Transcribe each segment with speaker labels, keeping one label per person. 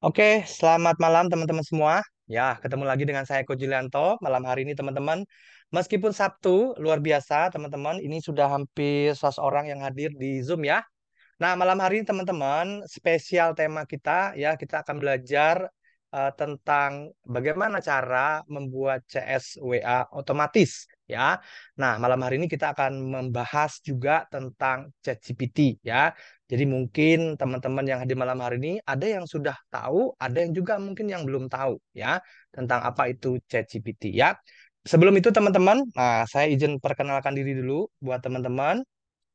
Speaker 1: Oke, selamat malam teman-teman semua. Ya, ketemu lagi dengan saya Eko Julianto malam hari ini teman-teman. Meskipun Sabtu, luar biasa teman-teman, ini sudah hampir 100 orang yang hadir di Zoom ya. Nah, malam hari ini teman-teman, spesial tema kita ya, kita akan belajar uh, tentang bagaimana cara membuat CSWA otomatis ya. Nah, malam hari ini kita akan membahas juga tentang ChatGPT ya. Jadi mungkin teman-teman yang hadir malam hari ini ada yang sudah tahu, ada yang juga mungkin yang belum tahu ya tentang apa itu ChatGPT ya. Sebelum itu teman-teman, nah saya izin perkenalkan diri dulu buat teman-teman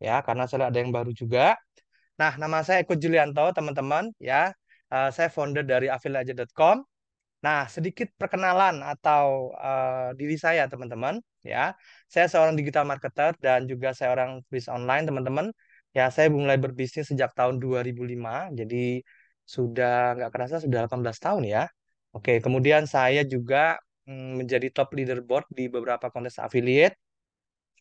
Speaker 1: ya karena saya ada yang baru juga. Nah, nama saya Eko Julianto, teman-teman ya. Uh, saya founder dari afilaja.com Nah, sedikit perkenalan atau uh, diri saya, teman-teman. Ya, saya seorang digital marketer dan juga saya orang bisnis online, teman-teman. Ya, saya mulai berbisnis sejak tahun 2005, jadi sudah nggak kerasa sudah 18 tahun ya. Oke, kemudian saya juga mm, menjadi top leaderboard di beberapa kontes affiliate.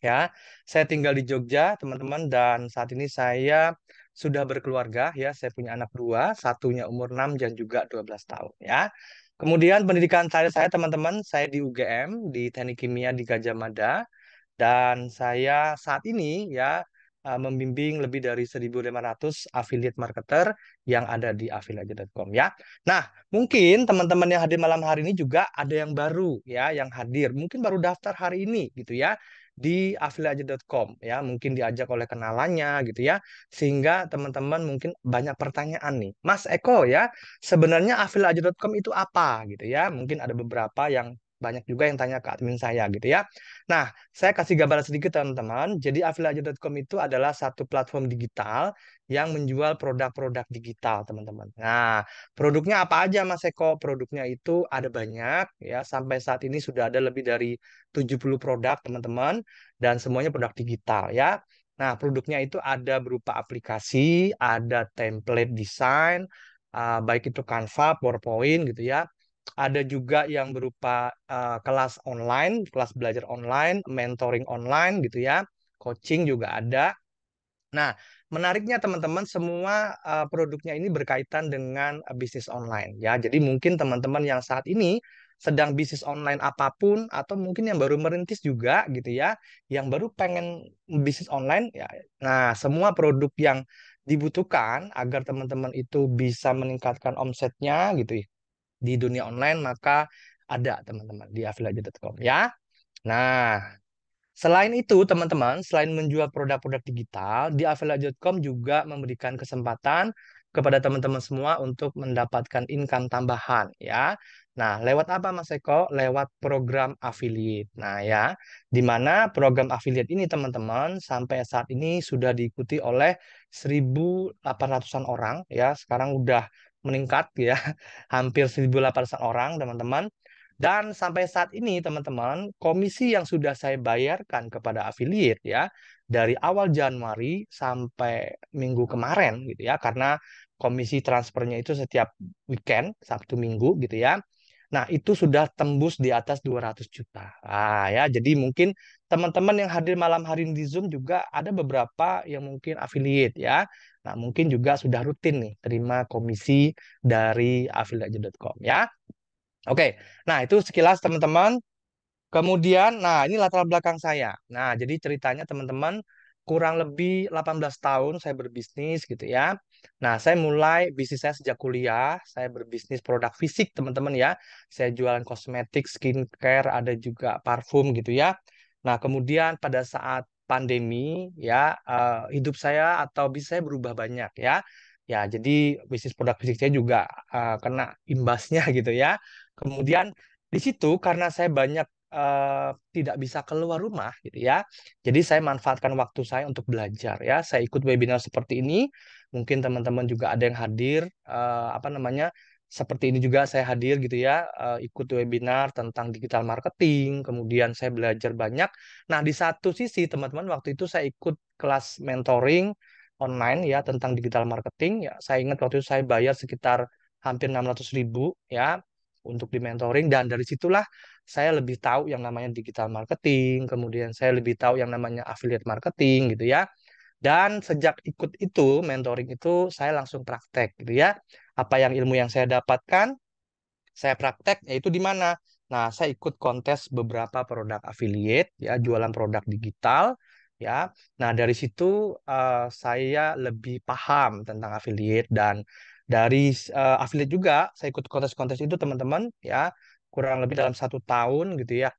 Speaker 1: Ya, saya tinggal di Jogja, teman-teman, dan saat ini saya sudah berkeluarga ya. Saya punya anak dua, satunya umur 6 dan juga 12 tahun ya. Kemudian pendidikan saya, saya teman-teman, saya di UGM, di Teknik Kimia di Gajah Mada, dan saya saat ini ya eh, membimbing lebih dari 1.500 affiliate marketer yang ada di affiliate.com ya. Nah, mungkin teman-teman yang hadir malam hari ini juga ada yang baru ya, yang hadir. Mungkin baru daftar hari ini gitu ya di affiliateaja.com ya mungkin diajak oleh kenalannya gitu ya sehingga teman-teman mungkin banyak pertanyaan nih Mas Eko ya sebenarnya affiliateaja.com itu apa gitu ya mungkin ada beberapa yang banyak juga yang tanya ke admin saya gitu ya. Nah, saya kasih gambaran sedikit teman-teman. Jadi affiliateaja.com itu adalah satu platform digital yang menjual produk-produk digital, teman-teman. Nah, produknya apa aja Mas Eko? Produknya itu ada banyak ya, sampai saat ini sudah ada lebih dari 70 produk, teman-teman, dan semuanya produk digital ya. Nah, produknya itu ada berupa aplikasi, ada template desain, uh, baik itu Canva, PowerPoint gitu ya. Ada juga yang berupa uh, kelas online, kelas belajar online, mentoring online gitu ya. Coaching juga ada. Nah, menariknya teman-teman semua produknya ini berkaitan dengan e, bisnis online ya. Jadi mungkin teman-teman yang saat ini sedang bisnis online apapun atau mungkin yang baru merintis juga gitu ya, yang baru pengen bisnis online ya. Nah, semua produk yang dibutuhkan agar teman-teman itu bisa meningkatkan omsetnya gitu ya di dunia online maka ada teman-teman di affiliate.com ya. Nah, Selain itu, teman-teman, selain menjual produk-produk digital, di Avela.com juga memberikan kesempatan kepada teman-teman semua untuk mendapatkan income tambahan ya. Nah, lewat apa Mas Eko? Lewat program affiliate. Nah, ya, di mana program affiliate ini teman-teman sampai saat ini sudah diikuti oleh 1.800-an orang ya. Sekarang udah meningkat ya, hampir 1.800 orang teman-teman. Dan sampai saat ini teman-teman, komisi yang sudah saya bayarkan kepada affiliate ya dari awal Januari sampai minggu kemarin gitu ya karena komisi transfernya itu setiap weekend Sabtu Minggu gitu ya. Nah, itu sudah tembus di atas 200 juta. Ah ya, jadi mungkin teman-teman yang hadir malam hari di Zoom juga ada beberapa yang mungkin affiliate ya. Nah, mungkin juga sudah rutin nih terima komisi dari affiliate.com ya. Oke, nah itu sekilas teman-teman. Kemudian, nah ini latar belakang saya. Nah, jadi ceritanya teman-teman kurang lebih 18 tahun saya berbisnis gitu ya. Nah, saya mulai bisnis saya sejak kuliah. Saya berbisnis produk fisik, teman-teman ya. Saya jualan kosmetik, skincare, ada juga parfum gitu ya. Nah, kemudian pada saat pandemi ya, uh, hidup saya atau bisnis saya berubah banyak ya. Ya, jadi bisnis produk fisik saya juga uh, kena imbasnya gitu ya. Kemudian di situ karena saya banyak uh, tidak bisa keluar rumah gitu ya. Jadi saya manfaatkan waktu saya untuk belajar ya. Saya ikut webinar seperti ini. Mungkin teman-teman juga ada yang hadir uh, apa namanya seperti ini juga saya hadir gitu ya eh, ikut webinar tentang digital marketing kemudian saya belajar banyak nah di satu sisi teman-teman waktu itu saya ikut kelas mentoring online ya tentang digital marketing ya saya ingat waktu itu saya bayar sekitar hampir 600 ribu ya untuk di mentoring dan dari situlah saya lebih tahu yang namanya digital marketing, kemudian saya lebih tahu yang namanya affiliate marketing gitu ya. Dan sejak ikut itu mentoring itu saya langsung praktek gitu ya. Apa yang ilmu yang saya dapatkan saya praktek yaitu di mana? Nah, saya ikut kontes beberapa produk affiliate ya, jualan produk digital ya. Nah, dari situ uh, saya lebih paham tentang affiliate dan dari uh, affiliate juga saya ikut kontes-kontes itu teman-teman ya kurang lebih dalam satu tahun gitu ya.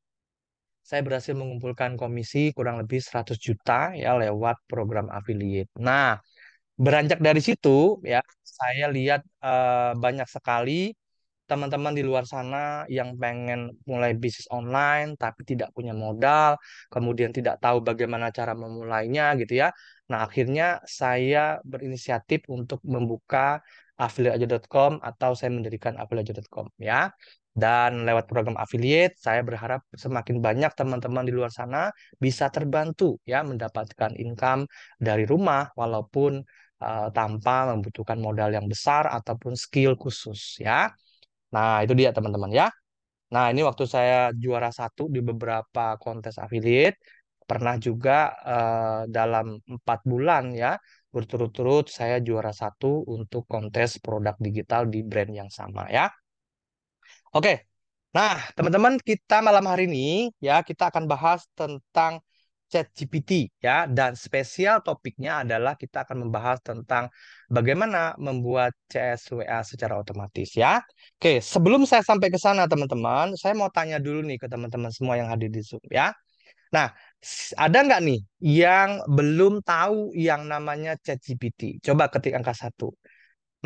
Speaker 1: Saya berhasil mengumpulkan komisi kurang lebih 100 juta ya lewat program affiliate. Nah, beranjak dari situ ya saya lihat uh, banyak sekali teman-teman di luar sana yang pengen mulai bisnis online tapi tidak punya modal, kemudian tidak tahu bagaimana cara memulainya gitu ya. Nah, akhirnya saya berinisiatif untuk membuka affiliateaja.com atau saya mendirikan affiliateaja.com ya. Dan lewat program affiliate, saya berharap semakin banyak teman-teman di luar sana bisa terbantu ya mendapatkan income dari rumah walaupun uh, tanpa membutuhkan modal yang besar ataupun skill khusus ya. Nah, itu dia teman-teman ya. Nah, ini waktu saya juara satu di beberapa kontes affiliate, pernah juga uh, dalam empat bulan ya berturut-turut saya juara satu untuk kontes produk digital di brand yang sama ya. Oke, nah teman-teman kita malam hari ini ya kita akan bahas tentang chat GPT ya dan spesial topiknya adalah kita akan membahas tentang bagaimana membuat CSWA secara otomatis ya. Oke, sebelum saya sampai ke sana teman-teman, saya mau tanya dulu nih ke teman-teman semua yang hadir di Zoom ya. Nah, ada nggak nih yang belum tahu yang namanya ChatGPT? Coba ketik angka satu.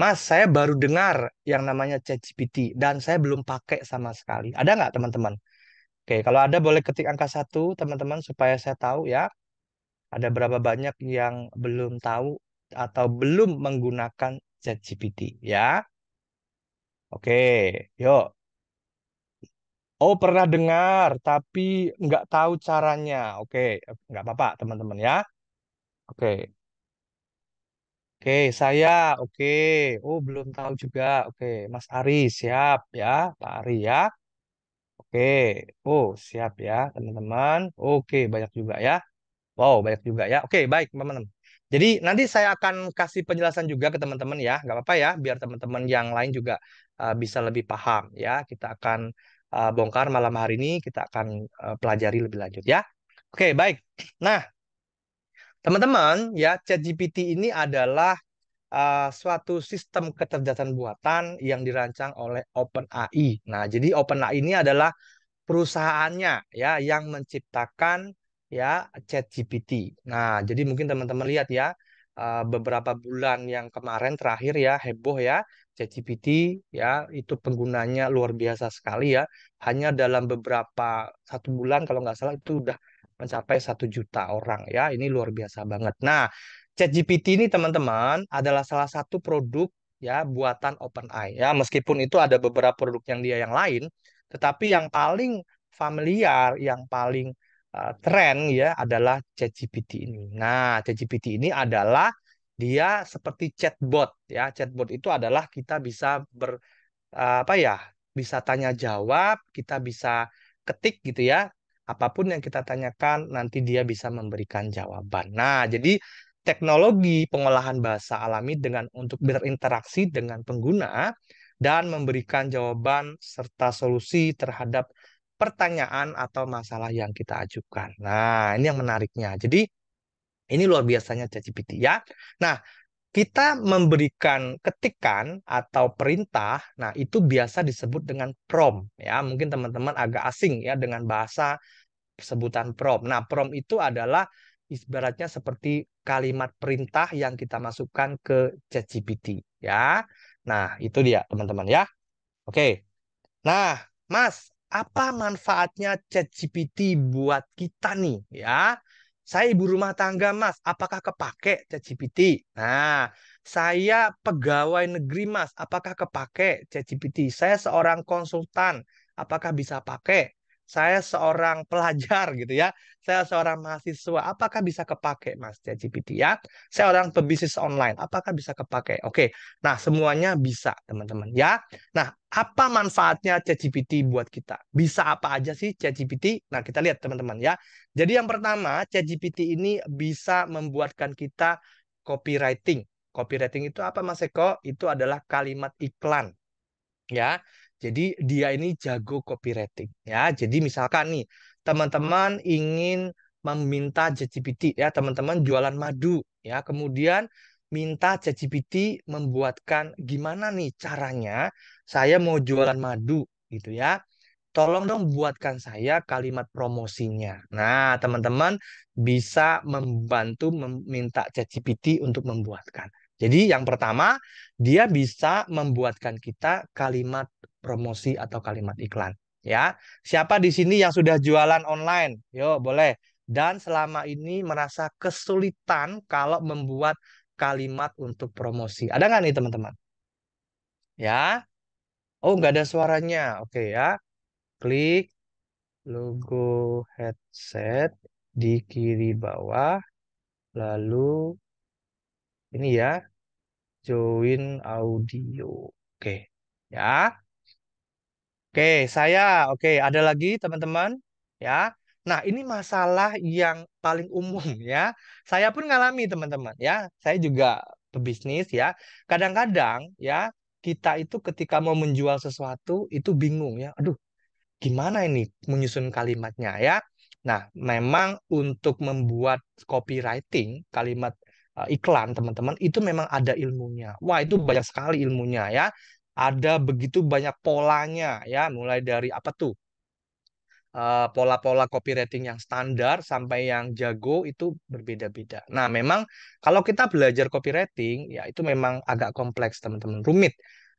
Speaker 1: Mas, saya baru dengar yang namanya ChatGPT dan saya belum pakai sama sekali. Ada nggak teman-teman? Oke, kalau ada boleh ketik angka satu teman-teman supaya saya tahu ya. Ada berapa banyak yang belum tahu atau belum menggunakan ChatGPT ya? Oke, yuk Oh, pernah dengar, tapi nggak tahu caranya. Oke, nggak apa-apa, teman-teman ya. Oke, oke, saya oke. Oh, belum tahu juga. Oke, Mas Ari, siap ya, Pak Ari ya. Oke, oh siap ya, teman-teman. Oke, banyak juga ya. Wow, banyak juga ya. Oke, baik, teman-teman. Jadi nanti saya akan kasih penjelasan juga ke teman-teman ya, nggak apa-apa ya, biar teman-teman yang lain juga uh, bisa lebih paham ya. Kita akan Eh, bongkar malam hari ini kita akan eh, pelajari lebih lanjut ya. Oke, baik. Nah, teman-teman, ya ChatGPT ini adalah uh, suatu sistem kecerdasan buatan yang dirancang oleh OpenAI. Nah, jadi OpenAI ini adalah perusahaannya ya yang menciptakan ya ChatGPT. Nah, jadi mungkin teman-teman lihat ya Eh, beberapa bulan yang kemarin terakhir ya heboh ya ChatGPT ya itu penggunanya luar biasa sekali ya hanya dalam beberapa satu bulan kalau nggak salah itu udah mencapai satu juta orang ya ini luar biasa banget. Nah ChatGPT ini teman-teman adalah salah satu produk ya buatan OpenAI ya meskipun itu ada beberapa produk yang dia yang lain tetapi yang paling familiar yang paling Eh, tren ya adalah ChatGPT ini. Nah, ChatGPT ini adalah dia seperti chatbot ya. Chatbot itu adalah kita bisa ber eh, apa ya? bisa tanya jawab, kita bisa ketik gitu ya. Apapun yang kita tanyakan nanti dia bisa memberikan jawaban. Nah, jadi teknologi pengolahan bahasa alami dengan untuk berinteraksi dengan pengguna dan memberikan jawaban serta solusi terhadap pertanyaan atau masalah yang kita ajukan. Nah, ini yang menariknya. Jadi ini luar biasanya ChatGPT ya. Nah, kita memberikan ketikan atau perintah, nah itu biasa disebut dengan prompt ya. Mungkin teman-teman agak asing ya dengan bahasa sebutan prompt. Nah, prompt itu adalah ibaratnya seperti kalimat perintah yang kita masukkan ke ChatGPT ya. Nah, itu dia teman-teman ya. Oke. Nah, Mas, apa manfaatnya ChatGPT buat kita nih ya? Saya ibu rumah tangga, Mas. Apakah kepake ChatGPT? Nah, saya pegawai negeri, Mas. Apakah kepake ChatGPT? Saya seorang konsultan. Apakah bisa pakai? saya seorang pelajar gitu ya, saya seorang mahasiswa, apakah bisa kepake Mas ChatGPT ya? Saya orang pebisnis online, apakah bisa kepake? Oke, nah semuanya bisa teman-teman ya. Nah, apa manfaatnya ChatGPT buat kita? Bisa apa aja sih ChatGPT? Nah, kita lihat teman-teman ya. Jadi yang pertama, ChatGPT ini bisa membuatkan kita copywriting. Copywriting itu apa Mas Eko? Itu adalah kalimat iklan ya. Jadi dia ini jago copywriting ya. Jadi misalkan nih teman-teman ingin meminta ChatGPT ya teman-teman jualan madu ya. Kemudian minta ChatGPT membuatkan gimana nih caranya saya mau jualan madu gitu ya. Tolong dong buatkan saya kalimat promosinya. Nah, teman-teman bisa membantu meminta ChatGPT untuk membuatkan. Jadi yang pertama, dia bisa membuatkan kita kalimat promosi atau kalimat iklan, ya. Siapa di sini yang sudah jualan online? Yo, boleh. Dan selama ini merasa kesulitan kalau membuat kalimat untuk promosi. Ada nggak nih teman-teman? Ya. Oh, nggak ada suaranya. Oke ya. Klik logo headset di kiri bawah. Lalu ini ya join audio. Oke, ya. Oke, saya. Oke, ada lagi teman-teman, ya. Nah, ini masalah yang paling umum ya. Saya pun ngalami teman-teman ya. Saya juga pebisnis ya. Kadang-kadang ya, kita itu ketika mau menjual sesuatu itu bingung ya. Aduh, gimana ini menyusun kalimatnya ya. Nah, memang untuk membuat copywriting, kalimat Eh, iklan teman-teman itu memang ada ilmunya. Wah itu banyak sekali ilmunya ya. Ada begitu banyak polanya ya mulai dari apa tuh eh, pola-pola uh, copywriting yang standar sampai yang jago itu berbeda-beda. Nah, memang kalau kita belajar copywriting, ya itu memang agak kompleks, teman-teman, rumit.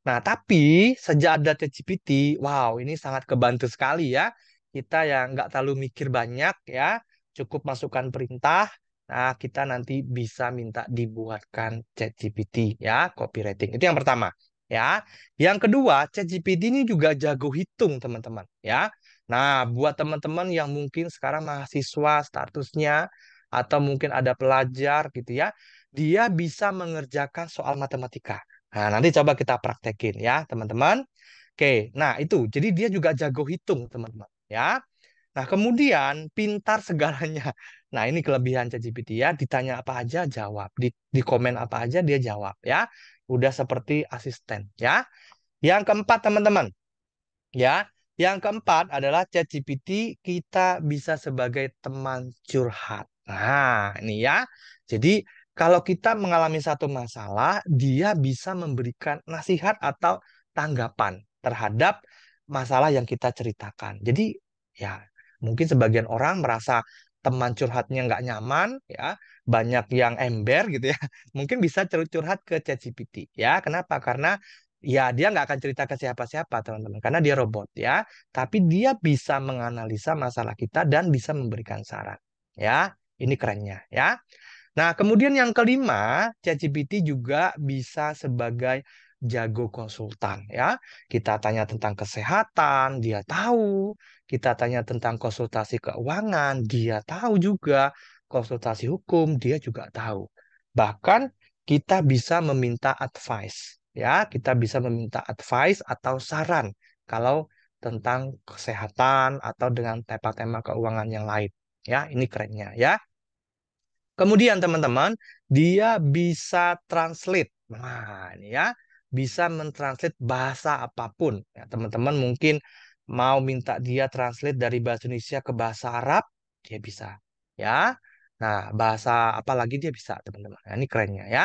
Speaker 1: Nah, tapi sejak ada ChatGPT, wow, ini sangat kebantu sekali ya. Kita yang nggak terlalu mikir banyak ya, cukup masukkan perintah, Nah, kita nanti bisa minta dibuatkan ChatGPT ya, copywriting. Itu yang pertama, ya. Yang kedua, ChatGPT ini juga jago hitung, teman-teman, ya. Nah, buat teman-teman yang mungkin sekarang mahasiswa statusnya atau mungkin ada pelajar gitu ya, dia bisa mengerjakan soal matematika. Nah, nanti coba kita praktekin ya, teman-teman. Oke, nah itu. Jadi dia juga jago hitung, teman-teman, ya. Nah, kemudian pintar segalanya. Nah, ini kelebihan ChatGPT ya, ditanya apa aja jawab, di, di komen apa aja dia jawab ya. Udah seperti asisten ya. Yang keempat, teman-teman. Ya, yang keempat adalah ChatGPT kita bisa sebagai teman curhat. Nah, ini ya. Jadi, kalau kita mengalami satu masalah, dia bisa memberikan nasihat atau tanggapan terhadap masalah yang kita ceritakan. Jadi, ya mungkin sebagian orang merasa teman curhatnya nggak nyaman ya banyak yang ember gitu ya mungkin bisa curhat ke ChatGPT ya kenapa karena ya dia nggak akan cerita ke siapa-siapa teman-teman karena dia robot ya tapi dia bisa menganalisa masalah kita dan bisa memberikan saran ya ini kerennya ya nah kemudian yang kelima ChatGPT juga bisa sebagai jago konsultan ya. Kita tanya tentang kesehatan, dia tahu. Kita tanya tentang konsultasi keuangan, dia tahu juga. Konsultasi hukum, dia juga tahu. Bahkan kita bisa meminta advice ya, kita bisa meminta advice atau saran kalau tentang kesehatan atau dengan tema-tema keuangan yang lain ya. Ini kerennya ya. Kemudian teman-teman, dia bisa translate. Nah, ini ya bisa mentranslate bahasa apapun. Ya, teman-teman mungkin mau minta dia translate dari bahasa Indonesia ke bahasa Arab, dia bisa. Ya. Nah, bahasa apa lagi dia bisa, teman-teman. Nah, ini kerennya ya.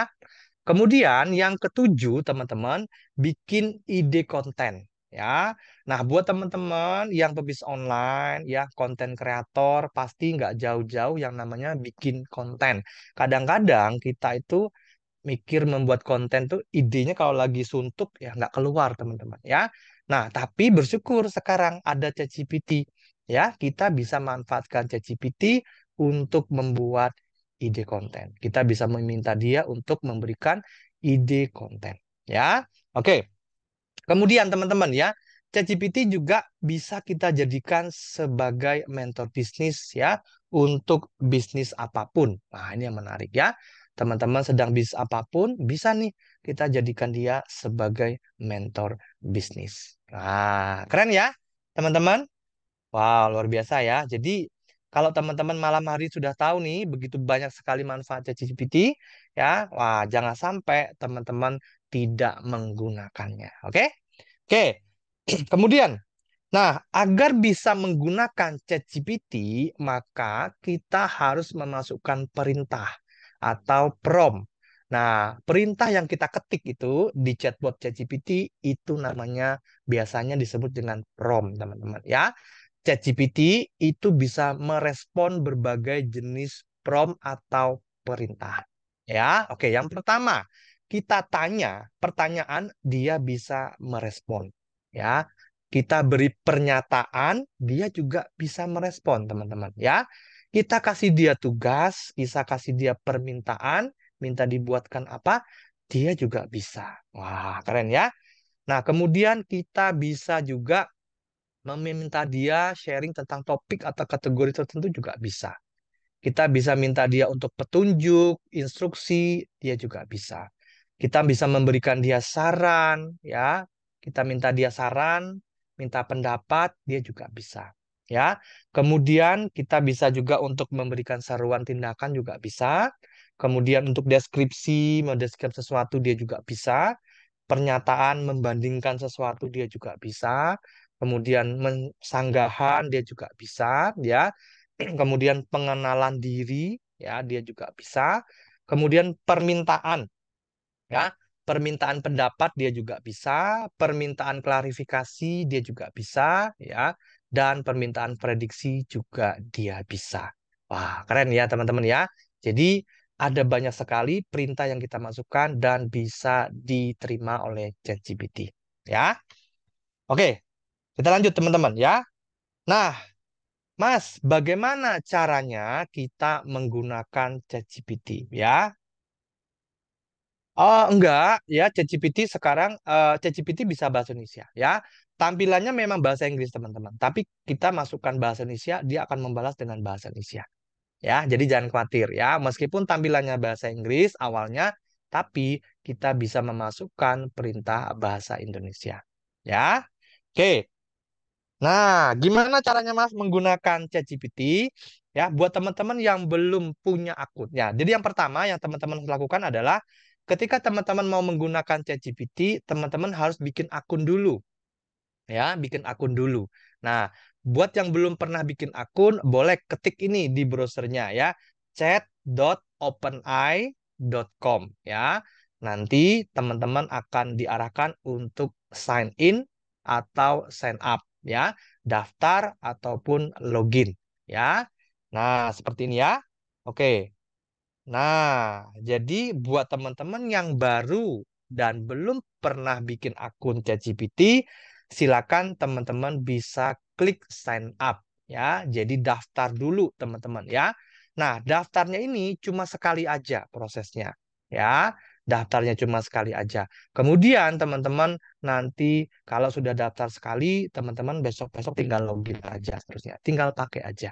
Speaker 1: Kemudian yang ketujuh, teman-teman, bikin ide konten ya. Nah, buat teman-teman yang pebis online, ya konten kreator pasti nggak jauh-jauh yang namanya bikin konten. Kadang-kadang kita itu mikir membuat konten tuh idenya kalau lagi suntuk ya nggak keluar teman-teman ya. Nah tapi bersyukur sekarang ada ChatGPT ya kita bisa manfaatkan ChatGPT untuk membuat ide konten. Kita bisa meminta dia untuk memberikan ide konten ya. Oke. Kemudian teman-teman ya ChatGPT juga bisa kita jadikan sebagai mentor bisnis ya untuk bisnis apapun. Nah, ini yang menarik ya teman-teman sedang bisnis apapun, bisa nih kita jadikan dia sebagai mentor bisnis. Nah, keren ya, teman-teman. Wow, luar biasa ya. Jadi, kalau teman-teman malam hari sudah tahu nih begitu banyak sekali manfaat ChatGPT, ya, wah jangan sampai teman-teman tidak menggunakannya. Oke? Oke. Kemudian Nah, agar bisa menggunakan ChatGPT, maka kita harus memasukkan perintah atau prompt. Nah, perintah yang kita ketik itu di chatbot ChatGPT itu namanya biasanya disebut dengan prompt, teman-teman ya. ChatGPT itu bisa merespon berbagai jenis prompt atau perintah. Ya, oke, yang pertama, kita tanya pertanyaan, dia bisa merespon. Ya, kita beri pernyataan, dia juga bisa merespon, teman-teman, ya. Kita kasih dia tugas, bisa kasih dia permintaan, minta dibuatkan apa, dia juga bisa. Wah, keren ya. Nah, kemudian kita bisa juga meminta dia sharing tentang topik atau kategori tertentu juga bisa. Kita bisa minta dia untuk petunjuk, instruksi, dia juga bisa. Kita bisa memberikan dia saran, ya. Kita minta dia saran, minta pendapat, dia juga bisa ya. Kemudian kita bisa juga untuk memberikan seruan tindakan juga bisa. Kemudian untuk deskripsi, mendeskripsikan sesuatu dia juga bisa. Pernyataan membandingkan sesuatu dia juga bisa. Kemudian sanggahan dia juga bisa, ya. Kemudian pengenalan diri, ya, dia juga bisa. Kemudian permintaan, ya permintaan pendapat dia juga bisa, permintaan klarifikasi dia juga bisa, ya dan permintaan prediksi juga dia bisa. Wah, keren ya teman-teman ya. Jadi ada banyak sekali perintah yang kita masukkan dan bisa diterima oleh ChatGPT, ya. Oke, kita lanjut teman-teman ya. Nah, Mas, bagaimana caranya kita menggunakan ChatGPT ya? Oh, enggak ya ChatGPT sekarang uh, ChatGPT bisa bahasa Indonesia ya. Tampilannya memang bahasa Inggris teman-teman, tapi kita masukkan bahasa Indonesia, dia akan membalas dengan bahasa Indonesia. Ya, jadi jangan khawatir ya. Meskipun tampilannya bahasa Inggris awalnya, tapi kita bisa memasukkan perintah bahasa Indonesia. Ya. Oke. Nah, gimana caranya Mas menggunakan ChatGPT? Ya, buat teman-teman yang belum punya akun. Ya, jadi yang pertama yang teman-teman lakukan adalah ketika teman-teman mau menggunakan ChatGPT, teman-teman harus bikin akun dulu ya bikin akun dulu. Nah, buat yang belum pernah bikin akun, boleh ketik ini di browsernya ya, chat.openai.com ya. Nanti teman-teman akan diarahkan untuk sign in atau sign up ya, daftar ataupun login ya. Nah, seperti ini ya. Oke. Nah, jadi buat teman-teman yang baru dan belum pernah bikin akun ChatGPT, silakan teman-teman bisa klik sign up ya. Jadi daftar dulu teman-teman ya. Nah, daftarnya ini cuma sekali aja prosesnya ya. Daftarnya cuma sekali aja. Kemudian teman-teman nanti kalau sudah daftar sekali, teman-teman besok-besok tinggal login aja seterusnya. Tinggal pakai aja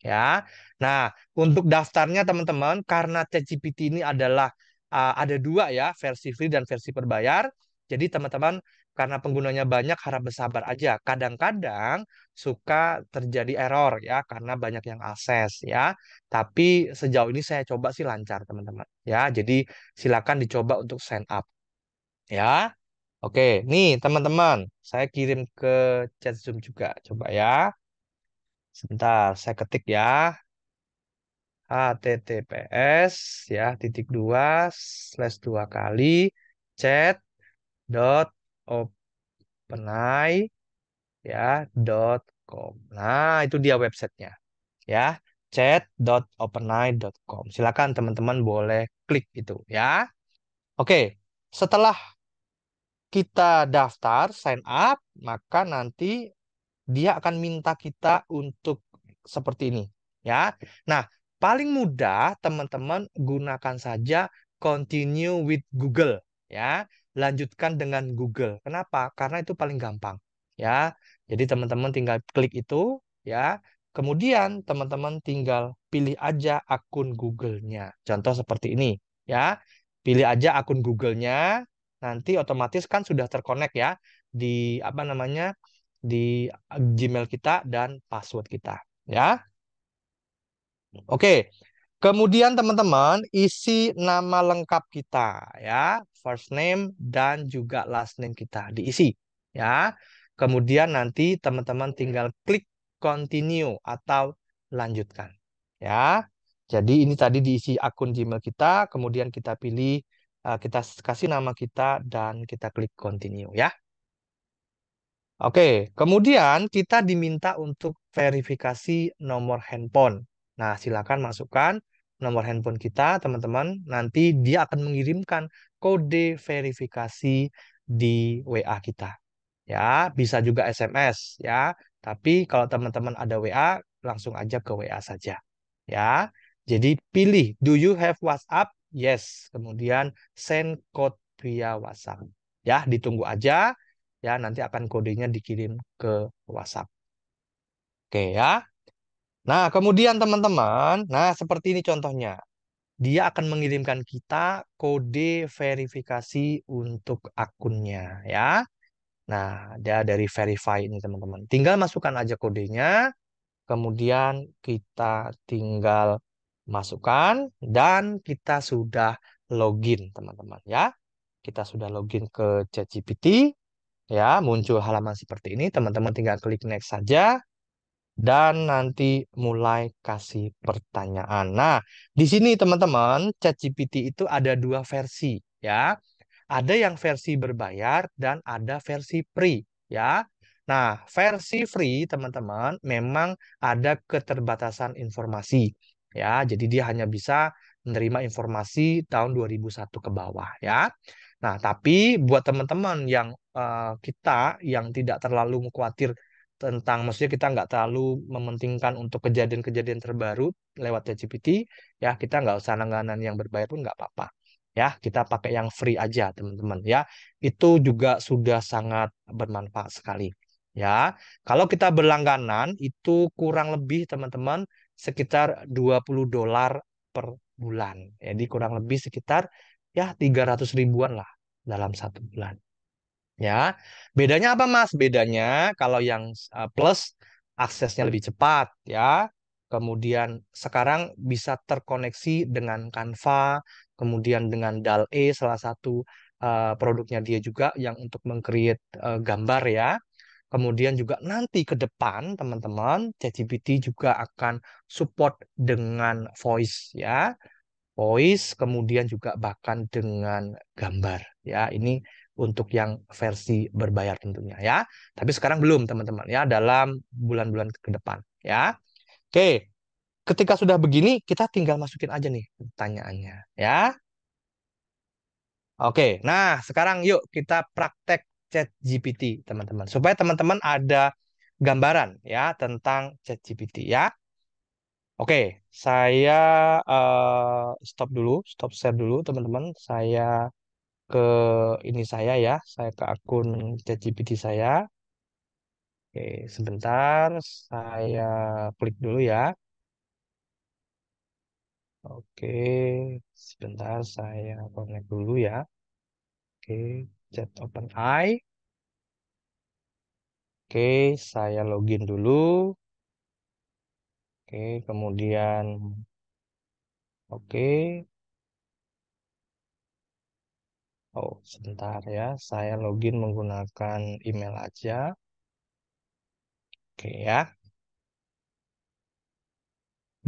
Speaker 1: ya. Nah, untuk daftarnya teman-teman karena ChatGPT ini adalah uh, ada dua ya, versi free dan versi berbayar. Jadi teman-teman karena penggunanya banyak harap bersabar aja. Kadang-kadang suka terjadi error ya karena banyak yang akses ya. Tapi sejauh ini saya coba sih lancar teman-teman ya. Jadi silakan dicoba untuk sign up ya. Oke, nih teman-teman, saya kirim ke chat Zoom juga. Coba ya. Sebentar, saya ketik ya. https ya titik dua slash dua kali chat dot openai ya dot com. Nah, itu dia websitenya ya chat.openai.com. Silakan teman-teman boleh klik itu ya. Oke, setelah kita daftar sign up, maka nanti dia akan minta kita untuk seperti ini ya. Nah, paling mudah teman-teman gunakan saja continue with Google ya lanjutkan dengan Google. Kenapa? Karena itu paling gampang, ya. Jadi teman-teman tinggal klik itu, ya. Kemudian teman-teman tinggal pilih aja akun Google-nya. Contoh seperti ini, ya. Pilih aja akun Google-nya, nanti otomatis kan sudah terkonek ya di apa namanya di Gmail kita dan password kita, ya. Oke, Kemudian teman-teman isi nama lengkap kita ya, first name dan juga last name kita diisi ya. Kemudian nanti teman-teman tinggal klik continue atau lanjutkan ya. Jadi ini tadi diisi akun Gmail kita, kemudian kita pilih eh, kita kasih nama kita dan kita klik continue ya. Oke, kemudian kita diminta untuk verifikasi nomor handphone. Nah, silakan masukkan nomor handphone kita, teman-teman, nanti dia akan mengirimkan kode verifikasi di WA kita. Ya, bisa juga SMS ya. Tapi kalau teman-teman ada WA, langsung aja ke WA saja. Ya. Jadi pilih do you have WhatsApp? Yes. Kemudian send code via WhatsApp. Ya, ditunggu aja. Ya, nanti akan kodenya dikirim ke WhatsApp. Oke ya. Nah, kemudian teman-teman, nah seperti ini contohnya. Dia akan mengirimkan kita kode verifikasi untuk akunnya ya. Nah, dia dari verify ini teman-teman. Tinggal masukkan aja kodenya, kemudian kita tinggal masukkan dan kita sudah login teman-teman ya. Kita sudah login ke ChatGPT ya, muncul halaman seperti ini, teman-teman tinggal klik next saja dan nanti mulai kasih pertanyaan. Nah, di sini teman-teman, ChatGPT itu ada dua versi ya. Ada yang versi berbayar dan ada versi free ya. Nah, versi free teman-teman memang ada keterbatasan informasi ya. Jadi dia hanya bisa menerima informasi tahun 2001 ke bawah ya. Nah, tapi buat teman-teman yang uh, kita yang tidak terlalu khawatir tentang maksudnya kita nggak terlalu mementingkan untuk kejadian-kejadian terbaru lewat ChatGPT ya kita nggak usah langganan yang berbayar pun nggak apa-apa ya kita pakai yang free aja teman-teman ya itu juga sudah sangat bermanfaat sekali ya kalau kita berlangganan itu kurang lebih teman-teman sekitar 20 dolar per bulan jadi kurang lebih sekitar ya 300 ribuan lah dalam satu bulan ya. Bedanya apa Mas? Bedanya kalau yang e, plus aksesnya lebih cepat ya. Kemudian sekarang bisa terkoneksi dengan Canva, kemudian dengan Dall E, salah satu e, produknya dia juga yang untuk mengcreate uh, gambar ya. Kemudian juga nanti ke depan teman-teman ChatGPT juga akan support dengan voice ya. Voice kemudian juga bahkan dengan gambar ya. Ini untuk yang versi berbayar tentunya ya. Tapi sekarang belum teman-teman ya dalam bulan-bulan ke depan ya. Oke. Ketika sudah begini kita tinggal masukin aja nih pertanyaannya ya. Oke. Nah, sekarang yuk kita praktek chat GPT teman-teman. Supaya teman-teman ada gambaran ya tentang chat GPT ya. Oke, saya uh, stop dulu, stop share dulu teman-teman. Saya ke ini saya ya, saya ke akun ChatGPT saya. Oke, sebentar saya klik dulu ya. Oke, sebentar saya connect dulu ya. Oke, chat open eye. Oke, saya login dulu. Oke, kemudian oke, Oh, sebentar ya. Saya login menggunakan email aja. Oke ya.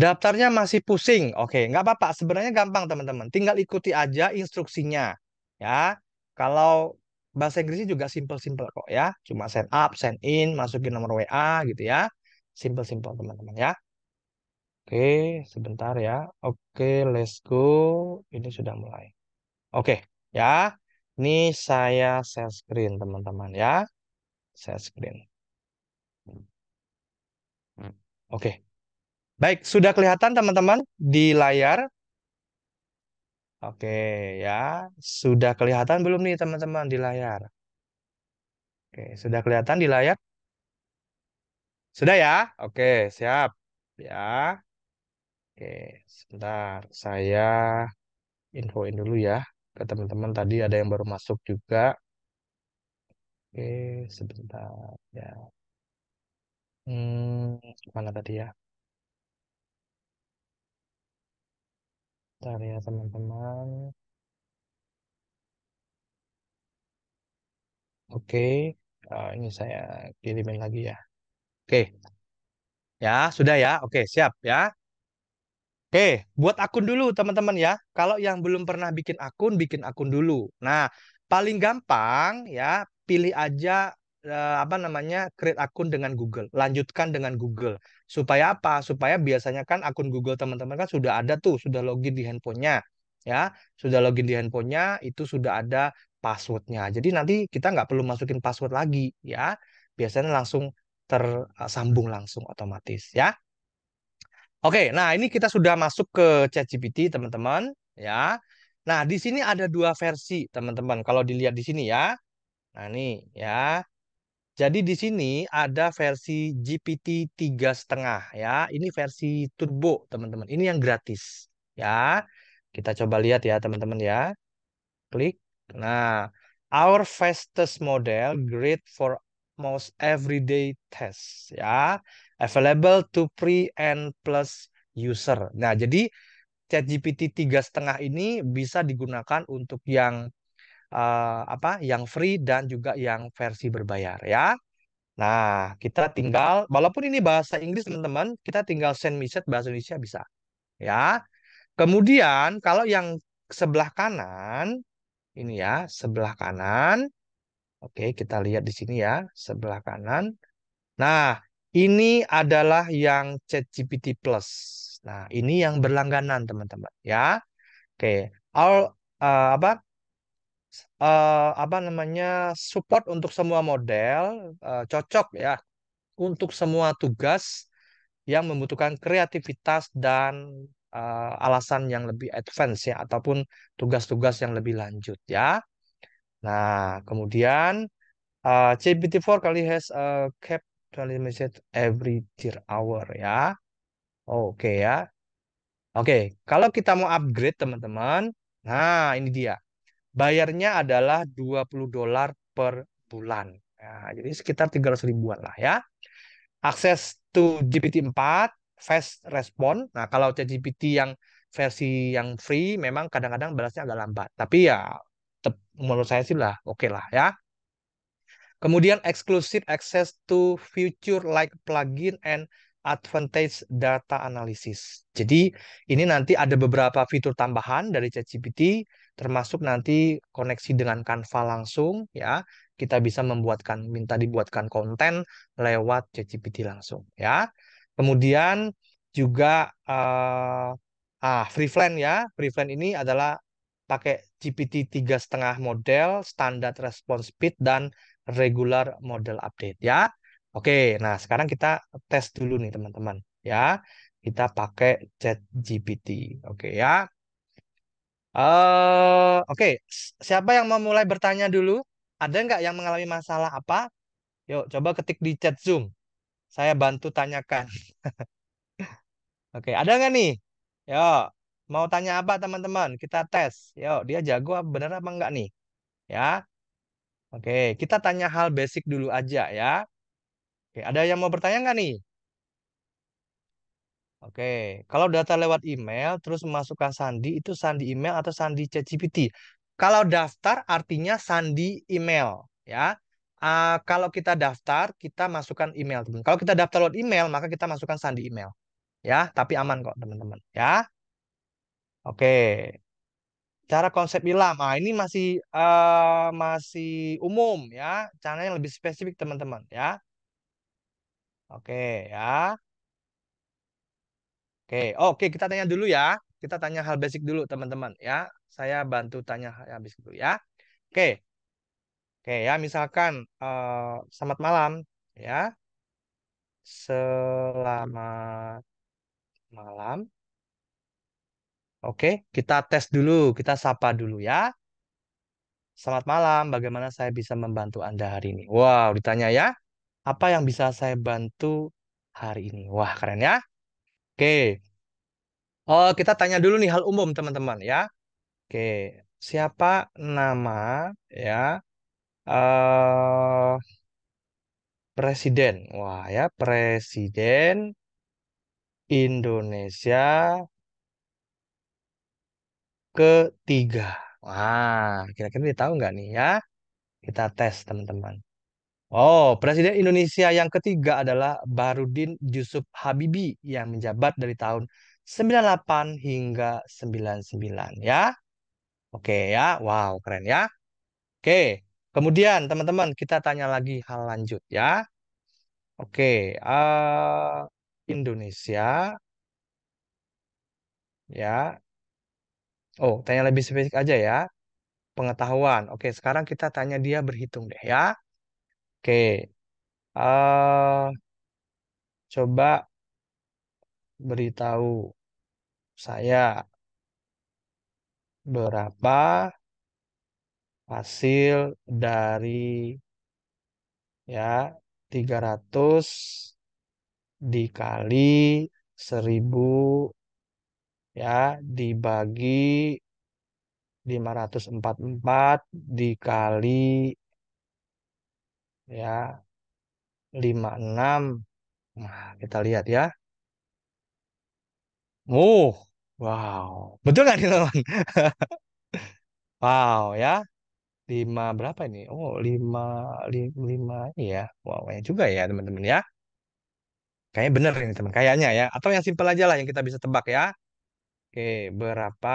Speaker 1: Daftarnya masih pusing. Oke, nggak apa-apa. Sebenarnya gampang, teman-teman. Tinggal ikuti aja instruksinya. Ya, kalau bahasa Inggrisnya juga simple-simple kok ya. Cuma send up, send in, masukin nomor WA gitu ya. Simple-simple, teman-teman ya. Oke, sebentar ya. Oke, let's go. Ini sudah mulai. Oke. Ya, ini saya share screen teman-teman ya. Share screen. Oke. Baik, sudah kelihatan teman-teman di layar. Oke ya, sudah kelihatan belum nih teman-teman di layar? Oke, sudah kelihatan di layar? Sudah ya? Oke, siap. Ya. Oke, sebentar saya infoin dulu ya ke teman-teman tadi ada yang baru masuk juga. Oke, sebentar ya. Hmm, mana tadi ya? Bentar ya teman-teman. Oke, uh, ini saya kirimin lagi ya. Oke, ya sudah ya. Oke, siap ya. Oke, buat akun dulu teman-teman ya. Kalau yang belum pernah bikin akun, bikin akun dulu. Nah, paling gampang ya, pilih aja eh, apa namanya create akun dengan Google, lanjutkan dengan Google. Supaya apa? Supaya biasanya kan akun Google teman-teman kan sudah ada tuh, sudah login di handphonenya, ya, sudah login di handphonenya, itu sudah ada passwordnya. Jadi nanti kita nggak perlu masukin password lagi, ya. Biasanya langsung tersambung langsung otomatis, ya. Oke, nah ini kita sudah masuk ke ChatGPT, teman-teman, ya. Nah, di sini ada dua versi, teman-teman. Kalau dilihat di sini ya. Nah, ini ya. Jadi di sini ada versi GPT tiga setengah ya. Ini versi turbo, teman-teman. Ini yang gratis, ya. Kita coba lihat ya, teman-teman ya. Klik. Nah, our fastest model great for most everyday test ya available to free and plus user. Nah, jadi ChatGPT tiga setengah ini bisa digunakan untuk yang uh, apa? Yang free dan juga yang versi berbayar ya. Nah, kita tinggal walaupun ini bahasa Inggris teman-teman, kita tinggal send message bahasa Indonesia bisa. Ya. Kemudian kalau yang sebelah kanan ini ya, sebelah kanan. Oke, kita lihat di sini ya, sebelah kanan. Nah, ini adalah yang ChatGPT Plus. Nah, ini yang berlangganan, teman-teman, ya. Oke, all uh, apa? Uh, apa namanya? support untuk semua model, uh, cocok ya untuk semua tugas yang membutuhkan kreativitas dan uh, alasan yang lebih advance ya ataupun tugas-tugas yang lebih lanjut ya. Nah, kemudian uh, GPT-4 kali has a cap daily message every tier hour ya. Oke okay, ya. Oke, okay. kalau kita mau upgrade teman-teman, nah ini dia. Bayarnya adalah 20 dolar per bulan. Nah, jadi sekitar 300 ribuan lah ya. Akses to GPT-4, fast respond. Nah, kalau ChatGPT yang versi yang free memang kadang-kadang balasnya agak lambat. Tapi ya menurut saya sih lah, oke okay lah ya. Kemudian exclusive access to future like plugin and advantage data analysis. Jadi ini nanti ada beberapa fitur tambahan dari ChatGPT termasuk nanti koneksi dengan Canva langsung ya. Kita bisa membuatkan minta dibuatkan konten lewat ChatGPT langsung ya. Kemudian juga uh, ah Freeflan ya. plan ini adalah pakai GPT tiga setengah model, standar response speed dan regular model update ya. Oke, nah sekarang kita tes dulu nih teman-teman ya. Kita pakai chat GPT. Oke ya. Uh, Oke, siapa yang mau mulai bertanya dulu? Ada nggak yang mengalami masalah apa? Yuk, coba ketik di chat Zoom. Saya bantu tanyakan. Oke, ada nggak nih? Yuk, mau tanya apa teman-teman? Kita tes. Yuk, dia jago bener apa nggak nih? Ya, Oke, kita tanya hal basic dulu aja ya. Oke, ada yang mau bertanya nggak nih? Oke, kalau data lewat email terus memasukkan sandi itu sandi email atau sandi ChatGPT? Kalau daftar artinya sandi email ya. Uh, kalau kita daftar, kita masukkan email, teman. Kalau kita daftar lewat email, maka kita masukkan sandi email. Ya, tapi aman kok, teman-teman, ya. Oke cara konsep ilham Nah, ini masih uh, masih umum ya, cara yang lebih spesifik teman-teman ya. Oke ya. Oke, oke kita tanya dulu ya. Kita tanya hal basic dulu teman-teman ya. Saya bantu tanya habis dulu ya. Oke. Oke ya, misalkan uh, selamat malam ya. Selamat malam. Oke, kita tes dulu, kita sapa dulu ya. Selamat malam, bagaimana saya bisa membantu Anda hari ini? Wow, ditanya ya, apa yang bisa saya bantu hari ini? Wah, keren ya. Oke, oh, kita tanya dulu nih hal umum teman-teman ya. Oke, siapa nama ya uh, presiden? Wah ya, presiden Indonesia ketiga. Wah, kira-kira dia tahu nggak nih ya? Kita tes teman-teman. Oh, Presiden Indonesia yang ketiga adalah Barudin Yusuf Habibi yang menjabat dari tahun 98 hingga 99 ya. Oke ya, wow keren ya. Oke, kemudian teman-teman kita tanya lagi hal lanjut ya. Oke, uh, Indonesia ya Oh, tanya lebih spesifik aja ya. Pengetahuan. Oke, sekarang kita tanya dia berhitung deh ya. Oke. Uh, coba beritahu saya berapa hasil dari ya 300 dikali 1000 ya dibagi 544 dikali ya 56 Nah, kita lihat ya. Oh, wow. Betul nggak nih, teman? wow, ya. lima berapa ini? Oh, lima lima lima ya. Wow, banyak juga ya, teman-teman ya. Kayaknya bener ini, teman. Kayaknya ya. Atau yang simpel aja lah yang kita bisa tebak ya. Oke, berapa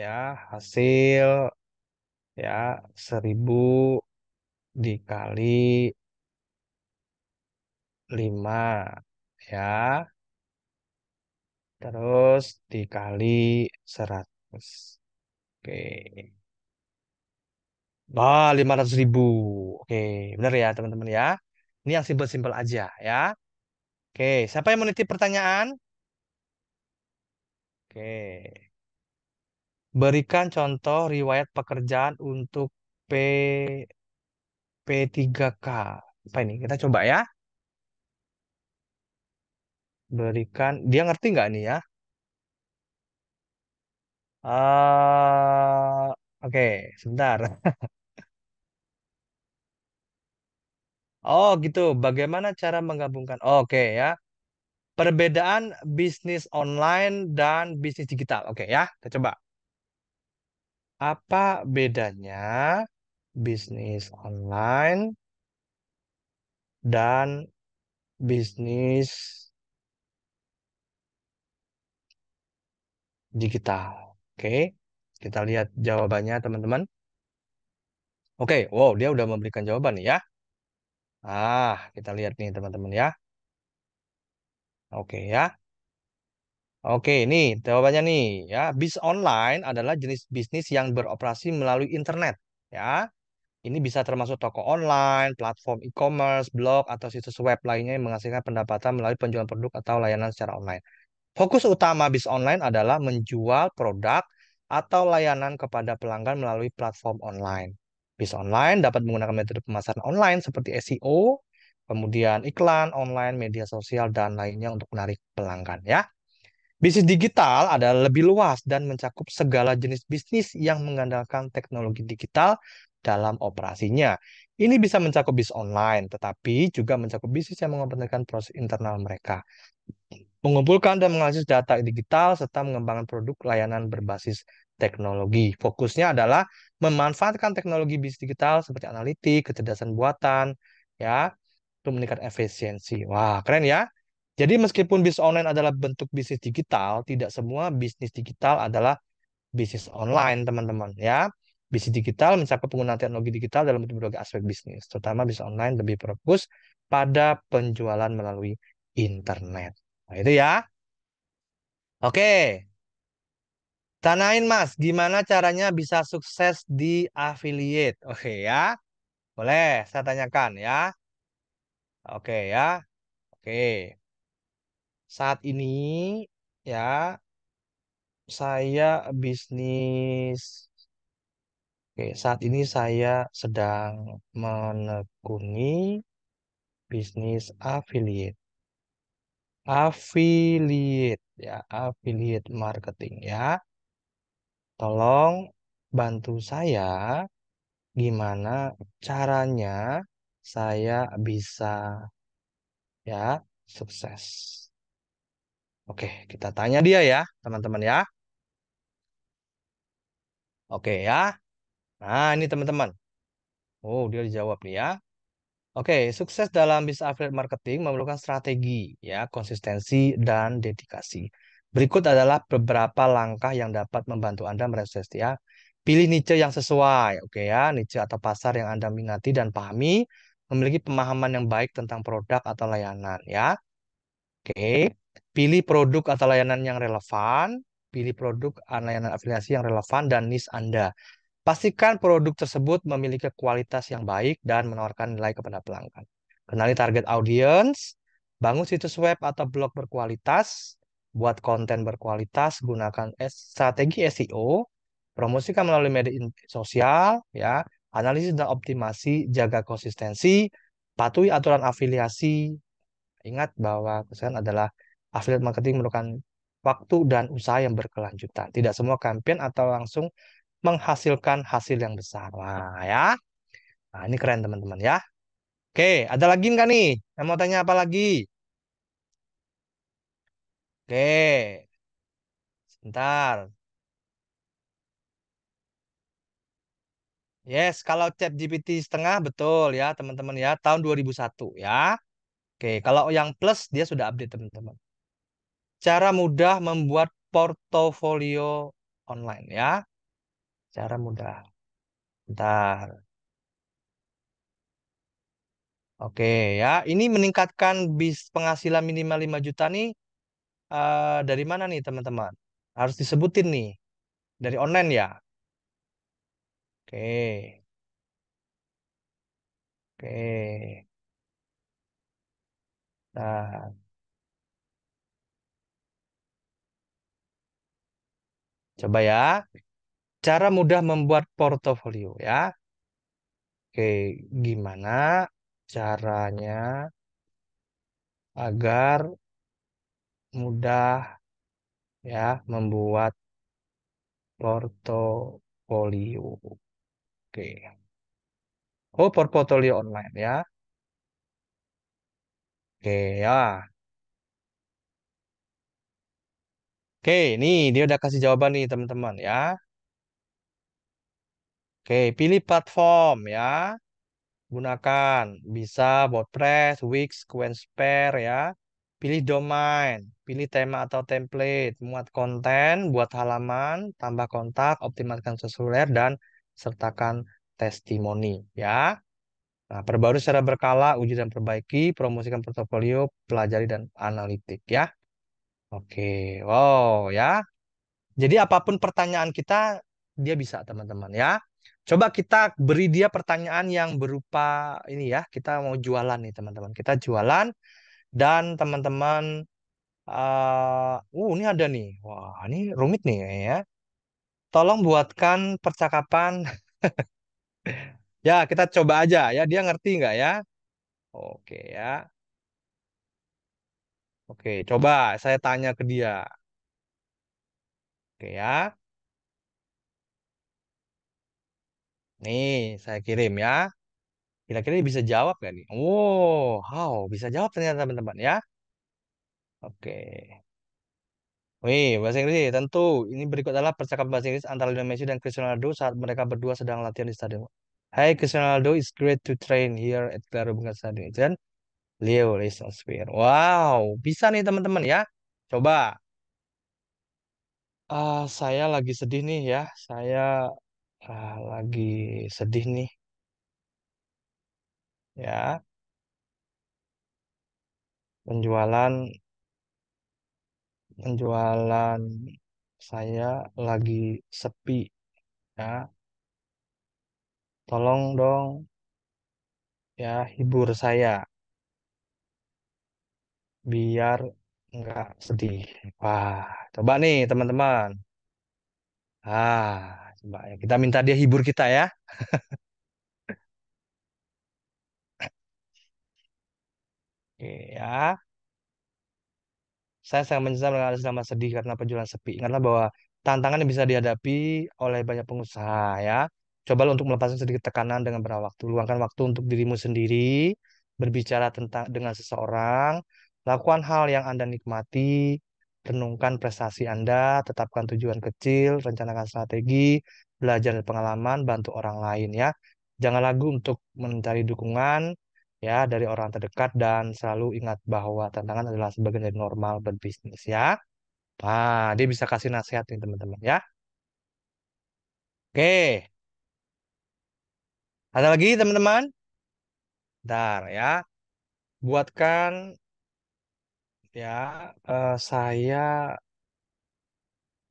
Speaker 1: ya hasil ya 1000 dikali 5 ya. Terus dikali 100. Oke. Nah, 500 ribu. Oke, benar ya teman-teman ya. Ini yang simpel-simpel aja ya. Oke, siapa yang menitip pertanyaan? Oke. Berikan contoh riwayat pekerjaan untuk P P3K. Apa ini? Kita coba ya. Berikan, dia ngerti nggak nih ya? Uh, Oke, okay, sebentar. Oh gitu, bagaimana cara menggabungkan? Oke okay, ya, Perbedaan bisnis online dan bisnis digital. Oke ya, kita coba. Apa bedanya bisnis online dan bisnis digital? Oke, kita lihat jawabannya teman-teman. Oke, wow, dia udah memberikan jawaban nih ya. Ah, kita lihat nih teman-teman ya. Oke ya. Oke, ini jawabannya nih ya. Bis online adalah jenis bisnis yang beroperasi melalui internet ya. Ini bisa termasuk toko online, platform e-commerce, blog atau situs web lainnya yang menghasilkan pendapatan melalui penjualan produk atau layanan secara online. Fokus utama bis online adalah menjual produk atau layanan kepada pelanggan melalui platform online. Bis online dapat menggunakan metode pemasaran online seperti SEO, kemudian iklan, online, media sosial, dan lainnya untuk menarik pelanggan ya. Bisnis digital adalah lebih luas dan mencakup segala jenis bisnis yang mengandalkan teknologi digital dalam operasinya. Ini bisa mencakup bisnis online, tetapi juga mencakup bisnis yang mengoperasikan proses internal mereka. Mengumpulkan dan menganalisis data digital serta mengembangkan produk layanan berbasis teknologi. Fokusnya adalah memanfaatkan teknologi bisnis digital seperti analitik, kecerdasan buatan, ya, untuk meningkat efisiensi. Wah, keren ya. Jadi meskipun bisnis online adalah bentuk bisnis digital, tidak semua bisnis digital adalah bisnis online, teman-teman ya. Bisnis digital mencakup penggunaan teknologi digital dalam berbagai aspek bisnis, terutama bisnis online lebih fokus pada penjualan melalui internet. Nah, itu ya. Oke. Tanain Mas, gimana caranya bisa sukses di affiliate? Oke ya. Boleh saya tanyakan ya. Oke ya. Oke. Saat ini ya saya bisnis Oke, saat ini saya sedang menekuni bisnis affiliate. Affiliate ya, affiliate marketing ya. Tolong bantu saya gimana caranya saya bisa ya sukses. Oke, kita tanya dia ya, teman-teman ya. Oke ya. Nah, ini teman-teman. Oh, dia dijawab nih ya. Oke, sukses dalam bisnis affiliate marketing memerlukan strategi, ya, konsistensi dan dedikasi. Berikut adalah beberapa langkah yang dapat membantu Anda meraih ya. Pilih niche yang sesuai, oke ya, niche atau pasar yang Anda minati dan pahami, memiliki pemahaman yang baik tentang produk atau layanan ya. Oke, iya. pilih produk atau layanan yang relevan, pilih produk atau layanan afiliasi yang relevan dan niche Anda. Pastikan produk tersebut memiliki kualitas yang baik dan menawarkan nilai kepada pelanggan. Kenali target audience, bangun situs web atau blog berkualitas, buat konten berkualitas, gunakan strategi SEO, promosikan melalui media sosial, ya, analisis dan optimasi, jaga konsistensi, patuhi aturan afiliasi. Ingat bahwa kesan adalah affiliate marketing merupakan waktu dan usaha yang berkelanjutan. Tidak semua campaign atau langsung menghasilkan hasil yang besar. Nah, ya. Nah, ini keren teman-teman ya. Oke, ada lagi nggak nih? Yang mau tanya apa lagi? Oke, sebentar. Yes, kalau chat GPT setengah betul ya teman-teman ya tahun 2001 ya. Oke, kalau yang plus dia sudah update teman-teman. Cara mudah membuat portofolio online ya. Cara mudah. Bentar. Oke ya, ini meningkatkan bis penghasilan minimal 5 juta nih uh, dari mana nih teman-teman? Harus disebutin nih. Dari online ya. Oke. Oke. Nah, coba ya. Cara mudah membuat portofolio ya. Oke, gimana caranya agar mudah ya membuat portofolio? Oke. Oh, portfolio online ya. Oke, ya. Oke, ini dia udah kasih jawaban nih teman-teman ya. Oke, pilih platform ya. Gunakan bisa WordPress, Wix, Squarespace ya. Pilih domain, pilih tema atau template, muat konten, buat halaman, tambah kontak, optimalkan sesuler dan sertakan testimoni ya. Nah, perbarui secara berkala, uji dan perbaiki, promosikan portofolio, pelajari dan analitik ya. Oke, wow ya. Jadi apapun pertanyaan kita dia bisa teman-teman ya. Coba kita beri dia pertanyaan yang berupa ini ya, kita mau jualan nih teman-teman. Kita jualan dan teman-teman uh, uh, ini ada nih. Wah, ini rumit nih ya tolong buatkan percakapan. ya, kita coba aja ya. Dia ngerti nggak ya? Oke ya. Oke, coba saya tanya ke dia. Oke ya. Nih, saya kirim ya. Kira-kira bisa jawab gak nih? Oh, wow, bisa jawab ternyata teman-teman ya. Oke. Wih, bahasa Inggris ya, tentu. Ini berikut adalah percakapan bahasa Inggris antara Lionel Messi dan Cristiano Ronaldo saat mereka berdua sedang latihan di stadion. Hey Cristiano Ronaldo, it's great to train here at Claro Bunga Stadium. Dan Leo Leicester. Wow, bisa nih teman-teman ya. Coba. Ah, saya lagi sedih nih ya. Saya ah, lagi sedih nih ya. Penjualan penjualan saya lagi sepi ya tolong dong ya hibur saya biar nggak sedih wah coba nih teman-teman ah coba ya kita minta dia hibur kita ya oke ya saya sangat menyesal mengalami selama sedih karena penjualan sepi. Ingatlah bahwa tantangan yang bisa dihadapi oleh banyak pengusaha ya. Coba untuk melepaskan sedikit tekanan dengan berapa waktu. Luangkan waktu untuk dirimu sendiri, berbicara tentang dengan seseorang, lakukan hal yang Anda nikmati, renungkan prestasi Anda, tetapkan tujuan kecil, rencanakan strategi, belajar dari pengalaman, bantu orang lain ya. Jangan ragu untuk mencari dukungan, ya dari orang terdekat dan selalu ingat bahwa tantangan adalah sebagian dari normal berbisnis ya. Nah, dia bisa kasih nasihat nih teman-teman ya. Oke. Ada lagi teman-teman? Bentar ya. Buatkan ya uh, saya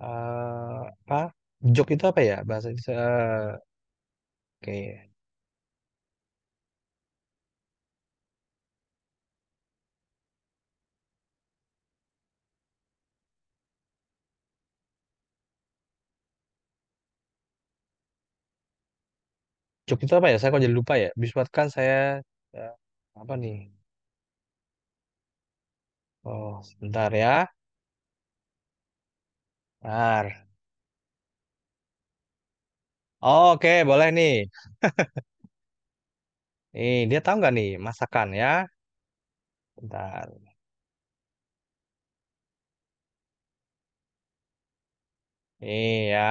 Speaker 1: uh, apa? Jok itu apa ya bahasa uh, Oke. Jok itu apa ya? Saya kok jadi lupa ya. Biswat kan saya ya, apa nih? Oh, sebentar ya. Bentar. Oh, oke, boleh nih. Nih, dia tahu nggak nih masakan ya? Bentar. Nih ya.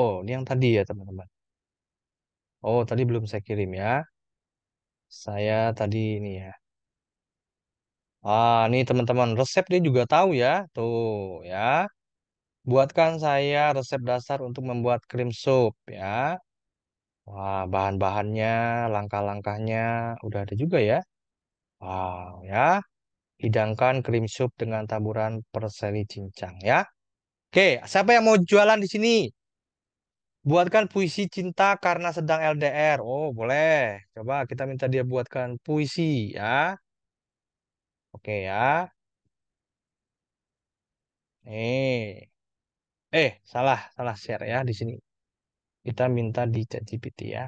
Speaker 1: Oh, ini yang tadi ya, teman-teman. Oh, tadi belum saya kirim ya. Saya tadi ini ya. Ah, ini teman-teman, resep dia juga tahu ya. Tuh, ya. Buatkan saya resep dasar untuk membuat krim sup ya. Wah, bahan-bahannya, langkah-langkahnya udah ada juga ya. Wow, ya. Hidangkan krim sup dengan taburan perseri cincang ya. Oke, siapa yang mau jualan di sini? Buatkan puisi cinta karena sedang LDR. Oh, boleh. Coba kita minta dia buatkan puisi ya. Oke ya. Eh. Eh, salah, salah share ya di sini. Kita minta di ChatGPT ya.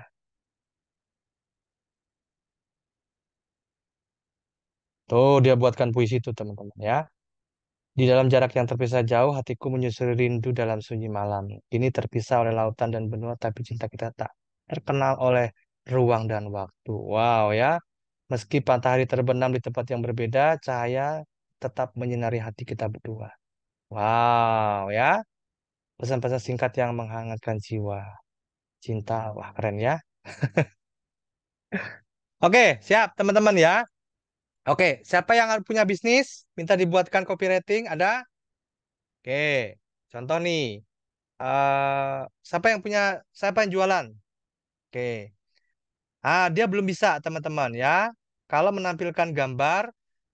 Speaker 1: Tuh, dia buatkan puisi itu, teman-teman ya. Di dalam jarak yang terpisah jauh, hatiku menyusuri rindu dalam sunyi malam. Ini terpisah oleh lautan dan benua, tapi cinta kita tak terkenal oleh ruang dan waktu. Wow ya, meski matahari terbenam di tempat yang berbeda, cahaya tetap menyinari hati kita berdua. Wow ya, pesan-pesan singkat yang menghangatkan jiwa. Cinta, wah keren ya. Oke, siap teman-teman ya. Oke, siapa yang punya bisnis minta dibuatkan copywriting Ada? Oke, contoh nih. Uh, siapa yang punya siapa yang jualan? Oke. Ah, dia belum bisa, teman-teman ya. Kalau menampilkan gambar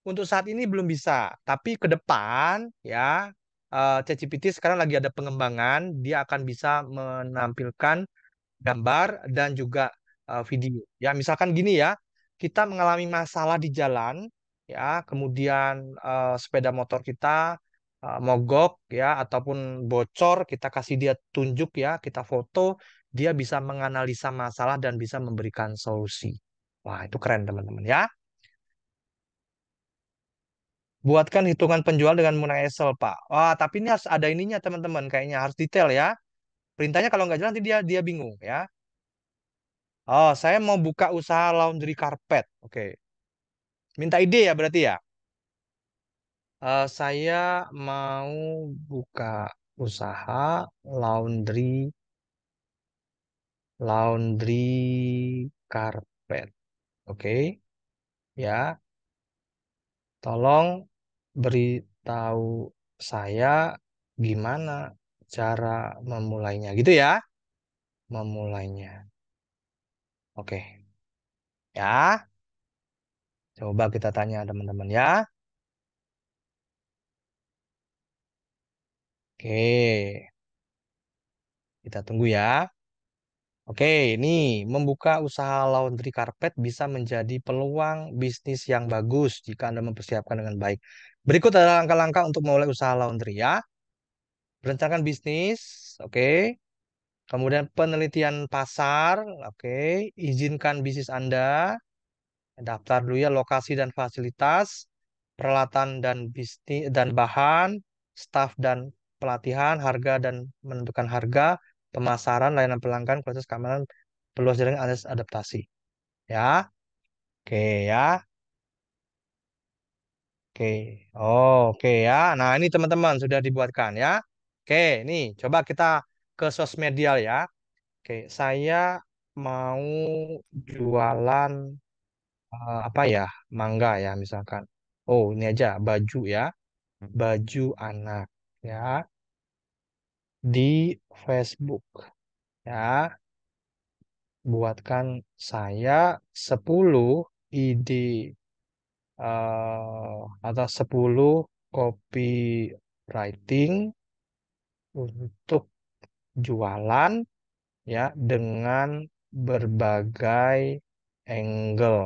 Speaker 1: untuk saat ini belum bisa, tapi ke depan ya uh, ChatGPT sekarang lagi ada pengembangan, dia akan bisa menampilkan gambar dan juga uh, video. Ya, misalkan gini ya, kita mengalami masalah di jalan, ya, kemudian uh, sepeda motor kita uh, mogok, ya, ataupun bocor, kita kasih dia tunjuk, ya, kita foto, dia bisa menganalisa masalah dan bisa memberikan solusi. Wah, itu keren teman-teman ya. Buatkan hitungan penjual dengan menggunakan Excel, Pak. Wah, tapi ini harus ada ininya, teman-teman. Kayaknya harus detail ya. Perintahnya kalau nggak jalan nanti dia dia bingung ya. Oh, saya mau buka usaha laundry karpet. Oke. Minta ide ya berarti ya. Uh, saya mau buka usaha laundry laundry karpet. Oke. Ya. Tolong beritahu saya gimana cara memulainya gitu ya. Memulainya. Oke. Ya. Coba kita tanya teman-teman ya. Oke. Kita tunggu ya. Oke, ini membuka usaha laundry karpet bisa menjadi peluang bisnis yang bagus jika Anda mempersiapkan dengan baik. Berikut adalah langkah-langkah untuk memulai usaha laundry ya. Berencanakan bisnis, oke. Kemudian penelitian pasar, oke, okay. izinkan bisnis Anda, daftar dulu ya lokasi dan fasilitas, peralatan dan bisnis dan bahan, staff dan pelatihan, harga dan menentukan harga, pemasaran, layanan pelanggan, kualitas keamanan, peluas jaringan, adaptasi. Ya. Oke ya. Oke. Oh, oke ya. Nah, ini teman-teman sudah dibuatkan ya. Oke, ini coba kita ke sosmedial ya. Oke, saya mau jualan uh, apa ya? Mangga ya misalkan. Oh, ini aja baju ya. Baju anak ya. Di Facebook ya. Buatkan saya 10 ide uh, atau 10 copywriting untuk jualan ya dengan berbagai angle.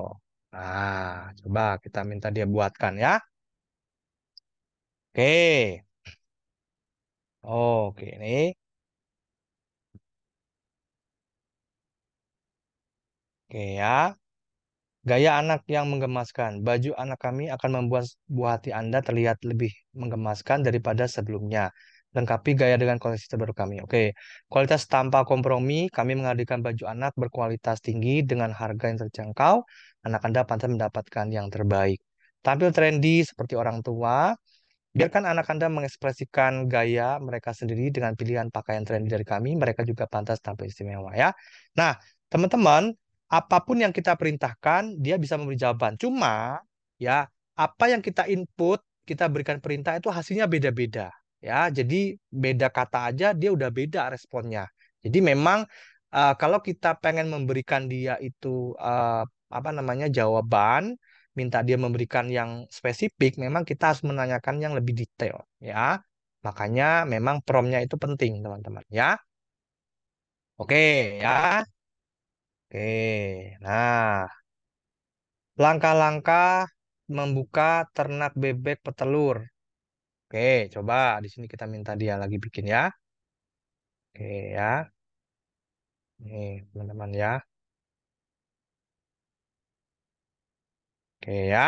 Speaker 1: Nah, coba kita minta dia buatkan ya. Oke. Oke, ini. Oke ya. Gaya anak yang menggemaskan. Baju anak kami akan membuat buah hati Anda terlihat lebih menggemaskan daripada sebelumnya lengkapi gaya dengan koleksi terbaru kami. Oke, kualitas tanpa kompromi, kami menghadirkan baju anak berkualitas tinggi dengan harga yang terjangkau. Anak Anda pantas mendapatkan yang terbaik. Tampil trendy seperti orang tua, biarkan anak Anda mengekspresikan gaya mereka sendiri dengan pilihan pakaian trendy dari kami. Mereka juga pantas tampil istimewa ya. Nah, teman-teman, apapun yang kita perintahkan, dia bisa memberi jawaban. Cuma, ya, apa yang kita input, kita berikan perintah itu hasilnya beda-beda ya jadi beda kata aja dia udah beda responnya jadi memang uh, kalau kita pengen memberikan dia itu uh, apa namanya jawaban minta dia memberikan yang spesifik memang kita harus menanyakan yang lebih detail ya makanya memang promnya itu penting teman-teman ya oke ya oke nah langkah-langkah membuka ternak bebek petelur Oke, coba di sini kita minta dia lagi bikin ya. Oke ya. Nih, teman-teman ya. Oke ya.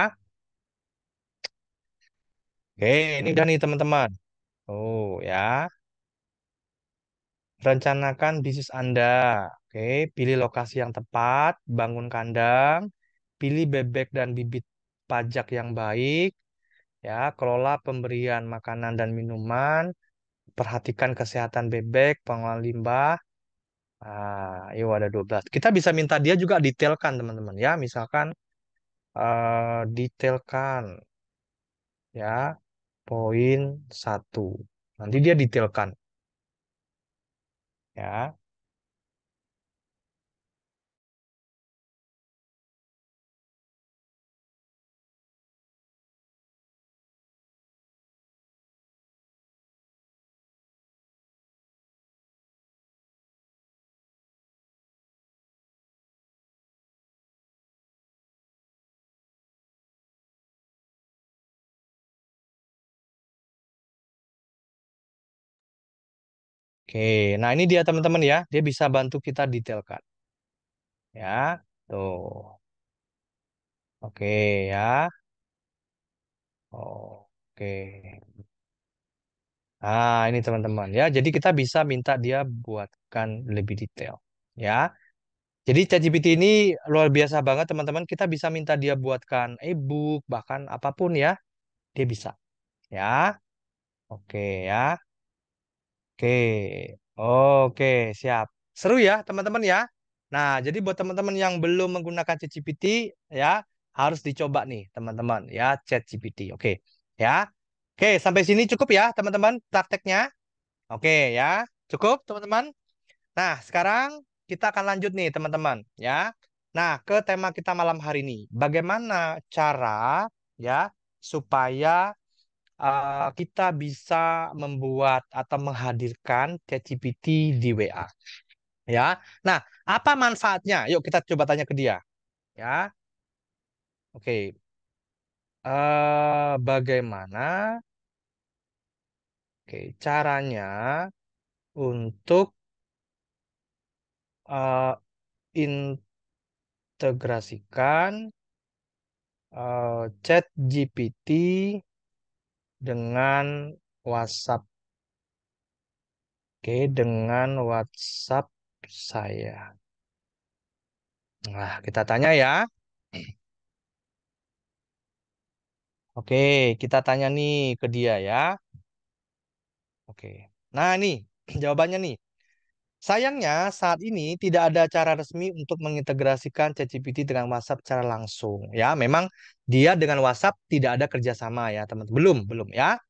Speaker 1: Oke, ini udah nih teman-teman. Oh ya. Rencanakan bisnis Anda. Oke, pilih lokasi yang tepat, bangun kandang, pilih bebek dan bibit pajak yang baik, ya kelola pemberian makanan dan minuman perhatikan kesehatan bebek pengolahan limbah ah iya ada 12 kita bisa minta dia juga detailkan teman-teman ya misalkan uh, detailkan ya poin satu nanti dia detailkan ya Oke, nah ini dia teman-teman ya, dia bisa bantu kita detailkan. Ya, tuh. Oke ya. Oke. Nah, ini teman-teman ya, jadi kita bisa minta dia buatkan lebih detail ya. Jadi ChatGPT ini luar biasa banget teman-teman, kita bisa minta dia buatkan e-book bahkan apapun ya, dia bisa. Ya. Oke ya. Oke, oke, siap. Seru ya, teman-teman ya. Nah, jadi buat teman-teman yang belum menggunakan ChatGPT ya, harus dicoba nih, teman-teman ya, ChatGPT. Oke, ya. Oke, sampai sini cukup ya, teman-teman prakteknya. Oke, ya. Cukup, teman-teman. Nah, sekarang kita akan lanjut nih, teman-teman, ya. Nah, ke tema kita malam hari ini, bagaimana cara ya supaya Eh, kita bisa membuat atau menghadirkan ChatGPT di WA. Ya. Nah, apa manfaatnya? Yuk kita coba tanya ke dia. Ya. Oke. Okay. Uh, eh, bagaimana Oke, okay, caranya untuk uh, integrasikan uh, chat GPT dengan WhatsApp. Oke, dengan WhatsApp saya. Nah, kita tanya ya. Oke, kita tanya nih ke dia ya. Oke. Nah, ini jawabannya nih. Sayangnya, saat ini tidak ada cara resmi untuk mengintegrasikan ChatGPT dengan WhatsApp secara langsung. Ya, memang dia dengan WhatsApp tidak ada kerjasama ya, teman-teman. Belum, belum ya.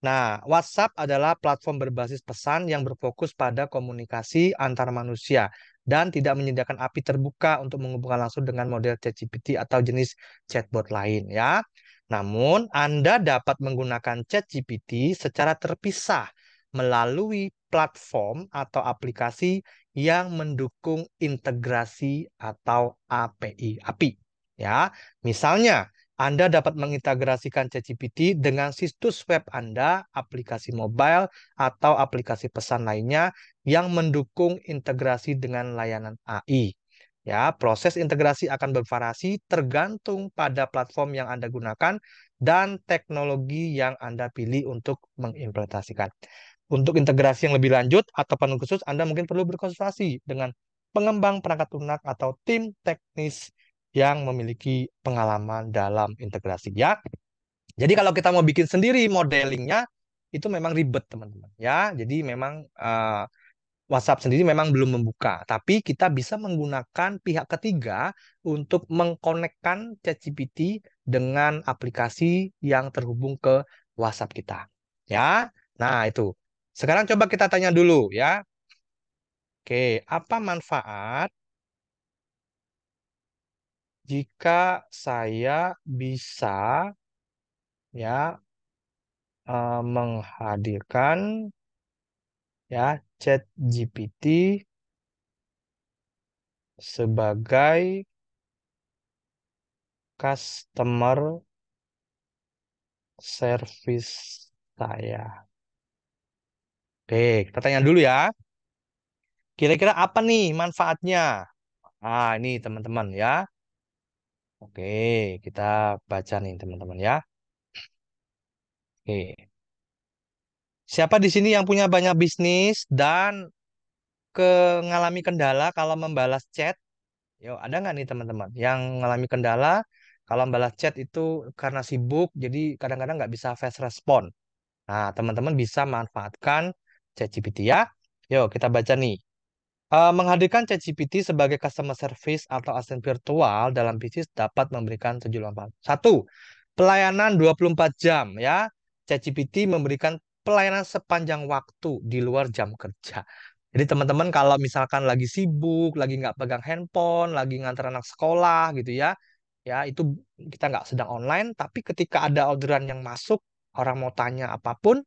Speaker 1: Nah, WhatsApp adalah platform berbasis pesan yang berfokus pada komunikasi antar manusia dan tidak menyediakan API terbuka untuk menghubungkan langsung dengan model ChatGPT atau jenis chatbot lain ya. Namun, Anda dapat menggunakan ChatGPT secara terpisah melalui platform atau aplikasi yang mendukung integrasi atau API API ya. Misalnya anda dapat mengintegrasikan ChatGPT dengan situs web Anda, aplikasi mobile, atau aplikasi pesan lainnya yang mendukung integrasi dengan layanan AI. Ya, proses integrasi akan bervariasi tergantung pada platform yang Anda gunakan dan teknologi yang Anda pilih untuk mengimplementasikan. Untuk integrasi yang lebih lanjut atau penuh khusus, Anda mungkin perlu berkonsultasi dengan pengembang perangkat lunak atau tim teknis yang memiliki pengalaman dalam integrasi ya. Jadi kalau kita mau bikin sendiri modelingnya itu memang ribet teman-teman ya. Jadi memang uh, WhatsApp sendiri memang belum membuka, tapi kita bisa menggunakan pihak ketiga untuk mengkonekkan ChatGPT dengan aplikasi yang terhubung ke WhatsApp kita. Ya. Nah, itu. Sekarang coba kita tanya dulu ya. Oke, apa manfaat jika saya bisa ya eh, menghadirkan ya Chat GPT sebagai customer service saya. Oke, kita tanya dulu ya. Kira-kira apa nih manfaatnya? Ah, ini teman-teman ya. Oke, kita baca nih teman-teman ya. Oke. Siapa di sini yang punya banyak bisnis dan mengalami kendala kalau membalas chat? Yo, ada nggak nih teman-teman yang mengalami kendala kalau membalas chat itu karena sibuk, jadi kadang-kadang nggak bisa fast respon. Nah, teman-teman bisa manfaatkan ChatGPT ya. Yuk kita baca nih. Uh, menghadirkan ChatGPT sebagai customer service atau asisten virtual dalam bisnis dapat memberikan sejumlah manfaat. Satu, pelayanan 24 jam ya. ChatGPT memberikan pelayanan sepanjang waktu di luar jam kerja. Jadi teman-teman kalau misalkan lagi sibuk, lagi nggak pegang handphone, lagi ngantar anak sekolah gitu ya, ya itu kita nggak sedang online, tapi ketika ada orderan yang masuk, orang mau tanya apapun,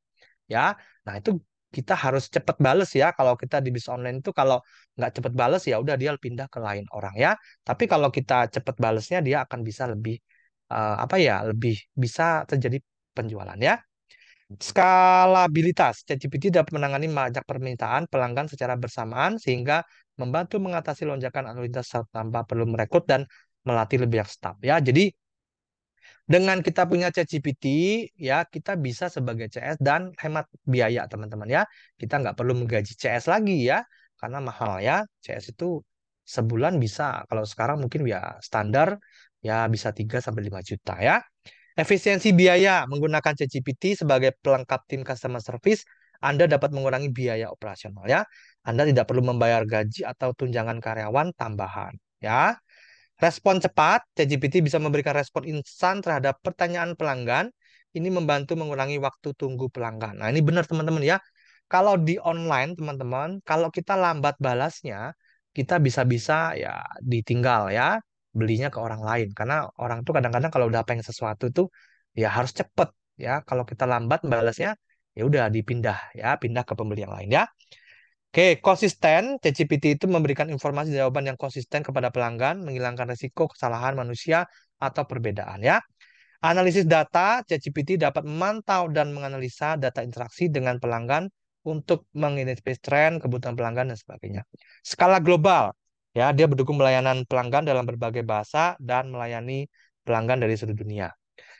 Speaker 1: ya, nah itu kita harus cepat bales ya kalau kita di bis online itu kalau nggak cepat bales ya udah dia pindah ke lain orang ya tapi kalau kita cepat balesnya dia akan bisa lebih uh, apa ya lebih bisa terjadi penjualan ya skalabilitas ChatGPT dapat menangani banyak permintaan pelanggan secara bersamaan sehingga membantu mengatasi lonjakan lintas tanpa perlu merekrut dan melatih lebih banyak staff ya jadi dengan kita punya ChatGPT, ya kita bisa sebagai CS dan hemat biaya teman-teman ya. Kita nggak perlu menggaji CS lagi ya, karena mahal ya. CS itu sebulan bisa, kalau sekarang mungkin ya standar ya bisa 3 sampai lima juta ya. Efisiensi biaya menggunakan ChatGPT sebagai pelengkap tim customer service, Anda dapat mengurangi biaya operasional ya. Anda tidak perlu membayar gaji atau tunjangan karyawan tambahan ya. Respon cepat, ChatGPT bisa memberikan respon instan terhadap pertanyaan pelanggan. Ini membantu mengurangi waktu tunggu pelanggan. Nah, ini benar teman-teman ya. Kalau di online, teman-teman, kalau kita lambat balasnya, kita bisa-bisa ya ditinggal ya, belinya ke orang lain. Karena orang itu kadang-kadang kalau udah pengen sesuatu itu ya harus cepet ya. Kalau kita lambat balasnya, ya udah dipindah ya, pindah ke pembeli yang lain ya. Oke, konsisten. ChatGPT itu memberikan informasi jawaban yang konsisten kepada pelanggan, menghilangkan risiko kesalahan manusia atau perbedaan ya. Analisis data, ChatGPT dapat memantau dan menganalisa data interaksi dengan pelanggan untuk mengidentifikasi tren, kebutuhan pelanggan dan sebagainya. Skala global, ya, dia mendukung pelayanan pelanggan dalam berbagai bahasa dan melayani pelanggan dari seluruh dunia.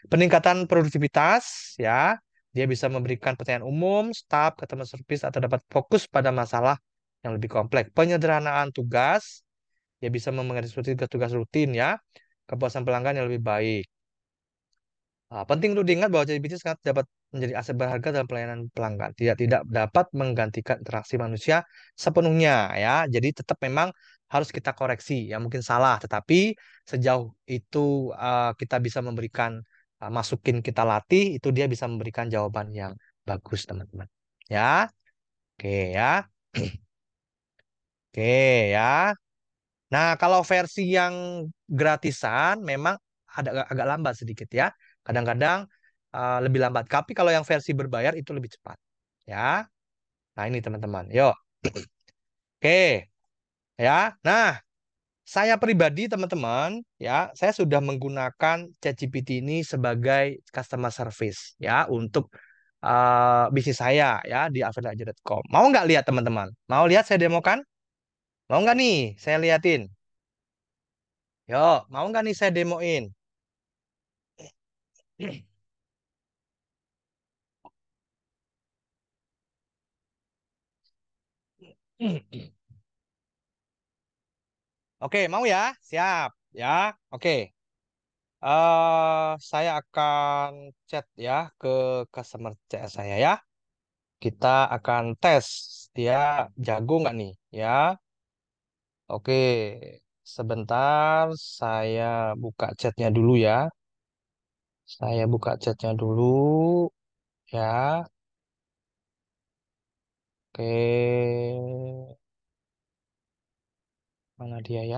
Speaker 1: Peningkatan produktivitas, ya, dia bisa memberikan pertanyaan umum, staf, customer service, atau dapat fokus pada masalah yang lebih kompleks. Penyederhanaan tugas, dia bisa mengeksekusi tugas rutin ya, kepuasan pelanggan yang lebih baik. Nah, penting untuk diingat bahwa ChatGPT sangat dapat menjadi aset berharga dalam pelayanan pelanggan. Tidak tidak dapat menggantikan interaksi manusia sepenuhnya ya. Jadi tetap memang harus kita koreksi ya mungkin salah, tetapi sejauh itu uh, kita bisa memberikan Ah, masukin kita latih itu dia bisa memberikan jawaban yang bagus teman-teman ya oke ya oke ya nah kalau versi yang gratisan memang ada agak lambat sedikit ya kadang-kadang uh, lebih lambat tapi kalau yang versi berbayar itu lebih cepat ya nah ini teman-teman yuk oke ya nah saya pribadi teman-teman ya saya sudah menggunakan ChatGPT ini sebagai customer service ya untuk uh, bisnis saya ya di avendaaja.com. Mau nggak lihat teman-teman? Mau lihat saya demokan? Mau nggak nih saya liatin? Yo, mau nggak nih saya demoin? Mm-hmm. Oke, mau ya? Siap, ya. Oke. Uh, saya akan chat ya ke customer CS saya ya. Kita akan tes dia jago nggak nih ya. Oke, sebentar saya buka chatnya dulu ya. Saya buka chatnya dulu ya. Oke. Mana dia ya?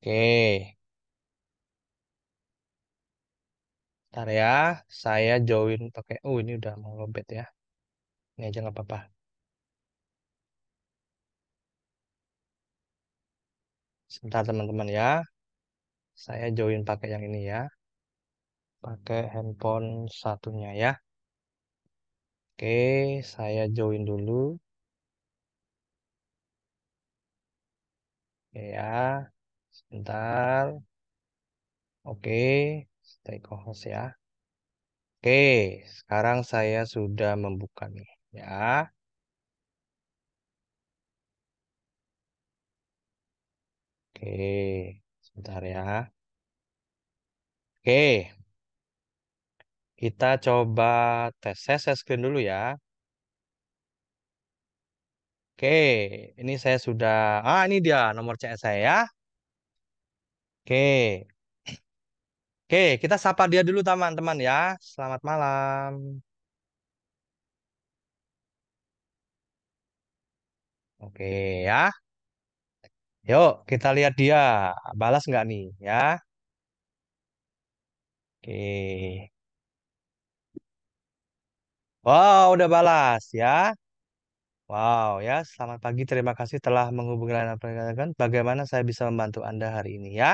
Speaker 1: Oke, ntar ya, saya join pakai. Oh, ini udah mau lobet ya. Ini aja nggak apa-apa. sebentar teman-teman ya saya join pakai yang ini ya pakai handphone satunya ya oke saya join dulu oke ya sebentar oke stay co-host ya oke sekarang saya sudah membuka nih ya Oke, sebentar ya. Oke, kita coba tes. Saya share screen dulu ya. Oke, ini saya sudah. Ah, ini dia nomor CS saya ya. Oke. Oke, kita sapa dia dulu teman-teman ya. Selamat malam. Oke ya. Yuk, kita lihat dia. Balas nggak nih, ya? Oke. Wow, udah balas, ya. Wow, ya. Selamat pagi. Terima kasih telah menghubungi layanan Bagaimana saya bisa membantu Anda hari ini, ya?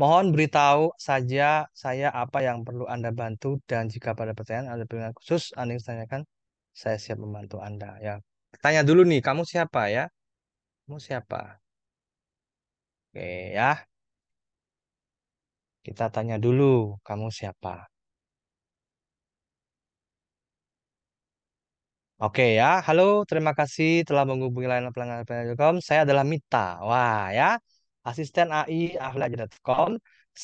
Speaker 1: Mohon beritahu saja saya apa yang perlu Anda bantu dan jika pada pertanyaan ada pertanyaan khusus Anda tanyakan, saya siap membantu Anda ya. Tanya dulu nih, kamu siapa ya? Kamu siapa? Oke ya. Kita tanya dulu, kamu siapa? Oke ya, halo, terima kasih telah menghubungi layanan pelanggan Pelanggan.com. Saya adalah Mita. Wah ya, asisten AI ahli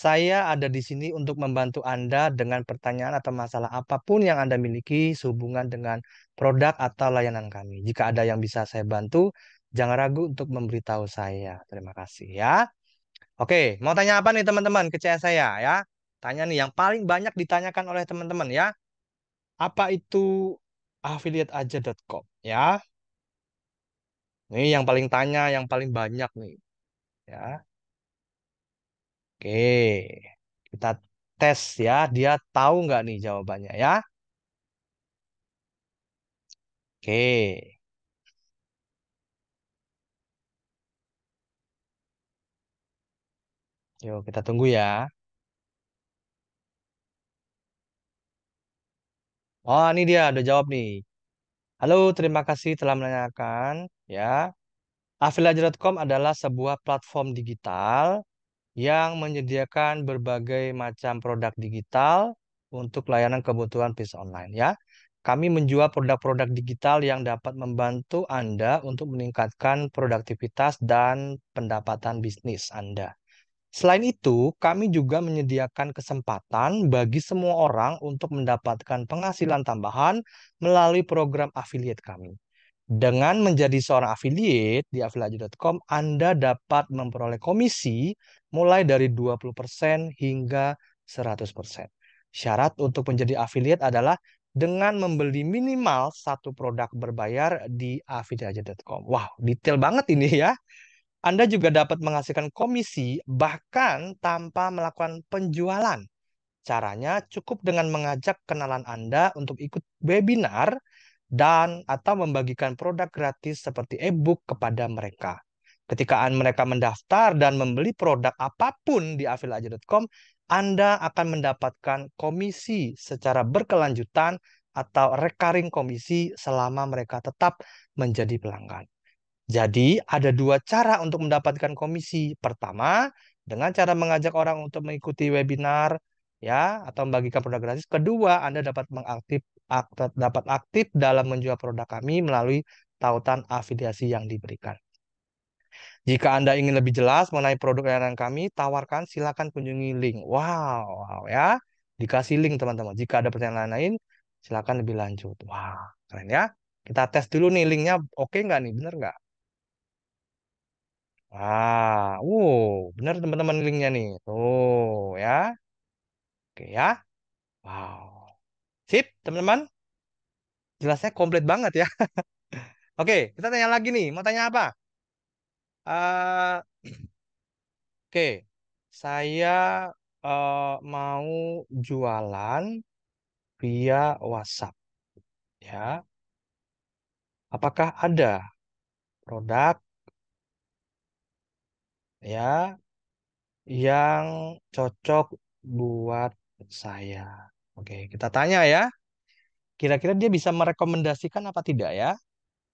Speaker 1: Saya ada di sini untuk membantu Anda dengan pertanyaan atau masalah apapun yang Anda miliki sehubungan dengan produk atau layanan kami. Jika ada yang bisa saya bantu, Jangan ragu untuk memberitahu saya. Terima kasih ya. Oke, mau tanya apa nih teman-teman ke CS saya ya? Tanya nih yang paling banyak ditanyakan oleh teman-teman ya. Apa itu affiliateaja.com ya? Ini yang paling tanya, yang paling banyak nih. Ya. Oke, kita tes ya. Dia tahu nggak nih jawabannya ya? Oke. Yuk, kita tunggu ya. Oh, ini dia udah jawab nih. Halo, terima kasih telah menanyakan ya. Afilajar.com adalah sebuah platform digital yang menyediakan berbagai macam produk digital untuk layanan kebutuhan bisnis online ya. Kami menjual produk-produk digital yang dapat membantu Anda untuk meningkatkan produktivitas dan pendapatan bisnis Anda. Selain itu, kami juga menyediakan kesempatan bagi semua orang untuk mendapatkan penghasilan tambahan melalui program affiliate kami. Dengan menjadi seorang affiliate di affiliate.com, Anda dapat memperoleh komisi mulai dari 20% hingga 100%. Syarat untuk menjadi affiliate adalah dengan membeli minimal satu produk berbayar di affiliate.com. Wow, detail banget ini ya. Anda juga dapat menghasilkan komisi bahkan tanpa melakukan penjualan. Caranya cukup dengan mengajak kenalan Anda untuk ikut webinar dan atau membagikan produk gratis seperti e-book kepada mereka. Ketika mereka mendaftar dan membeli produk apapun di afilaja.com, Anda akan mendapatkan komisi secara berkelanjutan atau recurring komisi selama mereka tetap menjadi pelanggan. Jadi, ada dua cara untuk mendapatkan komisi. Pertama, dengan cara mengajak orang untuk mengikuti webinar ya atau membagikan produk gratis. Kedua, Anda dapat mengaktif aktif, dapat aktif dalam menjual produk kami melalui tautan afiliasi yang diberikan. Jika Anda ingin lebih jelas mengenai produk layanan kami, tawarkan silakan kunjungi link. Wow, wow ya. Dikasih link teman-teman. Jika ada pertanyaan lain, silakan lebih lanjut. Wah, wow, keren ya. Kita tes dulu nih linknya oke okay nggak nih, bener nggak? Ah, wow, uh, benar teman-teman linknya nih. Tuh ya. Oke ya. Wow. Sip, teman-teman. Jelasnya komplit banget ya. Oke, kita tanya lagi nih. Mau tanya apa? Uh, Oke, saya uh, mau jualan via WhatsApp. Ya, apakah ada produk ya yang cocok buat saya. Oke, kita tanya ya. Kira-kira dia bisa merekomendasikan apa tidak ya?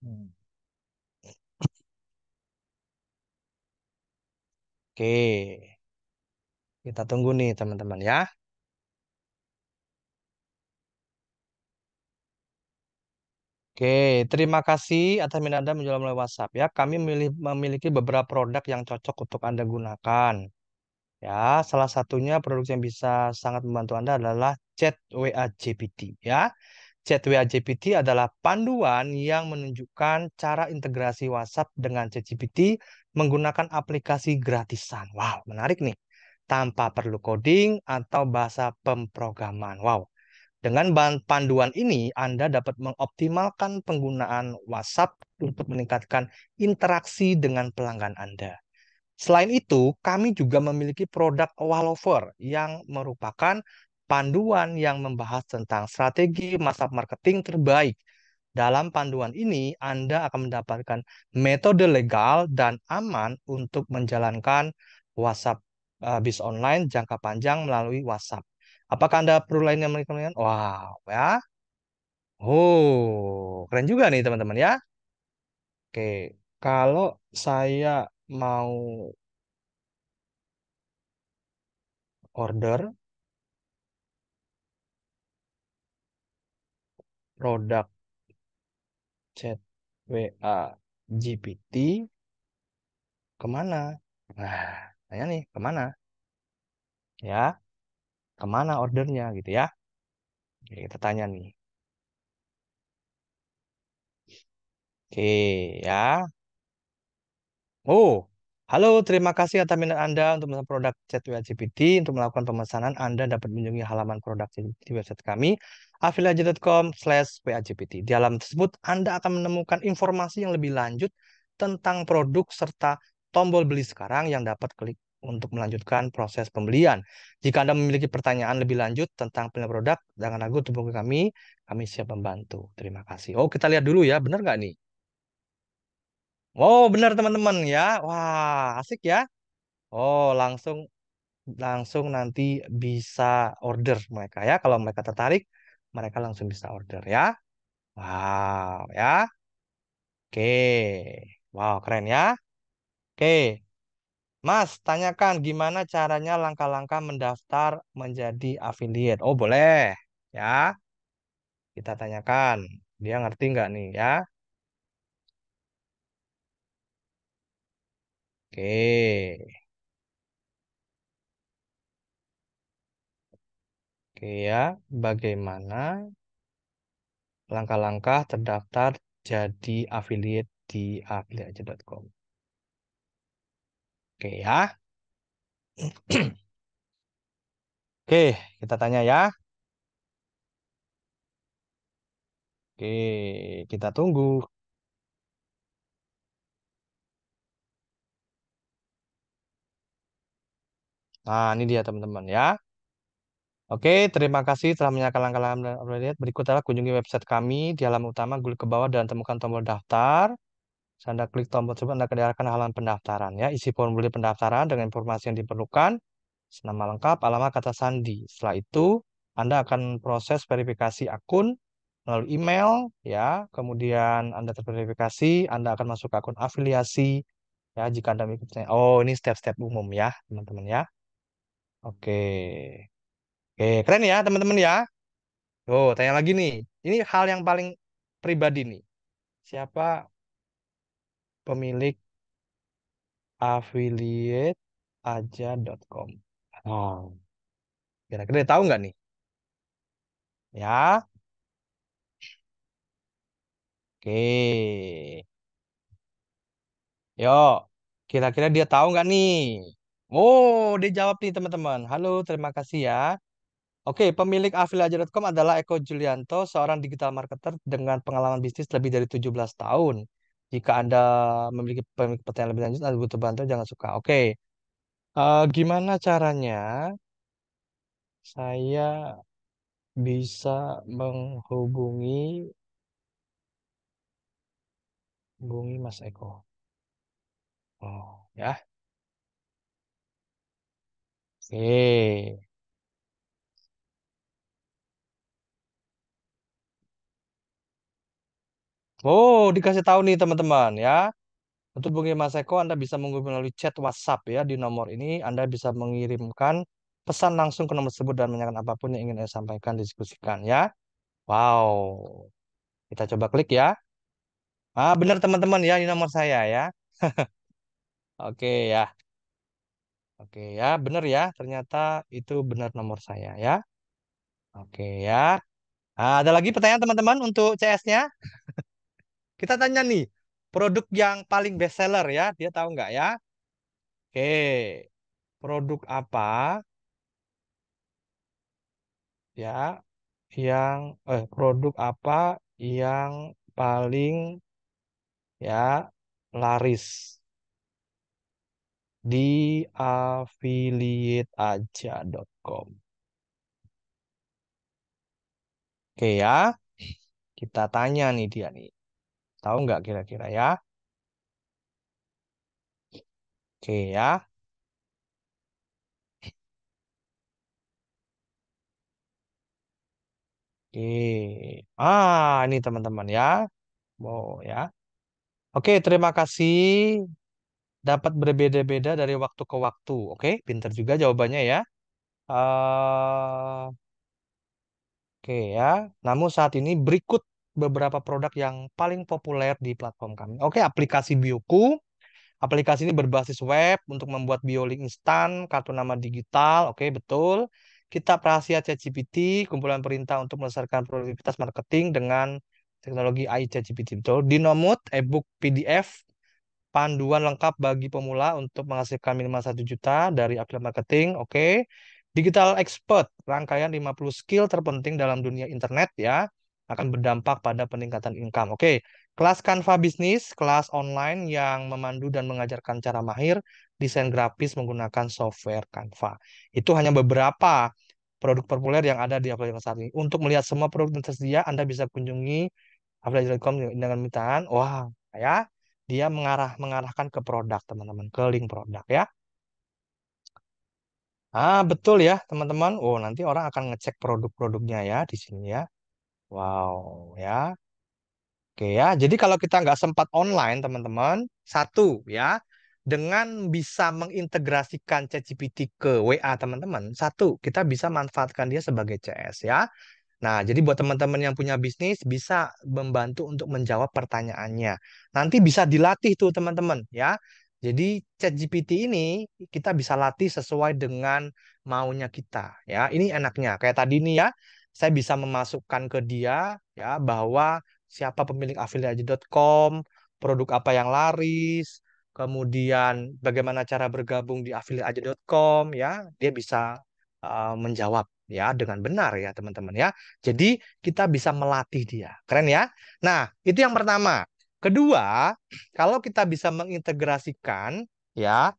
Speaker 1: Hmm. Oke. Kita tunggu nih teman-teman ya. Oke, terima kasih atas minat Anda menjual melalui WhatsApp ya. Kami memilih- memiliki beberapa produk yang cocok untuk Anda gunakan. Ya, salah satunya produk yang bisa sangat membantu Anda adalah Chat WA GPT ya. Chat WA GPT adalah panduan yang menunjukkan cara integrasi WhatsApp dengan Chat GPT menggunakan aplikasi gratisan. Wow, menarik nih. Tanpa perlu coding atau bahasa pemrograman. Wow. Dengan panduan ini, Anda dapat mengoptimalkan penggunaan WhatsApp untuk meningkatkan interaksi dengan pelanggan Anda. Selain itu, kami juga memiliki produk Wallover yang merupakan panduan yang membahas tentang strategi WhatsApp marketing terbaik. Dalam panduan ini, Anda akan mendapatkan metode legal dan aman untuk menjalankan WhatsApp eh, bis online jangka panjang melalui WhatsApp. Apakah Anda perlu lainnya yang Wow, ya. Oh, keren juga nih teman-teman ya. Oke, kalau saya mau order produk chat WA GPT kemana? Nah, tanya nih, kemana? Ya, kemana ordernya gitu ya. Oke, kita tanya nih. Oke ya. Oh, halo terima kasih atas minat Anda untuk memesan produk ChatGPT. Untuk melakukan pemesanan Anda dapat mengunjungi halaman produk di website kami affiliate.com slash WAGPT. Di halaman tersebut Anda akan menemukan informasi yang lebih lanjut tentang produk serta tombol beli sekarang yang dapat klik untuk melanjutkan proses pembelian. Jika Anda memiliki pertanyaan lebih lanjut tentang pilihan produk, jangan ragu untuk hubungi kami. Kami siap membantu. Terima kasih. Oh, kita lihat dulu ya, benar nggak nih? Wow, oh, benar teman-teman ya. Wah, asik ya. Oh, langsung langsung nanti bisa order mereka ya. Kalau mereka tertarik, mereka langsung bisa order ya. Wow, ya. Oke. Wow, keren ya. Oke. Mas, tanyakan gimana caranya langkah-langkah mendaftar menjadi affiliate. Oh, boleh. Ya. Kita tanyakan. Dia ngerti nggak nih, ya? Oke. Oke ya, bagaimana langkah-langkah terdaftar jadi affiliate di affiliate.com. Oke ya. Oke, kita tanya ya. Oke, kita tunggu. Nah, ini dia teman-teman ya. Oke, terima kasih telah menyaksikan langkah-langkah update. Berikut adalah kunjungi website kami di halaman utama, gulik ke bawah dan temukan tombol daftar. Anda klik tombol tersebut, Anda keluarkan halaman pendaftaran. ya Isi formulir pendaftaran dengan informasi yang diperlukan, nama lengkap, alamat kata sandi. Setelah itu, Anda akan proses verifikasi akun melalui email, ya kemudian Anda terverifikasi, Anda akan masuk ke akun afiliasi, ya jika Anda mengikuti. Oh, ini step-step umum ya, teman-teman ya. Oke. Oke, keren ya teman-teman ya. Oh, tanya lagi nih. Ini hal yang paling pribadi nih. Siapa pemilik affiliate aja.com. Oh. Kira-kira tahu nggak nih? Ya. Oke. Yo, kira-kira dia tahu nggak nih? Oh, dia jawab nih teman-teman. Halo, terima kasih ya. Oke, pemilik afiliaja.com adalah Eko Julianto, seorang digital marketer dengan pengalaman bisnis lebih dari 17 tahun. Jika Anda memiliki pertanyaan lebih lanjut atau butuh bantuan, jangan suka. Oke, Uh, gimana caranya saya bisa menghubungi hubungi Mas Eko? Oh, ya. Oke. Oh, dikasih tahu nih teman-teman ya. Untuk hubungi Mas Eko, Anda bisa menghubungi melalui chat WhatsApp ya di nomor ini. Anda bisa mengirimkan pesan langsung ke nomor tersebut dan menanyakan apapun yang ingin saya sampaikan, diskusikan ya. Wow, kita coba klik ya. Ah, benar teman-teman ya, ini nomor saya ya. Oke ya. Oke ya, benar ya. Ternyata itu benar nomor saya ya. Oke ya. Ah, ada lagi pertanyaan teman-teman untuk CS-nya? Kita tanya nih, produk yang paling best seller ya, dia tahu nggak ya? Oke, produk apa ya yang eh produk apa yang paling ya laris di affiliateaja.com. Oke ya. Kita tanya nih dia nih. Tahu nggak kira-kira ya? Oke ya. Oke. Ah, ini teman-teman ya. Wow ya. Oke, terima kasih. Dapat berbeda-beda dari waktu ke waktu. Oke, pinter juga jawabannya ya. Uh, Oke okay, ya. Namun saat ini berikut beberapa produk yang paling populer di platform kami. Oke, aplikasi Bioku. Aplikasi ini berbasis web untuk membuat biolink instan, kartu nama digital. Oke, betul. Kita rahasia ChatGPT, kumpulan perintah untuk melestarikan produktivitas marketing dengan teknologi AI ChatGPT. Betul. Dinomut, e-book PDF, panduan lengkap bagi pemula untuk menghasilkan minimal 1 juta dari affiliate marketing. Oke. Digital Expert, rangkaian 50 skill terpenting dalam dunia internet ya akan berdampak pada peningkatan income. Oke, kelas Canva Bisnis, kelas online yang memandu dan mengajarkan cara mahir desain grafis menggunakan software Canva. Itu hanya beberapa produk populer yang ada di aplikasi saat ini. Untuk melihat semua produk yang tersedia, Anda bisa kunjungi aplikasi.com dengan mintaan. Wah, ya, dia mengarah mengarahkan ke produk, teman-teman, ke link produk ya. Ah, betul ya, teman-teman. Oh, nanti orang akan ngecek produk-produknya ya di sini ya. Wow, ya. Oke ya. Jadi kalau kita nggak sempat online, teman-teman, satu ya, dengan bisa mengintegrasikan ChatGPT ke WA teman-teman, satu kita bisa manfaatkan dia sebagai CS ya. Nah, jadi buat teman-teman yang punya bisnis bisa membantu untuk menjawab pertanyaannya. Nanti bisa dilatih tuh teman-teman ya. Jadi ChatGPT ini kita bisa latih sesuai dengan maunya kita ya. Ini enaknya kayak tadi nih ya saya bisa memasukkan ke dia ya bahwa siapa pemilik afiliatj.com, produk apa yang laris, kemudian bagaimana cara bergabung di afiliatj.com ya, dia bisa uh, menjawab ya dengan benar ya teman-teman ya. Jadi kita bisa melatih dia. Keren ya. Nah, itu yang pertama. Kedua, kalau kita bisa mengintegrasikan ya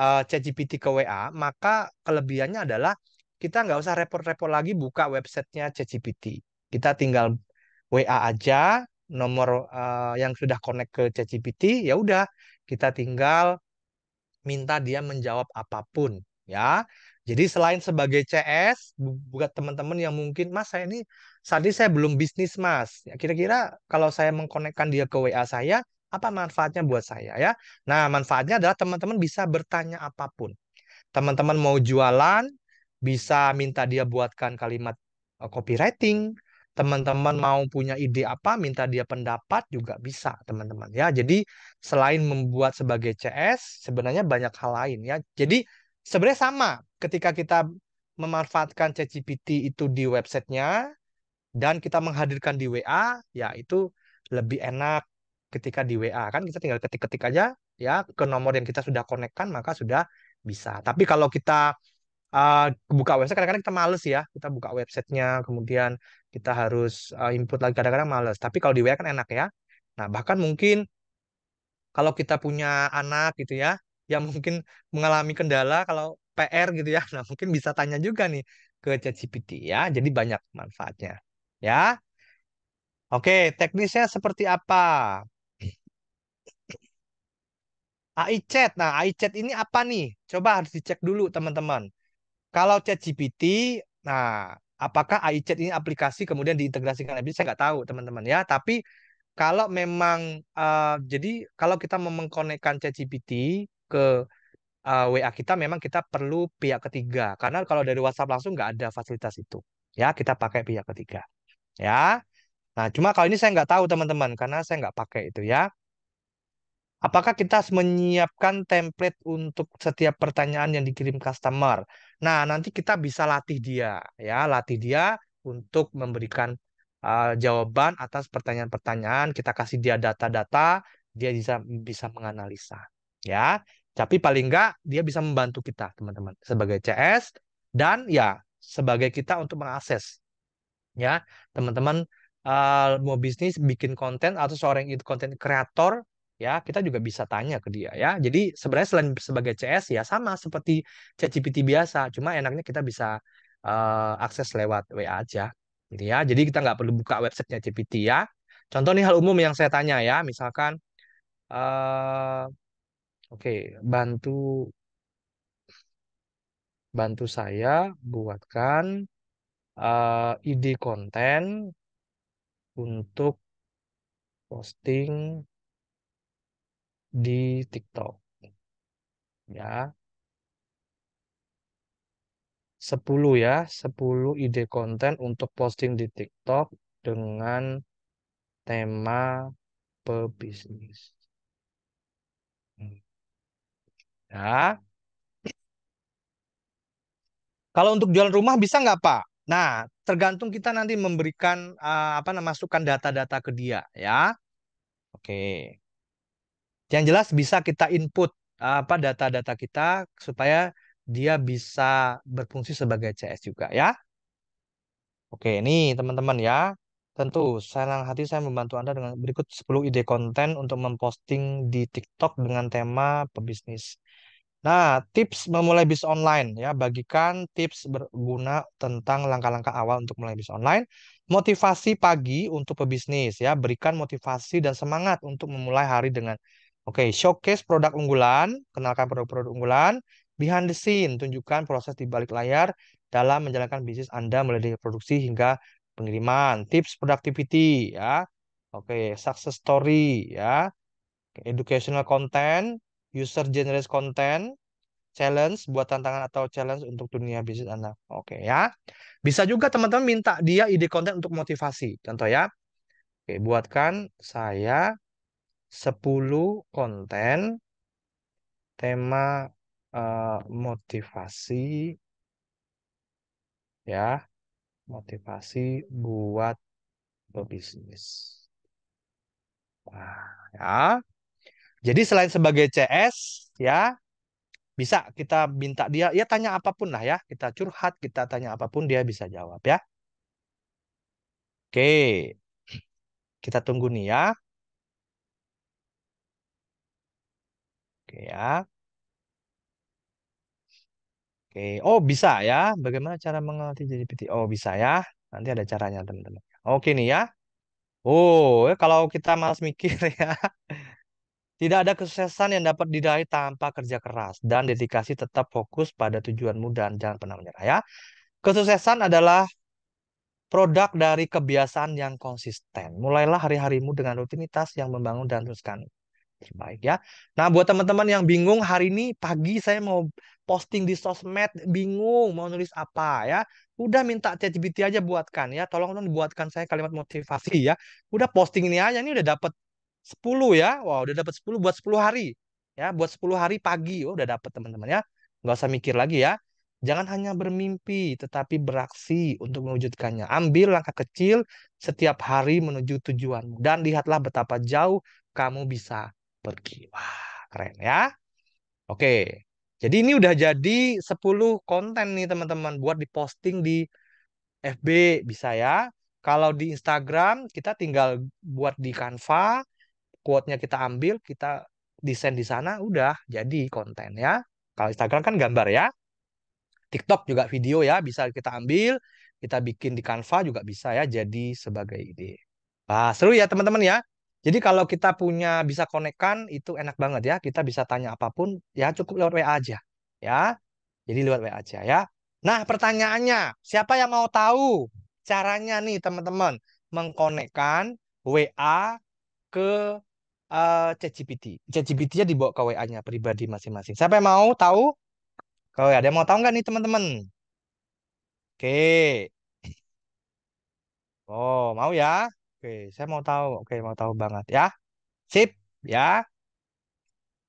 Speaker 1: uh, ChatGPT ke WA, maka kelebihannya adalah kita nggak usah repot-repot lagi buka websitenya ChatGPT. Kita tinggal WA aja nomor uh, yang sudah connect ke ChatGPT, ya udah kita tinggal minta dia menjawab apapun ya. Jadi selain sebagai CS, buat teman-teman yang mungkin, Mas saya ini saat ini saya belum bisnis Mas. Ya, kira-kira kalau saya mengkonekkan dia ke WA saya, apa manfaatnya buat saya ya? Nah manfaatnya adalah teman-teman bisa bertanya apapun. Teman-teman mau jualan, bisa minta dia buatkan kalimat eh, copywriting, teman-teman hmm. mau punya ide apa, minta dia pendapat juga bisa, teman-teman ya. Jadi selain membuat sebagai CS, sebenarnya banyak hal lain ya. Jadi sebenarnya sama ketika kita memanfaatkan ChatGPT itu di websitenya dan kita menghadirkan di WA, ya itu lebih enak ketika di WA kan kita tinggal ketik-ketik aja ya ke nomor yang kita sudah konekkan maka sudah bisa. Tapi kalau kita uh, buka website kadang-kadang kita males ya kita buka websitenya kemudian kita harus uh, input lagi kadang-kadang males tapi kalau di WA kan enak ya nah bahkan mungkin kalau kita punya anak gitu ya yang mungkin mengalami kendala kalau PR gitu ya nah mungkin bisa tanya juga nih ke ChatGPT ya jadi banyak manfaatnya ya oke teknisnya seperti apa AI chat. Nah, AI chat ini apa nih? Coba harus dicek dulu, teman-teman. Kalau Chat GPT, nah apakah AI Chat ini aplikasi kemudian diintegrasikan lebih? Saya nggak tahu teman-teman ya. Tapi kalau memang uh, jadi kalau kita mengkonekkan GPT ke uh, eh, WA kita, memang kita perlu pihak ketiga. Karena kalau dari WhatsApp langsung nggak ada fasilitas itu. Ya kita pakai pihak ketiga. Ya. Nah, cuma kalau ini saya nggak tahu teman-teman karena saya nggak pakai itu ya. Apakah kita harus menyiapkan template untuk setiap pertanyaan yang dikirim customer? Nah, nanti kita bisa latih dia, ya, latih dia untuk memberikan uh, jawaban atas pertanyaan-pertanyaan. Kita kasih dia data-data, dia bisa bisa menganalisa, ya. Tapi paling enggak dia bisa membantu kita, teman-teman, sebagai CS dan ya sebagai kita untuk mengakses, ya, teman-teman uh, mau bisnis bikin konten atau seorang itu konten kreator ya kita juga bisa tanya ke dia ya jadi sebenarnya selain sebagai CS ya sama seperti ChatGPT biasa cuma enaknya kita bisa uh, akses lewat WA aja gitu ya jadi kita nggak perlu buka websitenya GPT ya contoh nih hal umum yang saya tanya ya misalkan uh, oke okay, bantu bantu saya buatkan uh, ide konten untuk posting di TikTok. Ya. 10 ya, 10 ide konten untuk posting di TikTok dengan tema pebisnis. Hmm. Ya. Kalau untuk jualan rumah bisa nggak Pak? Nah, tergantung kita nanti memberikan uh, apa namanya masukan data-data ke dia ya. Oke. Yang jelas bisa kita input apa data-data kita supaya dia bisa berfungsi sebagai CS juga ya. Oke, ini teman-teman ya. Tentu, senang hati saya membantu Anda dengan berikut 10 ide konten untuk memposting di TikTok dengan tema pebisnis. Nah, tips memulai bisnis online ya, bagikan tips berguna tentang langkah-langkah awal untuk mulai bisnis online. Motivasi pagi untuk pebisnis ya, berikan motivasi dan semangat untuk memulai hari dengan Oke, okay, showcase produk unggulan, kenalkan produk-produk unggulan, behind the scene, tunjukkan proses di balik layar dalam menjalankan bisnis Anda mulai dari produksi hingga pengiriman. Tips productivity ya. Oke, okay, success story ya. Educational content, user generated content, challenge buat tantangan atau challenge untuk dunia bisnis Anda. Oke okay, ya. Bisa juga teman-teman minta dia ide konten untuk motivasi. Contoh ya. Oke, buatkan saya 10 konten tema uh, motivasi ya motivasi buat pebisnis. Nah, ya. Jadi selain sebagai CS ya bisa kita minta dia ya tanya apapun lah ya, kita curhat, kita tanya apapun dia bisa jawab ya. Oke. Kita tunggu nih ya. Oke ya. Oke, oh bisa ya. Bagaimana cara mengerti jadi PT? Oh bisa ya. Nanti ada caranya teman-teman. Oke nih ya. Oh, ya kalau kita malas mikir ya. Tidak ada kesuksesan yang dapat diraih tanpa kerja keras dan dedikasi tetap fokus pada tujuanmu dan jangan pernah menyerah ya. Kesuksesan adalah produk dari kebiasaan yang konsisten. Mulailah hari-harimu dengan rutinitas yang membangun dan teruskan terbaik ya. Nah, buat teman-teman yang bingung hari ini pagi saya mau posting di sosmed bingung mau nulis apa ya. Udah minta ChatGPT aja buatkan ya. Tolong dong buatkan saya kalimat motivasi ya. Udah posting ini aja ini udah dapat 10 ya. wow, udah dapat 10 buat 10 hari. Ya, buat 10 hari pagi oh, udah dapat teman-teman ya. Nggak usah mikir lagi ya. Jangan hanya bermimpi, tetapi beraksi untuk mewujudkannya. Ambil langkah kecil setiap hari menuju tujuanmu. Dan lihatlah betapa jauh kamu bisa pergi. Wah, keren ya. Oke. Jadi ini udah jadi 10 konten nih teman-teman buat diposting di FB bisa ya. Kalau di Instagram kita tinggal buat di Canva, quote-nya kita ambil, kita desain di sana udah jadi konten ya. Kalau Instagram kan gambar ya. TikTok juga video ya bisa kita ambil, kita bikin di Canva juga bisa ya jadi sebagai ide. Wah, seru ya teman-teman ya. Jadi kalau kita punya bisa konekkan itu enak banget ya. Kita bisa tanya apapun ya cukup lewat WA aja ya. Jadi lewat WA aja ya. Nah, pertanyaannya, siapa yang mau tahu caranya nih teman-teman mengkonekkan WA ke uh, ChatGPT. ChatGPT-nya dibawa ke WA-nya pribadi masing-masing. Siapa yang mau tahu? Kalau ada yang mau tahu nggak nih teman-teman? Oke. Oh, mau ya? Oke, saya mau tahu. Oke, mau tahu banget ya. Sip, ya.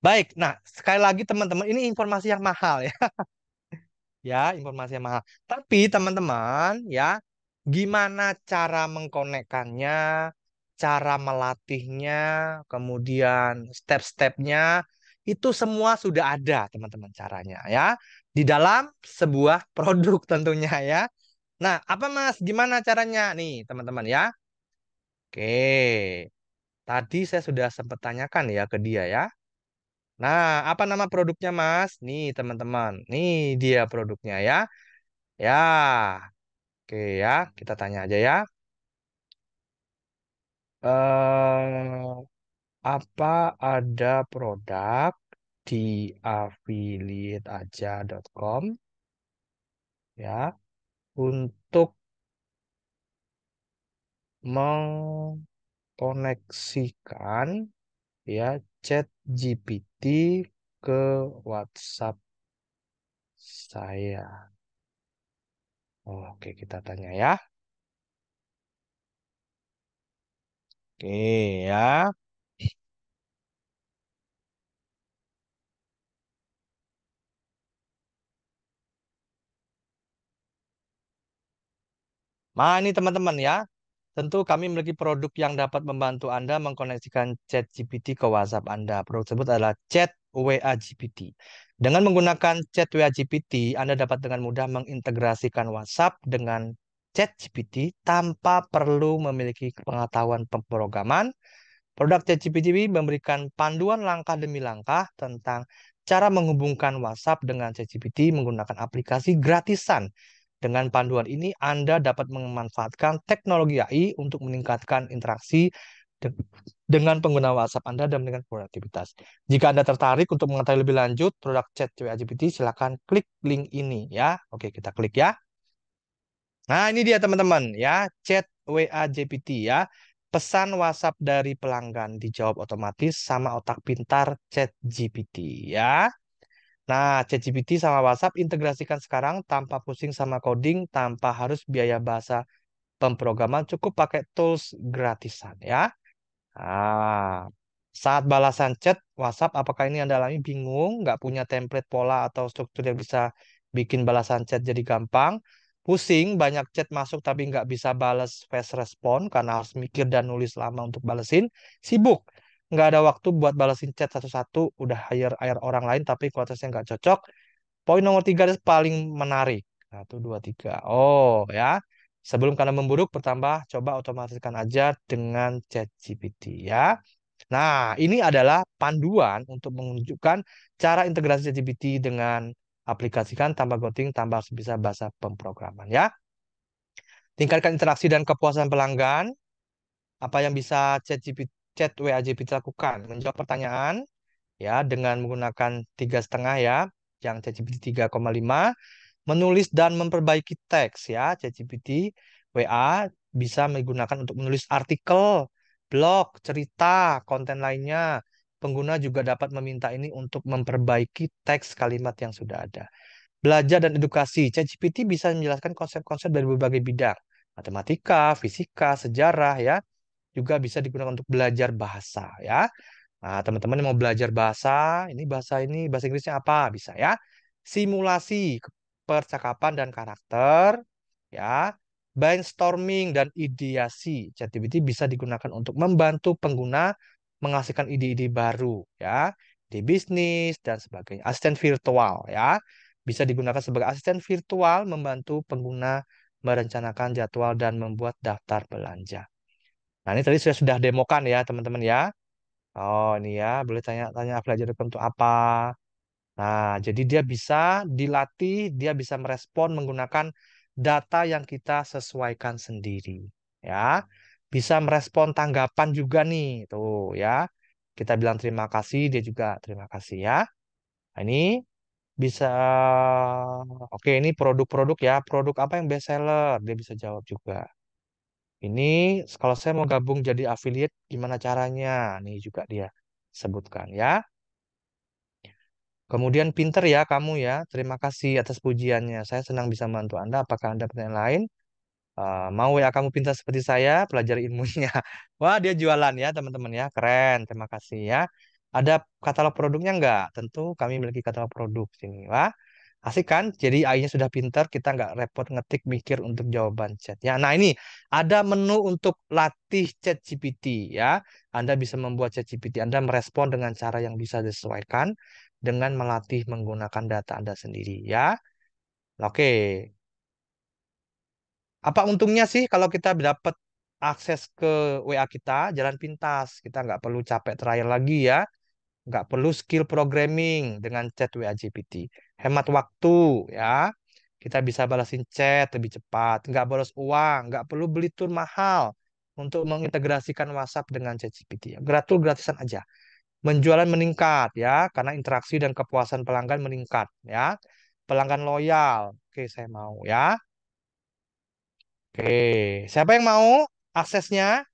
Speaker 1: Baik. Nah, sekali lagi teman-teman, ini informasi yang mahal ya. ya, informasi yang mahal. Tapi teman-teman, ya, gimana cara mengkonekkannya, cara melatihnya, kemudian step-stepnya, itu semua sudah ada teman-teman caranya ya. Di dalam sebuah produk tentunya ya. Nah, apa Mas? Gimana caranya nih, teman-teman ya? Oke. Tadi saya sudah sempat tanyakan ya ke dia ya. Nah, apa nama produknya, Mas? Nih, teman-teman. Nih dia produknya ya. Ya. Oke ya, kita tanya aja ya. Uh, apa ada produk di affiliateaja.com ya untuk mengkoneksikan ya chat GPT ke WhatsApp saya. oke, kita tanya ya. Oke ya. Nah, ini teman-teman ya, Tentu kami memiliki produk yang dapat membantu Anda mengkoneksikan Chat GPT ke WhatsApp Anda. Produk tersebut adalah Chat WA GPT. Dengan menggunakan Chat WA GPT, Anda dapat dengan mudah mengintegrasikan WhatsApp dengan Chat GPT tanpa perlu memiliki pengetahuan pemrograman. Produk Chat GPT memberikan panduan langkah demi langkah tentang cara menghubungkan WhatsApp dengan Chat GPT menggunakan aplikasi gratisan dengan panduan ini, Anda dapat memanfaatkan teknologi AI untuk meningkatkan interaksi dengan pengguna WhatsApp Anda dan meningkatkan produktivitas. Jika Anda tertarik untuk mengetahui lebih lanjut produk chat ChatGPT, silakan klik link ini ya. Oke, kita klik ya. Nah, ini dia teman-teman ya, chat WA GPT ya. Pesan WhatsApp dari pelanggan dijawab otomatis sama otak pintar Chat GPT ya. Nah, ChatGPT sama WhatsApp integrasikan sekarang tanpa pusing sama coding, tanpa harus biaya bahasa pemrograman, cukup pakai tools gratisan ya. Nah, saat balasan chat WhatsApp, apakah ini Anda alami bingung, nggak punya template pola atau struktur yang bisa bikin balasan chat jadi gampang? Pusing, banyak chat masuk tapi nggak bisa balas fast respon karena harus mikir dan nulis lama untuk balesin. Sibuk, nggak ada waktu buat balesin chat satu-satu udah hire hire orang lain tapi kualitasnya nggak cocok poin nomor tiga adalah paling menarik satu dua tiga oh ya sebelum kalian memburuk bertambah coba otomatiskan aja dengan chat GPT ya nah ini adalah panduan untuk menunjukkan cara integrasi chat GPT dengan aplikasikan tambah goting tambah sebisa bahasa pemrograman ya tingkatkan interaksi dan kepuasan pelanggan apa yang bisa chat GPT chat WAJP dilakukan? Menjawab pertanyaan ya dengan menggunakan tiga setengah ya, yang ChatGPT 3,5, menulis dan memperbaiki teks ya, ChatGPT WA bisa menggunakan untuk menulis artikel, blog, cerita, konten lainnya. Pengguna juga dapat meminta ini untuk memperbaiki teks kalimat yang sudah ada. Belajar dan edukasi, ChatGPT bisa menjelaskan konsep-konsep dari berbagai bidang matematika, fisika, sejarah ya juga bisa digunakan untuk belajar bahasa ya. Nah, teman-teman yang mau belajar bahasa, ini bahasa ini bahasa Inggrisnya apa? Bisa ya. Simulasi percakapan dan karakter ya. Brainstorming dan ideasi. ChatGPT bisa digunakan untuk membantu pengguna menghasilkan ide-ide baru ya, di bisnis dan sebagainya. Asisten virtual ya. Bisa digunakan sebagai asisten virtual membantu pengguna merencanakan jadwal dan membuat daftar belanja. Nah, ini tadi sudah sudah demokan ya, teman-teman ya. Oh, ini ya, boleh tanya-tanya pelajaran untuk apa. Nah, jadi dia bisa dilatih, dia bisa merespon menggunakan data yang kita sesuaikan sendiri, ya. Bisa merespon tanggapan juga nih, tuh ya. Kita bilang terima kasih, dia juga terima kasih ya. Nah, ini bisa oke ini produk-produk ya, produk apa yang best seller, dia bisa jawab juga. Ini kalau saya mau gabung jadi affiliate gimana caranya? Nih juga dia sebutkan ya. Kemudian pinter ya kamu ya. Terima kasih atas pujiannya. Saya senang bisa membantu Anda. Apakah Anda pertanyaan lain? Uh, mau ya kamu pintar seperti saya, pelajari ilmunya. Wah, dia jualan ya teman-teman ya. Keren, terima kasih ya. Ada katalog produknya enggak? Tentu kami memiliki katalog produk sini. Wah, Asik kan? Jadi AI-nya sudah pintar, kita nggak repot ngetik mikir untuk jawaban chat. Ya, nah ini ada menu untuk latih chat GPT ya. Anda bisa membuat chat GPT Anda merespon dengan cara yang bisa disesuaikan dengan melatih menggunakan data Anda sendiri ya. Oke. Apa untungnya sih kalau kita dapat akses ke WA kita jalan pintas, kita nggak perlu capek trial lagi ya. Nggak perlu skill programming dengan chat WA GPT hemat waktu ya. Kita bisa balasin chat lebih cepat, nggak boros uang, nggak perlu beli tool mahal untuk mengintegrasikan WhatsApp dengan ChatGPT. gratul gratisan aja. Menjualan meningkat ya, karena interaksi dan kepuasan pelanggan meningkat ya. Pelanggan loyal, oke saya mau ya. Oke, siapa yang mau aksesnya?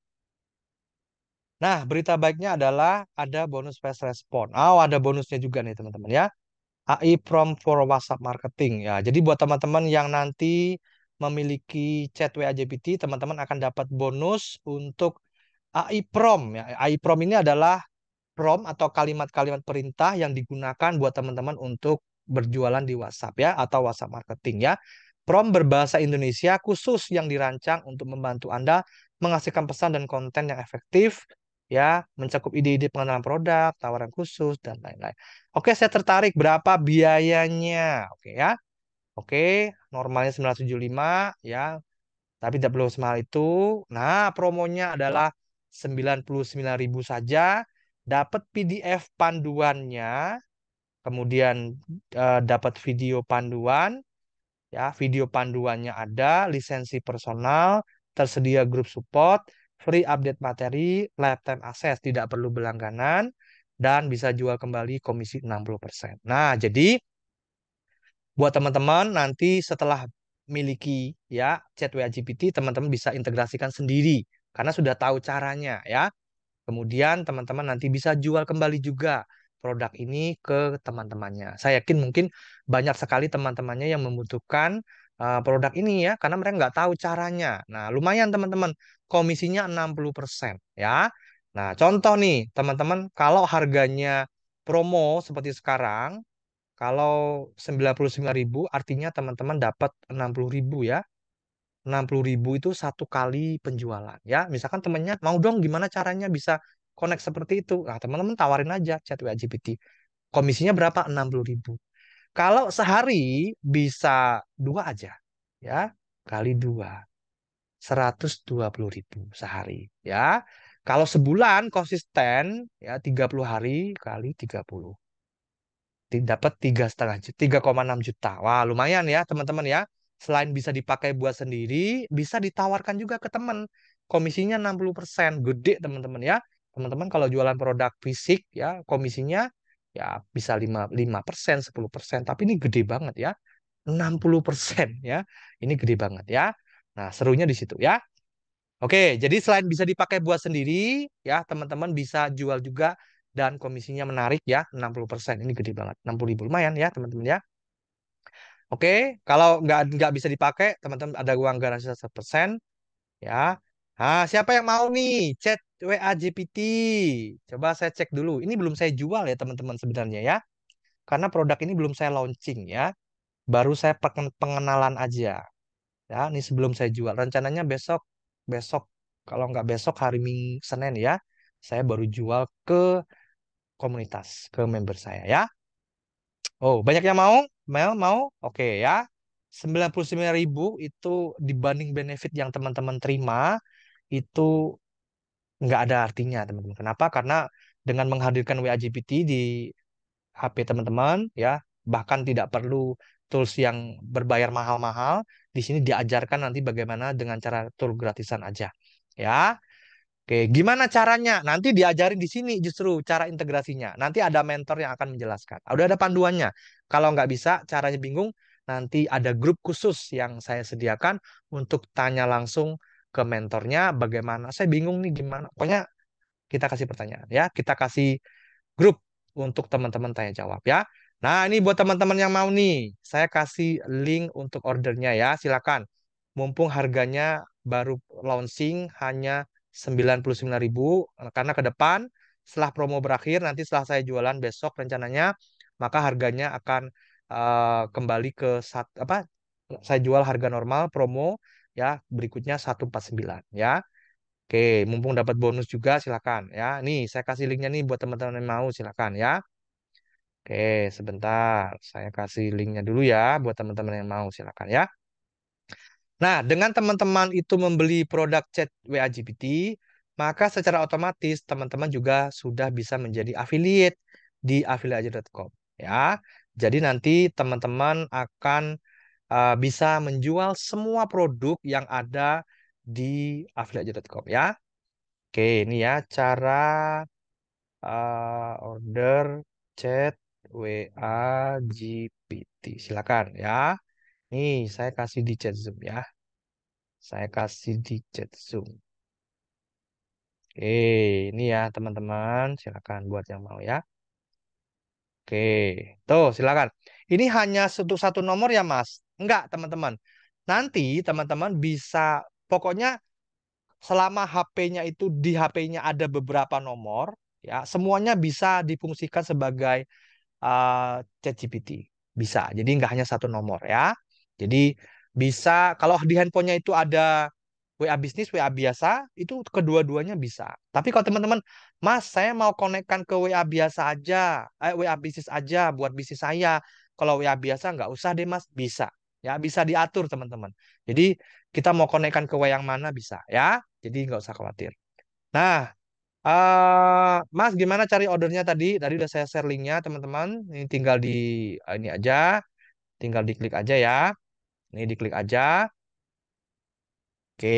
Speaker 1: Nah, berita baiknya adalah ada bonus fast respon. Oh, ada bonusnya juga nih teman-teman ya. AI prompt for WhatsApp marketing ya. Jadi buat teman-teman yang nanti memiliki chat WA GPT, teman-teman akan dapat bonus untuk AI prompt ya. AI prompt ini adalah prompt atau kalimat-kalimat perintah yang digunakan buat teman-teman untuk berjualan di WhatsApp ya atau WhatsApp marketing ya. Prompt berbahasa Indonesia khusus yang dirancang untuk membantu Anda menghasilkan pesan dan konten yang efektif ya, mencakup ide-ide pengenalan produk, tawaran khusus dan lain-lain. Oke, saya tertarik berapa biayanya? Oke ya. Oke, normalnya 975 ya. Tapi tidak perlu semahal itu. Nah, promonya adalah 99.000 saja, dapat PDF panduannya, kemudian eh, dapat video panduan ya video panduannya ada lisensi personal tersedia grup support free update materi, lifetime access, tidak perlu berlangganan, dan bisa jual kembali komisi 60%. Nah, jadi buat teman-teman nanti setelah miliki ya chat WA GPT, teman-teman bisa integrasikan sendiri karena sudah tahu caranya ya. Kemudian teman-teman nanti bisa jual kembali juga produk ini ke teman-temannya. Saya yakin mungkin banyak sekali teman-temannya yang membutuhkan Eh, produk ini ya karena mereka nggak tahu caranya. Nah, lumayan teman-teman, komisinya 60% ya. Nah, contoh nih teman-teman kalau harganya promo seperti sekarang kalau 99.000 artinya teman-teman dapat 60.000 ya. 60.000 itu satu kali penjualan ya. Misalkan temannya mau dong gimana caranya bisa connect seperti itu. Nah, teman-teman tawarin aja chat WA GPT. Komisinya berapa? 60.000. Kalau sehari bisa dua aja, ya kali dua, seratus dua puluh ribu sehari, ya. Kalau sebulan konsisten ya tiga puluh hari kali tiga 30 dapat tiga setengah juta, tiga koma enam juta. Wah lumayan ya teman-teman ya. Selain bisa dipakai buat sendiri, bisa ditawarkan juga ke teman. Komisinya 60%, gede teman-teman ya. Teman-teman kalau jualan produk fisik ya, komisinya ya bisa 5 persen sepuluh persen tapi ini gede banget ya 60 persen ya ini gede banget ya nah serunya di situ ya oke jadi selain bisa dipakai buat sendiri ya teman-teman bisa jual juga dan komisinya menarik ya 60 persen ini gede banget 60 ribu lumayan ya teman-teman ya oke kalau nggak nggak bisa dipakai teman-teman ada uang garansi 100 persen ya Ah, siapa yang mau nih chat WA GPT? Coba saya cek dulu. Ini belum saya jual ya teman-teman sebenarnya ya. Karena produk ini belum saya launching ya. Baru saya pengenalan aja. Ya, ini sebelum saya jual. Rencananya besok besok kalau nggak besok hari Ming Senin ya, saya baru jual ke komunitas, ke member saya ya. Oh, banyak yang mau? Mau mau? Oke ya. 99.000 itu dibanding benefit yang teman-teman terima itu nggak ada artinya teman-teman. Kenapa? Karena dengan menghadirkan WAGPT di HP teman-teman ya bahkan tidak perlu tools yang berbayar mahal-mahal di sini diajarkan nanti bagaimana dengan cara tool gratisan aja ya oke gimana caranya nanti diajarin di sini justru cara integrasinya nanti ada mentor yang akan menjelaskan udah ada panduannya kalau nggak bisa caranya bingung nanti ada grup khusus yang saya sediakan untuk tanya langsung ke mentornya bagaimana saya bingung nih gimana pokoknya kita kasih pertanyaan ya kita kasih grup untuk teman-teman tanya jawab ya nah ini buat teman-teman yang mau nih saya kasih link untuk ordernya ya silakan mumpung harganya baru launching hanya ribu karena ke depan setelah promo berakhir nanti setelah saya jualan besok rencananya maka harganya akan uh, kembali ke saat apa saya jual harga normal promo ya berikutnya 149 ya. Oke, mumpung dapat bonus juga silakan ya. Nih, saya kasih linknya nih buat teman-teman yang mau silakan ya. Oke, sebentar. Saya kasih linknya dulu ya buat teman-teman yang mau silakan ya. Nah, dengan teman-teman itu membeli produk chat WAGPT, maka secara otomatis teman-teman juga sudah bisa menjadi affiliate di affiliate.com ya. Jadi nanti teman-teman akan uh, bisa menjual semua produk yang ada di affiliate.com ya. Oke, ini ya cara uh, order chat WA GPT. Silakan ya. Nih, saya kasih di chat Zoom ya. Saya kasih di chat Zoom. Oke, ini ya teman-teman, silakan buat yang mau ya. Oke, tuh silakan. Ini hanya untuk satu nomor ya, Mas. Enggak, teman-teman. Nanti teman-teman bisa pokoknya selama HP-nya itu di HP-nya ada beberapa nomor, ya semuanya bisa difungsikan sebagai uh, eh, GPT Bisa. Jadi enggak hanya satu nomor ya. Jadi bisa kalau di handphonenya itu ada WA bisnis, WA biasa, itu kedua-duanya bisa. Tapi kalau teman-teman, Mas, saya mau konekkan ke WA biasa aja, eh, WA bisnis aja buat bisnis saya. Kalau WA biasa nggak usah deh, Mas, bisa ya bisa diatur teman-teman jadi kita mau konekkan ke wayang mana bisa ya jadi nggak usah khawatir nah uh, mas gimana cari ordernya tadi tadi udah saya share linknya teman-teman ini tinggal di eh, ini aja tinggal diklik aja ya ini diklik aja oke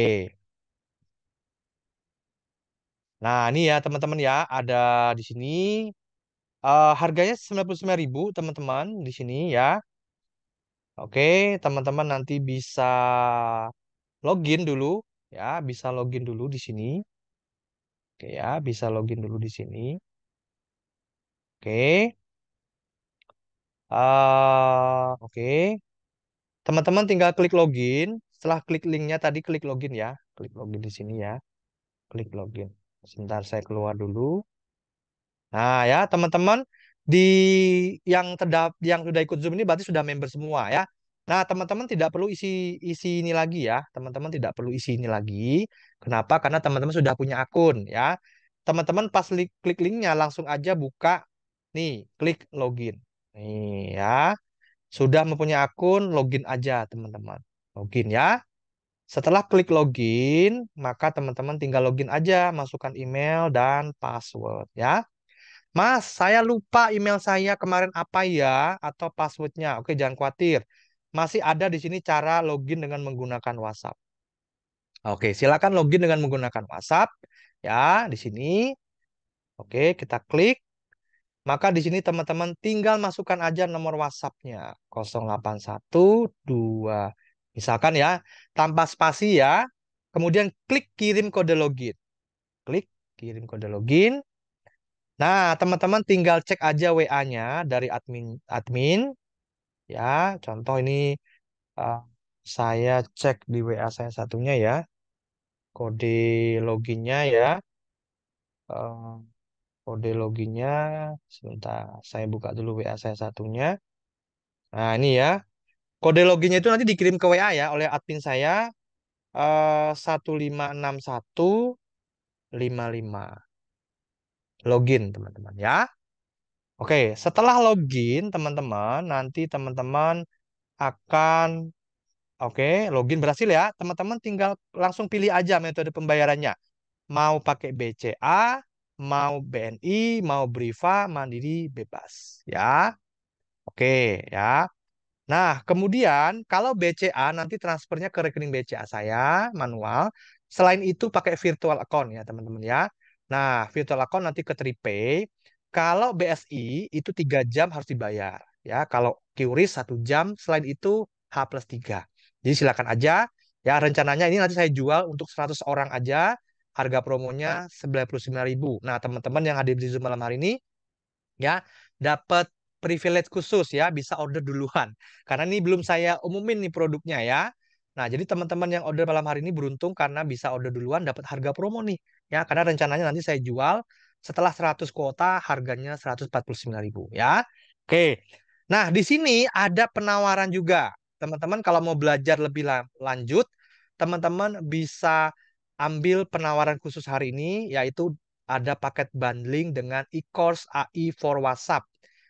Speaker 1: nah ini ya teman-teman ya ada di sini Uh, harganya 99.000 teman-teman di sini ya. Oke, teman-teman nanti bisa login dulu ya, bisa login dulu di sini. Oke ya, bisa login dulu di sini. Oke. Uh, Oke. Teman-teman tinggal klik login. Setelah klik linknya tadi klik login ya. Klik login di sini ya. Klik login. Sebentar saya keluar dulu. Nah ya teman-teman di yang terdap yang sudah ikut Zoom ini berarti sudah member semua ya. Nah, teman-teman tidak perlu isi isi ini lagi ya. Teman-teman tidak perlu isi ini lagi. Kenapa? Karena teman-teman sudah punya akun ya. Teman-teman pas li klik linknya langsung aja buka nih, klik login. Nih ya. Sudah mempunyai akun, login aja teman-teman. Login ya. Setelah klik login, maka teman-teman tinggal login aja, masukkan email dan password ya. Mas, saya lupa email saya kemarin apa ya atau passwordnya. Oke, jangan khawatir. Masih ada di sini cara login dengan menggunakan WhatsApp. Oke, silakan login dengan menggunakan WhatsApp ya di sini. Oke, kita klik. Maka di sini teman-teman tinggal masukkan aja nomor WhatsApp-nya 0812 misalkan ya, tanpa spasi ya. Kemudian klik kirim kode login. Klik kirim kode login. Nah, teman-teman tinggal cek aja WA-nya dari admin admin ya. Contoh ini uh, saya cek di WA saya satunya ya. Kode loginnya ya. Uh, kode loginnya sebentar saya buka dulu WA saya satunya. Nah, ini ya. Kode loginnya itu nanti dikirim ke WA ya oleh admin saya uh, 1561 55 login teman-teman ya. Oke, setelah login teman-teman, nanti teman-teman akan Oke, login berhasil ya. Teman-teman tinggal langsung pilih aja metode pembayarannya. Mau pakai BCA, mau BNI, mau Briva, Mandiri, bebas ya. Oke, ya. Nah, kemudian kalau BCA nanti transfernya ke rekening BCA saya manual. Selain itu pakai virtual account ya, teman-teman ya. Nah, virtual account nanti ke TriPay. Kalau BSI itu tiga jam harus dibayar. Ya, kalau QRIS satu jam, selain itu H plus tiga Jadi silakan aja. Ya, rencananya ini nanti saya jual untuk 100 orang aja. Harga promonya sembilan ribu Nah, teman-teman yang hadir di Zoom malam hari ini ya dapat privilege khusus ya, bisa order duluan. Karena ini belum saya umumin nih produknya ya. Nah, jadi teman-teman yang order malam hari ini beruntung karena bisa order duluan dapat harga promo nih ya karena rencananya nanti saya jual setelah 100 kuota harganya 149.000 ya. Oke. Nah, di sini ada penawaran juga. Teman-teman kalau mau belajar lebih lanjut, teman-teman bisa ambil penawaran khusus hari ini yaitu ada paket bundling dengan e-course AI for WhatsApp.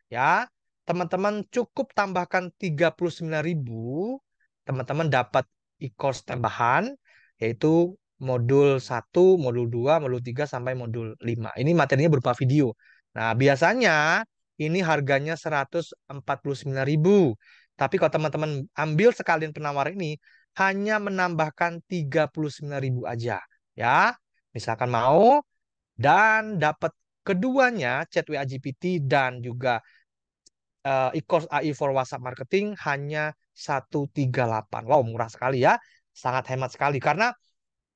Speaker 1: Ya, teman-teman cukup tambahkan 39.000, teman-teman dapat e-course tambahan yaitu modul 1, modul 2, modul 3 sampai modul 5. Ini materinya berupa video. Nah, biasanya ini harganya 149.000. Tapi kalau teman-teman ambil sekalian penawar ini hanya menambahkan 39.000 aja, ya. Misalkan mau dan dapat keduanya chat WA GPT dan juga uh, e-course AI for WhatsApp marketing hanya 138. Wow, murah sekali ya. Sangat hemat sekali karena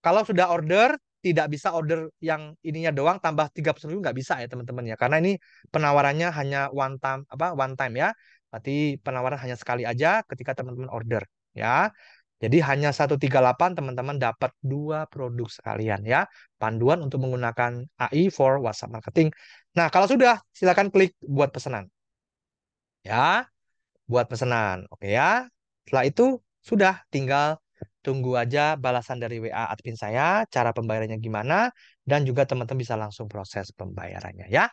Speaker 1: kalau sudah order tidak bisa order yang ininya doang tambah 30 ribu nggak bisa ya teman-teman ya karena ini penawarannya hanya one time apa one time ya berarti penawaran hanya sekali aja ketika teman-teman order ya jadi hanya 138 teman-teman dapat dua produk sekalian ya panduan untuk menggunakan AI for WhatsApp marketing nah kalau sudah silakan klik buat pesanan ya buat pesanan oke ya setelah itu sudah tinggal Tunggu aja balasan dari WA admin saya, cara pembayarannya gimana, dan juga teman-teman bisa langsung proses pembayarannya ya.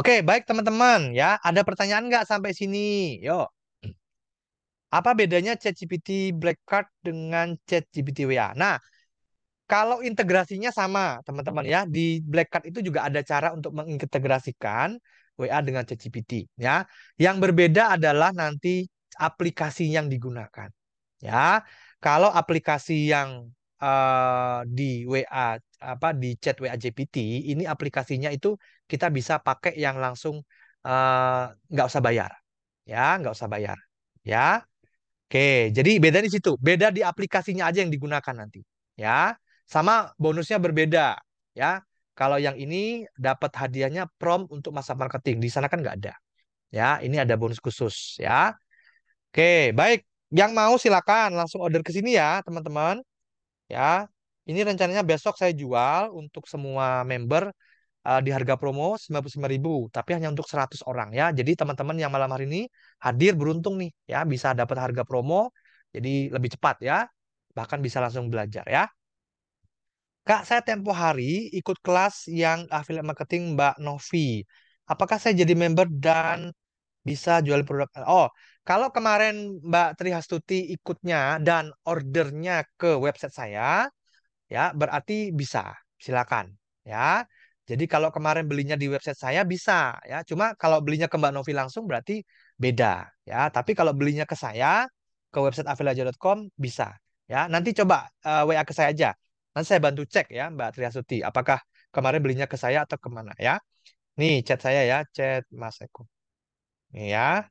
Speaker 1: Oke, baik teman-teman ya. Ada pertanyaan nggak sampai sini? Yuk. Apa bedanya ChatGPT Black Card dengan ChatGPT WA? Nah, kalau integrasinya sama, teman-teman ya. Di Black Card itu juga ada cara untuk mengintegrasikan WA dengan ChatGPT ya. Yang berbeda adalah nanti aplikasi yang digunakan. Ya kalau aplikasi yang uh, di WA apa di chat WA GPT ini aplikasinya itu kita bisa pakai yang langsung eh, nggak uh, usah bayar ya nggak usah bayar ya oke jadi beda di situ beda di aplikasinya aja yang digunakan nanti ya sama bonusnya berbeda ya kalau yang ini dapat hadiahnya prom untuk masa marketing di sana kan nggak ada ya ini ada bonus khusus ya oke baik yang mau silakan langsung order ke sini ya, teman-teman. Ya, ini rencananya besok saya jual untuk semua member uh, di harga promo 99.000, tapi hanya untuk 100 orang ya. Jadi teman-teman yang malam hari ini hadir beruntung nih ya, bisa dapat harga promo jadi lebih cepat ya. Bahkan bisa langsung belajar ya. Kak, saya tempo hari ikut kelas yang affiliate marketing Mbak Novi. Apakah saya jadi member dan bisa jual produk? Oh, kalau kemarin Mbak Trihastuti ikutnya dan ordernya ke website saya, ya berarti bisa. Silakan, ya. Jadi kalau kemarin belinya di website saya bisa, ya. Cuma kalau belinya ke Mbak Novi langsung berarti beda, ya. Tapi kalau belinya ke saya ke website avilaja.com bisa, ya. Nanti coba uh, eh, WA ke saya aja. Nanti saya bantu cek ya Mbak Trihastuti apakah kemarin belinya ke saya atau kemana ya. Nih chat saya ya, chat Mas Eko. Nih ya.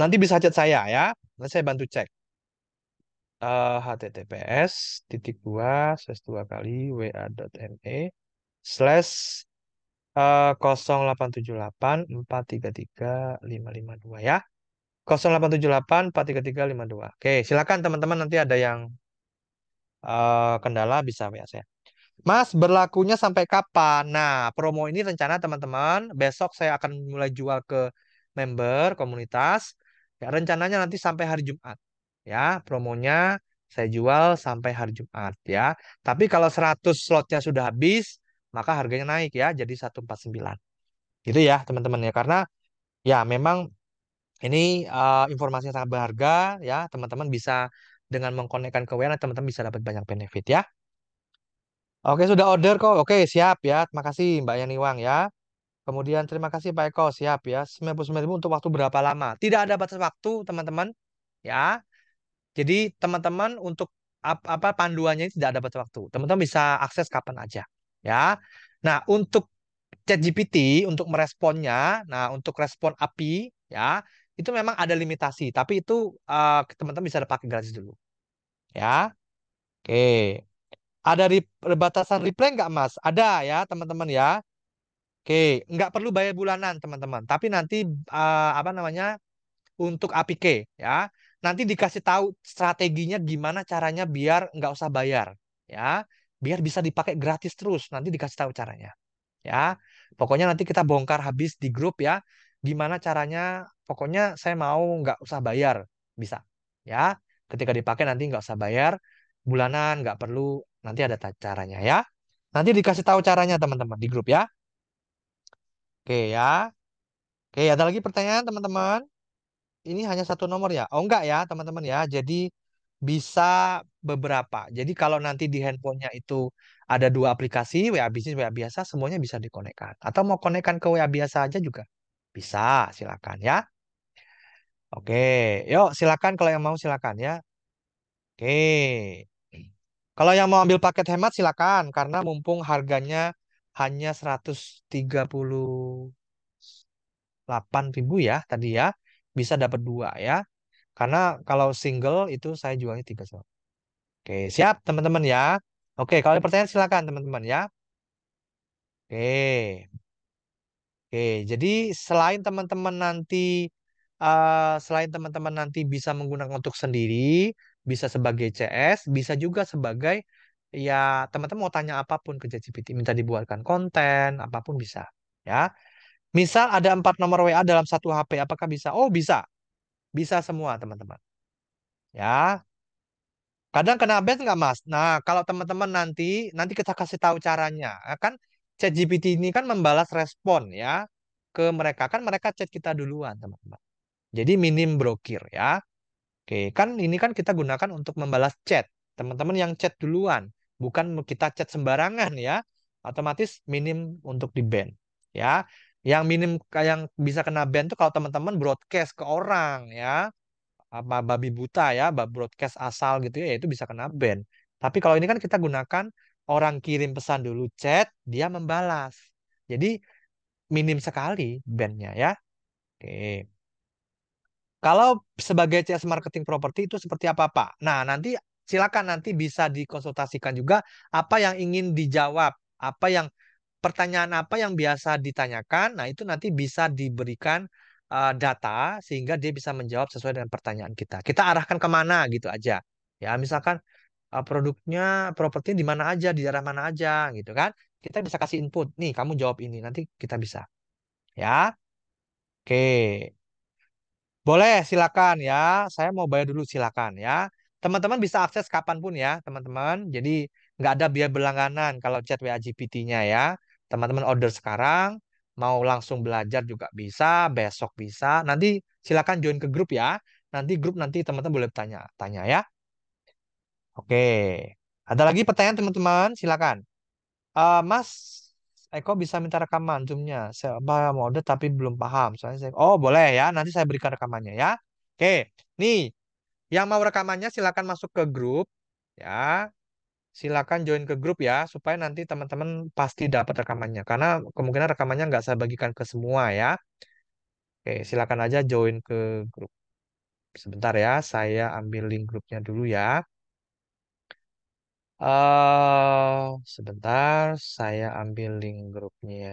Speaker 1: Nanti bisa chat saya ya, nanti saya bantu cek. Uh, eh, https titik dua slash dua kali wa dot wa.me slash eh, kosong delapan tujuh delapan empat tiga tiga lima lima dua ya. 0878 dua Oke, silakan teman-teman nanti ada yang uh, kendala bisa WA saya. Mas, berlakunya sampai kapan? Nah, promo ini rencana teman-teman, besok saya akan mulai jual ke member komunitas. Ya, rencananya nanti sampai hari Jumat. Ya, promonya saya jual sampai hari Jumat ya. Tapi kalau 100 slotnya sudah habis, maka harganya naik ya jadi 149. Gitu ya, teman-teman ya. Karena ya memang ini uh, informasi sangat berharga ya, teman-teman bisa dengan mengkonekkan ke WA teman-teman bisa dapat banyak benefit ya. Oke, sudah order kok. Oke, siap ya. Terima kasih Mbak Yani Wang ya. Kemudian terima kasih Pak Eko, siap ya. 99.000 untuk waktu berapa lama? Tidak ada batas waktu, teman-teman. Ya. Jadi teman-teman untuk apa panduannya ini tidak ada batas waktu. Teman-teman bisa akses kapan aja, ya. Nah, untuk ChatGPT untuk meresponnya, nah untuk respon API ya, itu memang ada limitasi, tapi itu eh, teman-teman uh, bisa pakai gratis dulu. Ya. Oke. Ada batasan reply nggak Mas? Ada ya, teman-teman ya. Oke, nggak perlu bayar bulanan teman-teman. Tapi nanti uh, apa namanya untuk APK ya. Nanti dikasih tahu strateginya gimana caranya biar nggak usah bayar ya, biar bisa dipakai gratis terus. Nanti dikasih tahu caranya ya. Pokoknya nanti kita bongkar habis di grup ya. Gimana caranya? Pokoknya saya mau nggak usah bayar bisa ya. Ketika dipakai nanti nggak usah bayar bulanan nggak perlu nanti ada caranya ya. Nanti dikasih tahu caranya teman-teman di grup ya. Oke ya. Oke, ada lagi pertanyaan teman-teman? Ini hanya satu nomor ya? Oh enggak ya teman-teman ya. Jadi bisa beberapa. Jadi kalau nanti di handphonenya itu ada dua aplikasi, WA bisnis, WA biasa, semuanya bisa dikonekkan. Atau mau konekkan ke WA biasa aja juga? Bisa, silakan ya. Oke, yuk silakan kalau yang mau silakan ya. Oke. Kalau yang mau ambil paket hemat silakan karena mumpung harganya hanya 138 ribu ya tadi ya bisa dapat dua ya karena kalau single itu saya jualnya tiga so oke siap teman-teman ya oke kalau ada pertanyaan silakan teman-teman ya oke oke jadi selain teman-teman nanti uh, selain teman-teman nanti bisa menggunakan untuk sendiri bisa sebagai CS bisa juga sebagai ya teman-teman mau tanya apapun ke ChatGPT, minta dibuatkan konten, apapun bisa, ya. Misal ada empat nomor WA dalam satu HP, apakah bisa? Oh bisa, bisa semua teman-teman, ya. Kadang kena bed nggak mas? Nah kalau teman-teman nanti nanti kita kasih tahu caranya, ya kan ChatGPT ini kan membalas respon ya ke mereka kan mereka chat kita duluan teman-teman. Jadi minim brokir ya. Oke, kan ini kan kita gunakan untuk membalas chat. Teman-teman yang chat duluan bukan kita chat sembarangan ya otomatis minim untuk di ban ya yang minim yang bisa kena ban tuh kalau teman-teman broadcast ke orang ya apa babi buta ya broadcast asal gitu ya, ya itu bisa kena ban tapi kalau ini kan kita gunakan orang kirim pesan dulu chat dia membalas jadi minim sekali bandnya ya oke kalau sebagai CS marketing property itu seperti apa Pak? Nah, nanti silakan nanti bisa dikonsultasikan juga apa yang ingin dijawab, apa yang pertanyaan apa yang biasa ditanyakan, nah itu nanti bisa diberikan uh, data sehingga dia bisa menjawab sesuai dengan pertanyaan kita. Kita arahkan kemana gitu aja, ya misalkan uh, produknya, properti di mana aja, di daerah mana aja gitu kan, kita bisa kasih input, nih kamu jawab ini, nanti kita bisa, ya, oke. Boleh, silakan ya. Saya mau bayar dulu, silakan ya teman-teman bisa akses kapanpun ya teman-teman jadi nggak ada biaya berlangganan kalau chat WA GPT-nya ya teman-teman order sekarang mau langsung belajar juga bisa besok bisa nanti silakan join ke grup ya nanti grup nanti teman-teman boleh tanya tanya ya oke ada lagi pertanyaan teman-teman silakan uh, Mas Eko bisa minta rekaman zoomnya. Saya mau order tapi belum paham. Soalnya saya, oh boleh ya. Nanti saya berikan rekamannya ya. Oke, nih yang mau rekamannya silakan masuk ke grup ya. Silakan join ke grup ya supaya nanti teman-teman pasti dapat rekamannya karena kemungkinan rekamannya nggak saya bagikan ke semua ya. Oke, silakan aja join ke grup. Sebentar ya, saya ambil link grupnya dulu ya. Uh, sebentar, saya ambil link grupnya.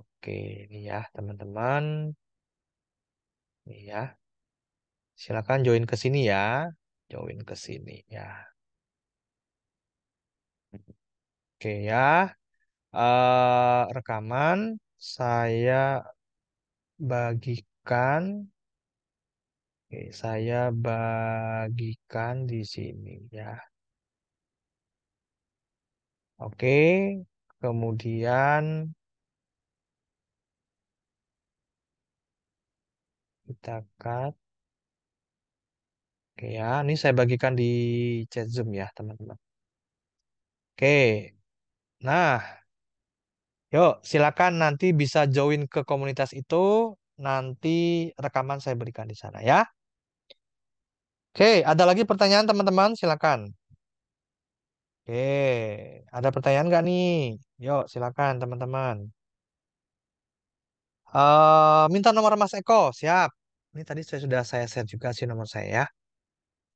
Speaker 1: Oke, ini ya teman-teman. Ini ya. Silakan join ke sini ya. Join ke sini ya. Oke ya. Uh, rekaman saya bagikan Oke, saya bagikan di sini ya. Oke, kemudian kita cut. Oke ya, ini saya bagikan di chat Zoom ya, teman-teman. Oke. Nah, yuk silakan nanti bisa join ke komunitas itu, nanti rekaman saya berikan di sana ya. Oke, ada lagi pertanyaan teman-teman, silakan. Oke, ada pertanyaan nggak nih? Yuk, silakan teman-teman. Uh, minta nomor Mas Eko, siap. Ini tadi saya sudah saya share juga sih nomor saya ya.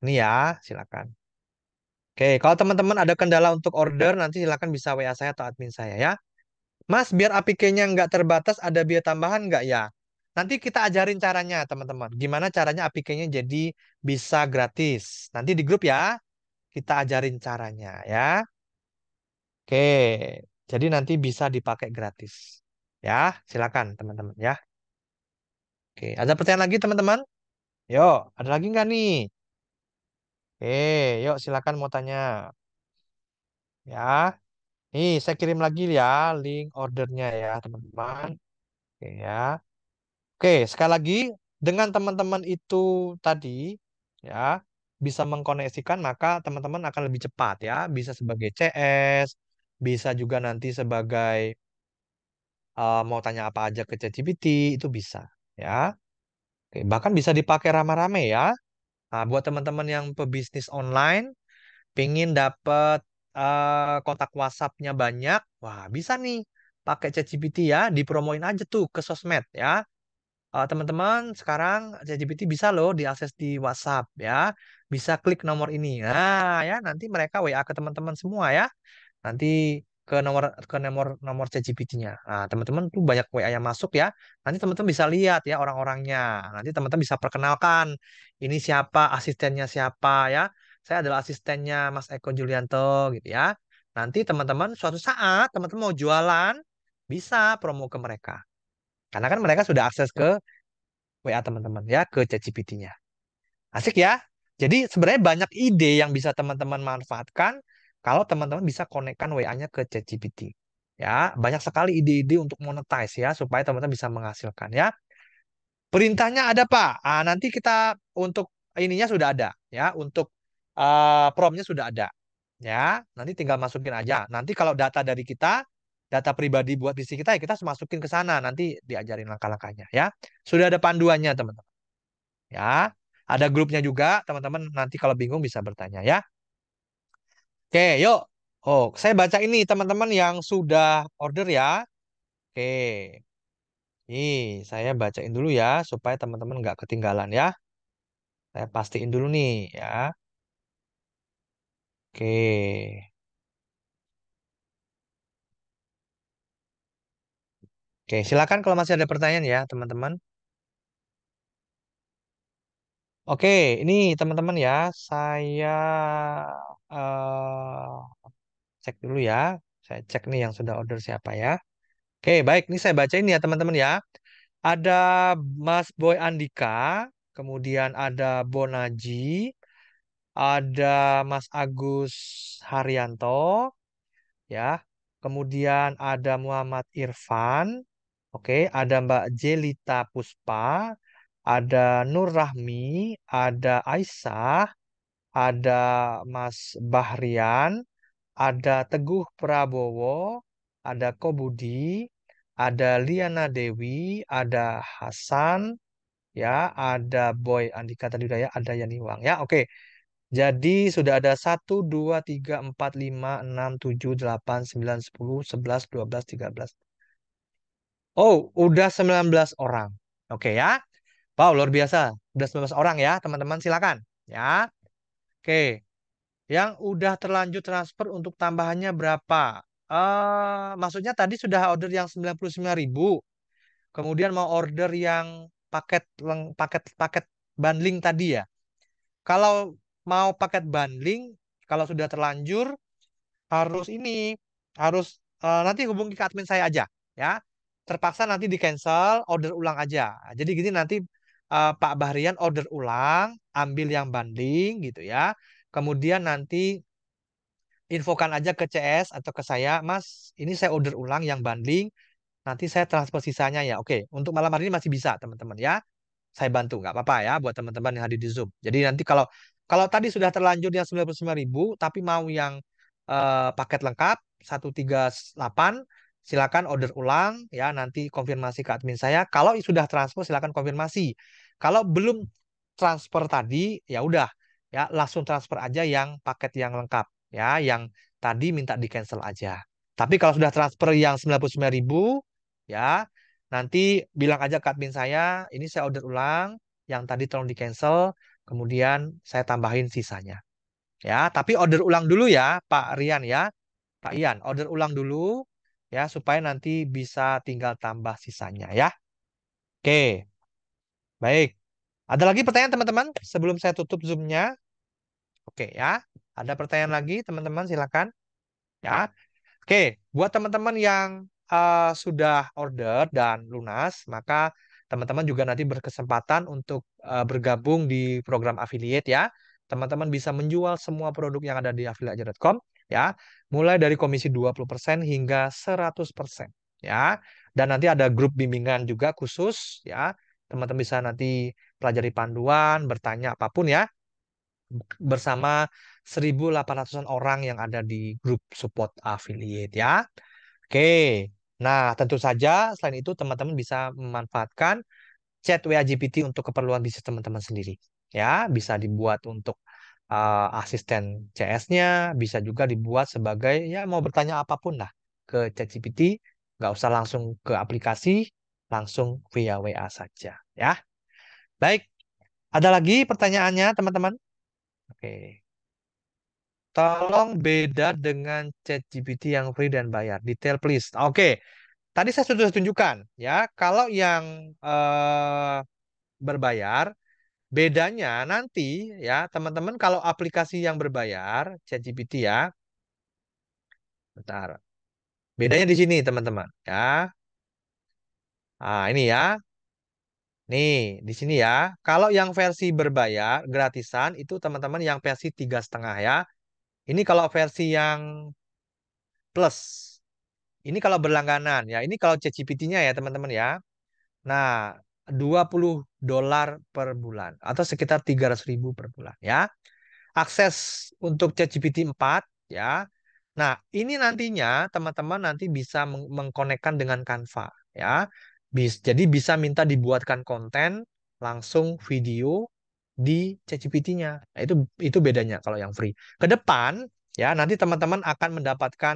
Speaker 1: Ini ya, silakan. Oke, kalau teman-teman ada kendala untuk order, nanti silakan bisa WA saya atau admin saya ya. Mas, biar APK-nya nggak terbatas, ada biaya tambahan nggak ya? Nanti kita ajarin caranya, teman-teman. Gimana caranya APK-nya jadi bisa gratis. Nanti di grup ya, kita ajarin caranya ya. Oke, jadi nanti bisa dipakai gratis. Ya, silakan teman-teman ya. Oke, ada pertanyaan lagi teman-teman? Yo, ada lagi nggak nih? Oke, eh, yuk silakan mau tanya. Ya. Nih, saya kirim lagi ya link ordernya ya, teman-teman. Oke ya. Oke, sekali lagi dengan teman-teman itu tadi ya, bisa mengkoneksikan maka teman-teman akan lebih cepat ya, bisa sebagai CS, bisa juga nanti sebagai uh, mau tanya apa aja ke ChatGPT itu bisa ya. Oke, bahkan bisa dipakai rame-rame ya. Nah, buat teman-teman yang pebisnis online, pingin dapat uh, eh, kontak WhatsApp-nya banyak, wah bisa nih pakai ChatGPT ya, dipromoin aja tuh ke sosmed ya. Uh, teman-teman sekarang ChatGPT bisa loh diakses di WhatsApp ya, bisa klik nomor ini. Nah ya nanti mereka WA ke teman-teman semua ya. Nanti ke nomor ke nomor nomor ChatGPT-nya. Nah, teman-teman tuh banyak WA yang masuk ya. Nanti teman-teman bisa lihat ya orang-orangnya. Nanti teman-teman bisa perkenalkan ini siapa, asistennya siapa ya. Saya adalah asistennya Mas Eko Julianto gitu ya. Nanti teman-teman suatu saat teman-teman mau jualan bisa promo ke mereka. Karena kan mereka sudah akses ke WA teman-teman ya, ke ChatGPT-nya. Asik ya? Jadi sebenarnya banyak ide yang bisa teman-teman manfaatkan kalau teman-teman bisa konekkan WA-nya ke ChatGPT. Ya, banyak sekali ide-ide untuk monetize ya supaya teman-teman bisa menghasilkan ya. Perintahnya ada Pak. Ah, nanti kita untuk ininya sudah ada ya, untuk uh, promnya sudah ada ya. Nanti tinggal masukin aja. Nanti kalau data dari kita data pribadi buat bisnis kita ya kita masukin ke sana nanti diajarin langkah-langkahnya ya. Sudah ada panduannya teman-teman. Ya, ada grupnya juga teman-teman nanti kalau bingung bisa bertanya ya. Oke, yuk. Oh, saya baca ini teman-teman yang sudah order ya. Oke. Nih, saya bacain dulu ya supaya teman-teman nggak ketinggalan ya. Saya pastiin dulu nih ya. Oke. Oke, silakan kalau masih ada pertanyaan ya, teman-teman. Oke, ini teman-teman ya, saya eh cek dulu ya. Saya cek nih yang sudah order siapa ya. Oke, baik. Ini saya baca ini ya teman-teman ya. Ada Mas Boy Andika, kemudian ada Bonaji, ada Mas Agus Haryanto, ya. Kemudian ada Muhammad Irfan, oke, ada Mbak Jelita Puspa, ada Nur Rahmi, ada Aisyah, ada Mas Bahrian, ada Teguh Prabowo, ada Kobudi, ada Liana Dewi, ada Hasan, ya, ada Boy Andika tadi udah ya, ada Yani Wang ya. Oke. Jadi sudah ada 1 2 3 4 5 6 7 8 9 10 11 12 13. Oh, udah 19 orang. Oke ya. Wow, luar biasa. Udah 19 orang ya, teman-teman silakan ya. Oke. Yang udah terlanjur transfer untuk tambahannya berapa? Uh, maksudnya tadi sudah order yang 99.000. Kemudian mau order yang paket leng, paket paket bundling tadi ya. Kalau mau paket bundling, kalau sudah terlanjur harus ini, harus uh, nanti hubungi ke admin saya aja ya terpaksa nanti di cancel order ulang aja. Jadi gini nanti uh, Pak Bahrian order ulang, ambil yang banding gitu ya. Kemudian nanti infokan aja ke CS atau ke saya, Mas, ini saya order ulang yang banding, nanti saya transfer sisanya ya. Oke, untuk malam hari ini masih bisa teman-teman ya. Saya bantu, nggak apa-apa ya buat teman-teman yang hadir di Zoom. Jadi nanti kalau kalau tadi sudah terlanjur yang 99.000 tapi mau yang uh, paket lengkap 138 silakan order ulang ya nanti konfirmasi ke admin saya. Kalau sudah transfer silakan konfirmasi. Kalau belum transfer tadi ya udah ya langsung transfer aja yang paket yang lengkap ya yang tadi minta di cancel aja. Tapi kalau sudah transfer yang 99.000 ya nanti bilang aja ke admin saya ini saya order ulang yang tadi tolong di cancel kemudian saya tambahin sisanya. Ya, tapi order ulang dulu ya Pak Rian ya. Pak Ian, order ulang dulu ya supaya nanti bisa tinggal tambah sisanya ya. Oke. Baik. Ada lagi pertanyaan teman-teman sebelum saya tutup zoomnya Oke ya. Ada pertanyaan lagi teman-teman silakan. Ya. Oke, buat teman-teman yang uh, sudah order dan lunas, maka teman-teman juga nanti berkesempatan untuk uh, bergabung di program affiliate ya. Teman-teman bisa menjual semua produk yang ada di affiliate.com ya mulai dari komisi 20% hingga 100% ya. Dan nanti ada grup bimbingan juga khusus ya. Teman-teman bisa nanti pelajari panduan, bertanya apapun ya bersama 1.800-an orang yang ada di grup support affiliate ya. Oke. Nah, tentu saja selain itu teman-teman bisa memanfaatkan chat WA GPT untuk keperluan bisnis teman-teman sendiri. Ya, bisa dibuat untuk uh, asisten CS-nya, bisa juga dibuat sebagai ya mau bertanya apapun lah ke ChatGPT, nggak usah langsung ke aplikasi, langsung via WA saja ya. Baik, ada lagi pertanyaannya teman-teman? Oke. Tolong beda dengan ChatGPT yang free dan bayar. Detail please. Oke. Tadi saya sudah tunjukkan ya, kalau yang uh, berbayar Bedanya nanti ya teman-teman kalau aplikasi yang berbayar ChatGPT ya. Bentar. Bedanya di sini teman-teman ya. Ah ini ya. Nih, di sini ya. Kalau yang versi berbayar gratisan itu teman-teman yang versi tiga setengah ya. Ini kalau versi yang plus. Ini kalau berlangganan ya. Ini kalau ChatGPT-nya ya teman-teman ya. Nah, 20 dolar per bulan atau sekitar 300 ribu per bulan ya. Akses untuk ChatGPT 4 ya. Nah, ini nantinya teman-teman nanti bisa meng mengkonekkan dengan Canva ya. Bis, jadi bisa minta dibuatkan konten langsung video di ChatGPT-nya. Nah, itu itu bedanya kalau yang free. Ke depan ya nanti teman-teman akan mendapatkan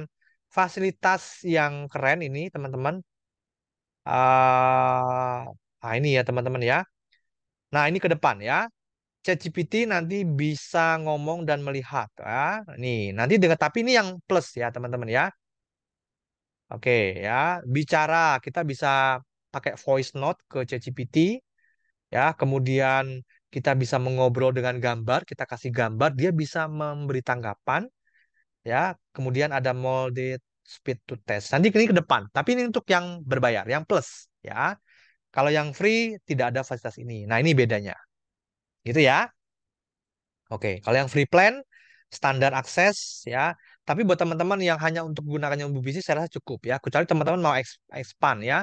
Speaker 1: fasilitas yang keren ini teman-teman. Uh, Nah, ini ya teman-teman ya. Nah, ini ke depan ya. ChatGPT nanti bisa ngomong dan melihat ya. Nih, nanti dengan tapi ini yang plus ya, teman-teman ya. Oke, ya. Bicara, kita bisa pakai voice note ke ChatGPT ya. Kemudian kita bisa mengobrol dengan gambar, kita kasih gambar, dia bisa memberi tanggapan ya. Kemudian ada molded speed to test. Nanti ini ke depan, tapi ini untuk yang berbayar, yang plus ya. Kalau yang free tidak ada fasilitas ini. Nah, ini bedanya. Gitu ya. Oke, kalau yang free plan standar akses ya. Tapi buat teman-teman yang hanya untuk gunakannya untuk bisnis saya rasa cukup ya. Kecuali teman-teman mau expand ya.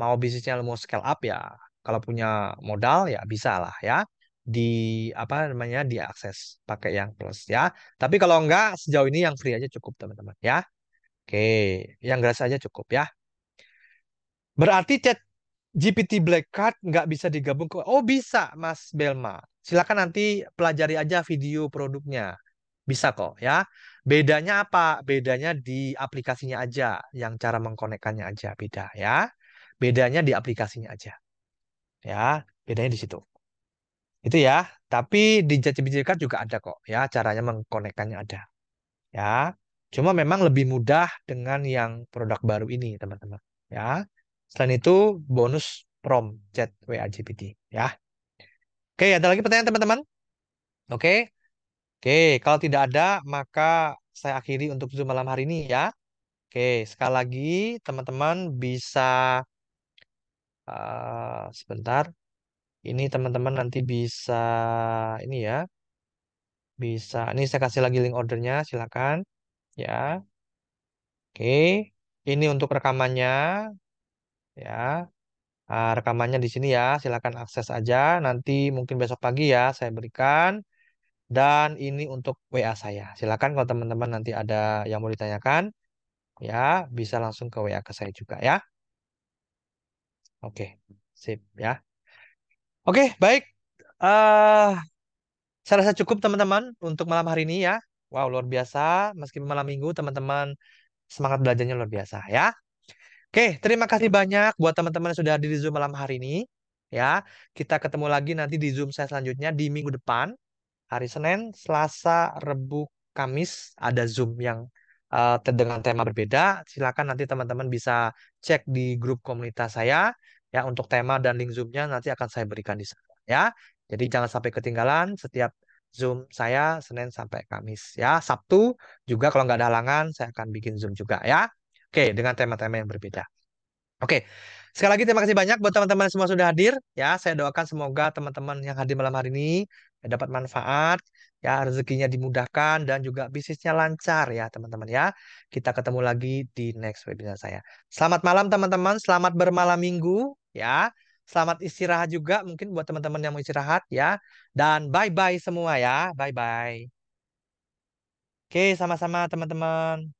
Speaker 1: Mau bisnisnya mau scale up ya. Kalau punya modal ya bisa lah ya di apa namanya diakses pakai yang plus ya. Tapi kalau enggak sejauh ini yang free aja cukup teman-teman ya. Oke, yang gratis aja cukup ya. Berarti chat GPT Black Card nggak bisa digabung ke oh bisa Mas Belma silakan nanti pelajari aja video produknya bisa kok ya bedanya apa bedanya di aplikasinya aja yang cara mengkonekkannya aja beda ya bedanya di aplikasinya aja ya bedanya di situ itu ya tapi di GPT Card juga ada kok ya caranya mengkonekkannya ada ya cuma memang lebih mudah dengan yang produk baru ini teman-teman ya Selain itu, bonus prom chat WA GPT ya. Oke, ada lagi pertanyaan teman-teman? Oke. Oke, kalau tidak ada maka saya akhiri untuk Zoom malam hari ini ya. Oke, sekali lagi teman-teman bisa uh, sebentar. Ini teman-teman nanti bisa ini ya. Bisa. Ini saya kasih lagi link ordernya, silakan ya. Oke, ini untuk rekamannya ya. Uh, rekamannya di sini ya, silakan akses aja. Nanti mungkin besok pagi ya saya berikan. Dan ini untuk WA saya. Silakan kalau teman-teman nanti ada yang mau ditanyakan, ya bisa langsung ke WA ke saya juga ya. Oke, sip ya. Oke, baik. Uh, saya rasa cukup teman-teman untuk malam hari ini ya. Wow, luar biasa. Meskipun malam minggu, teman-teman semangat belajarnya luar biasa ya. Oke, terima kasih banyak buat teman-teman yang sudah hadir di Zoom malam hari ini. Ya, kita ketemu lagi nanti di Zoom saya selanjutnya di minggu depan. Hari Senin, Selasa, Rebu, Kamis ada Zoom yang uh, dengan tema berbeda. Silakan nanti teman-teman bisa cek di grup komunitas saya ya untuk tema dan link zoomnya nanti akan saya berikan di sana ya. Jadi jangan sampai ketinggalan setiap Zoom saya Senin sampai Kamis ya. Sabtu juga kalau nggak ada halangan saya akan bikin Zoom juga ya. Oke, dengan tema-tema yang berbeda. Oke, sekali lagi terima kasih banyak buat teman-teman semua sudah hadir. Ya, saya doakan semoga teman-teman yang hadir malam hari ini ya, dapat manfaat, ya rezekinya dimudahkan dan juga bisnisnya lancar ya teman-teman ya. Kita ketemu lagi di next webinar saya. Selamat malam teman-teman, selamat bermalam minggu ya. Selamat istirahat juga mungkin buat teman-teman yang mau istirahat ya. Dan bye-bye semua ya, bye-bye. Oke, sama-sama teman-teman.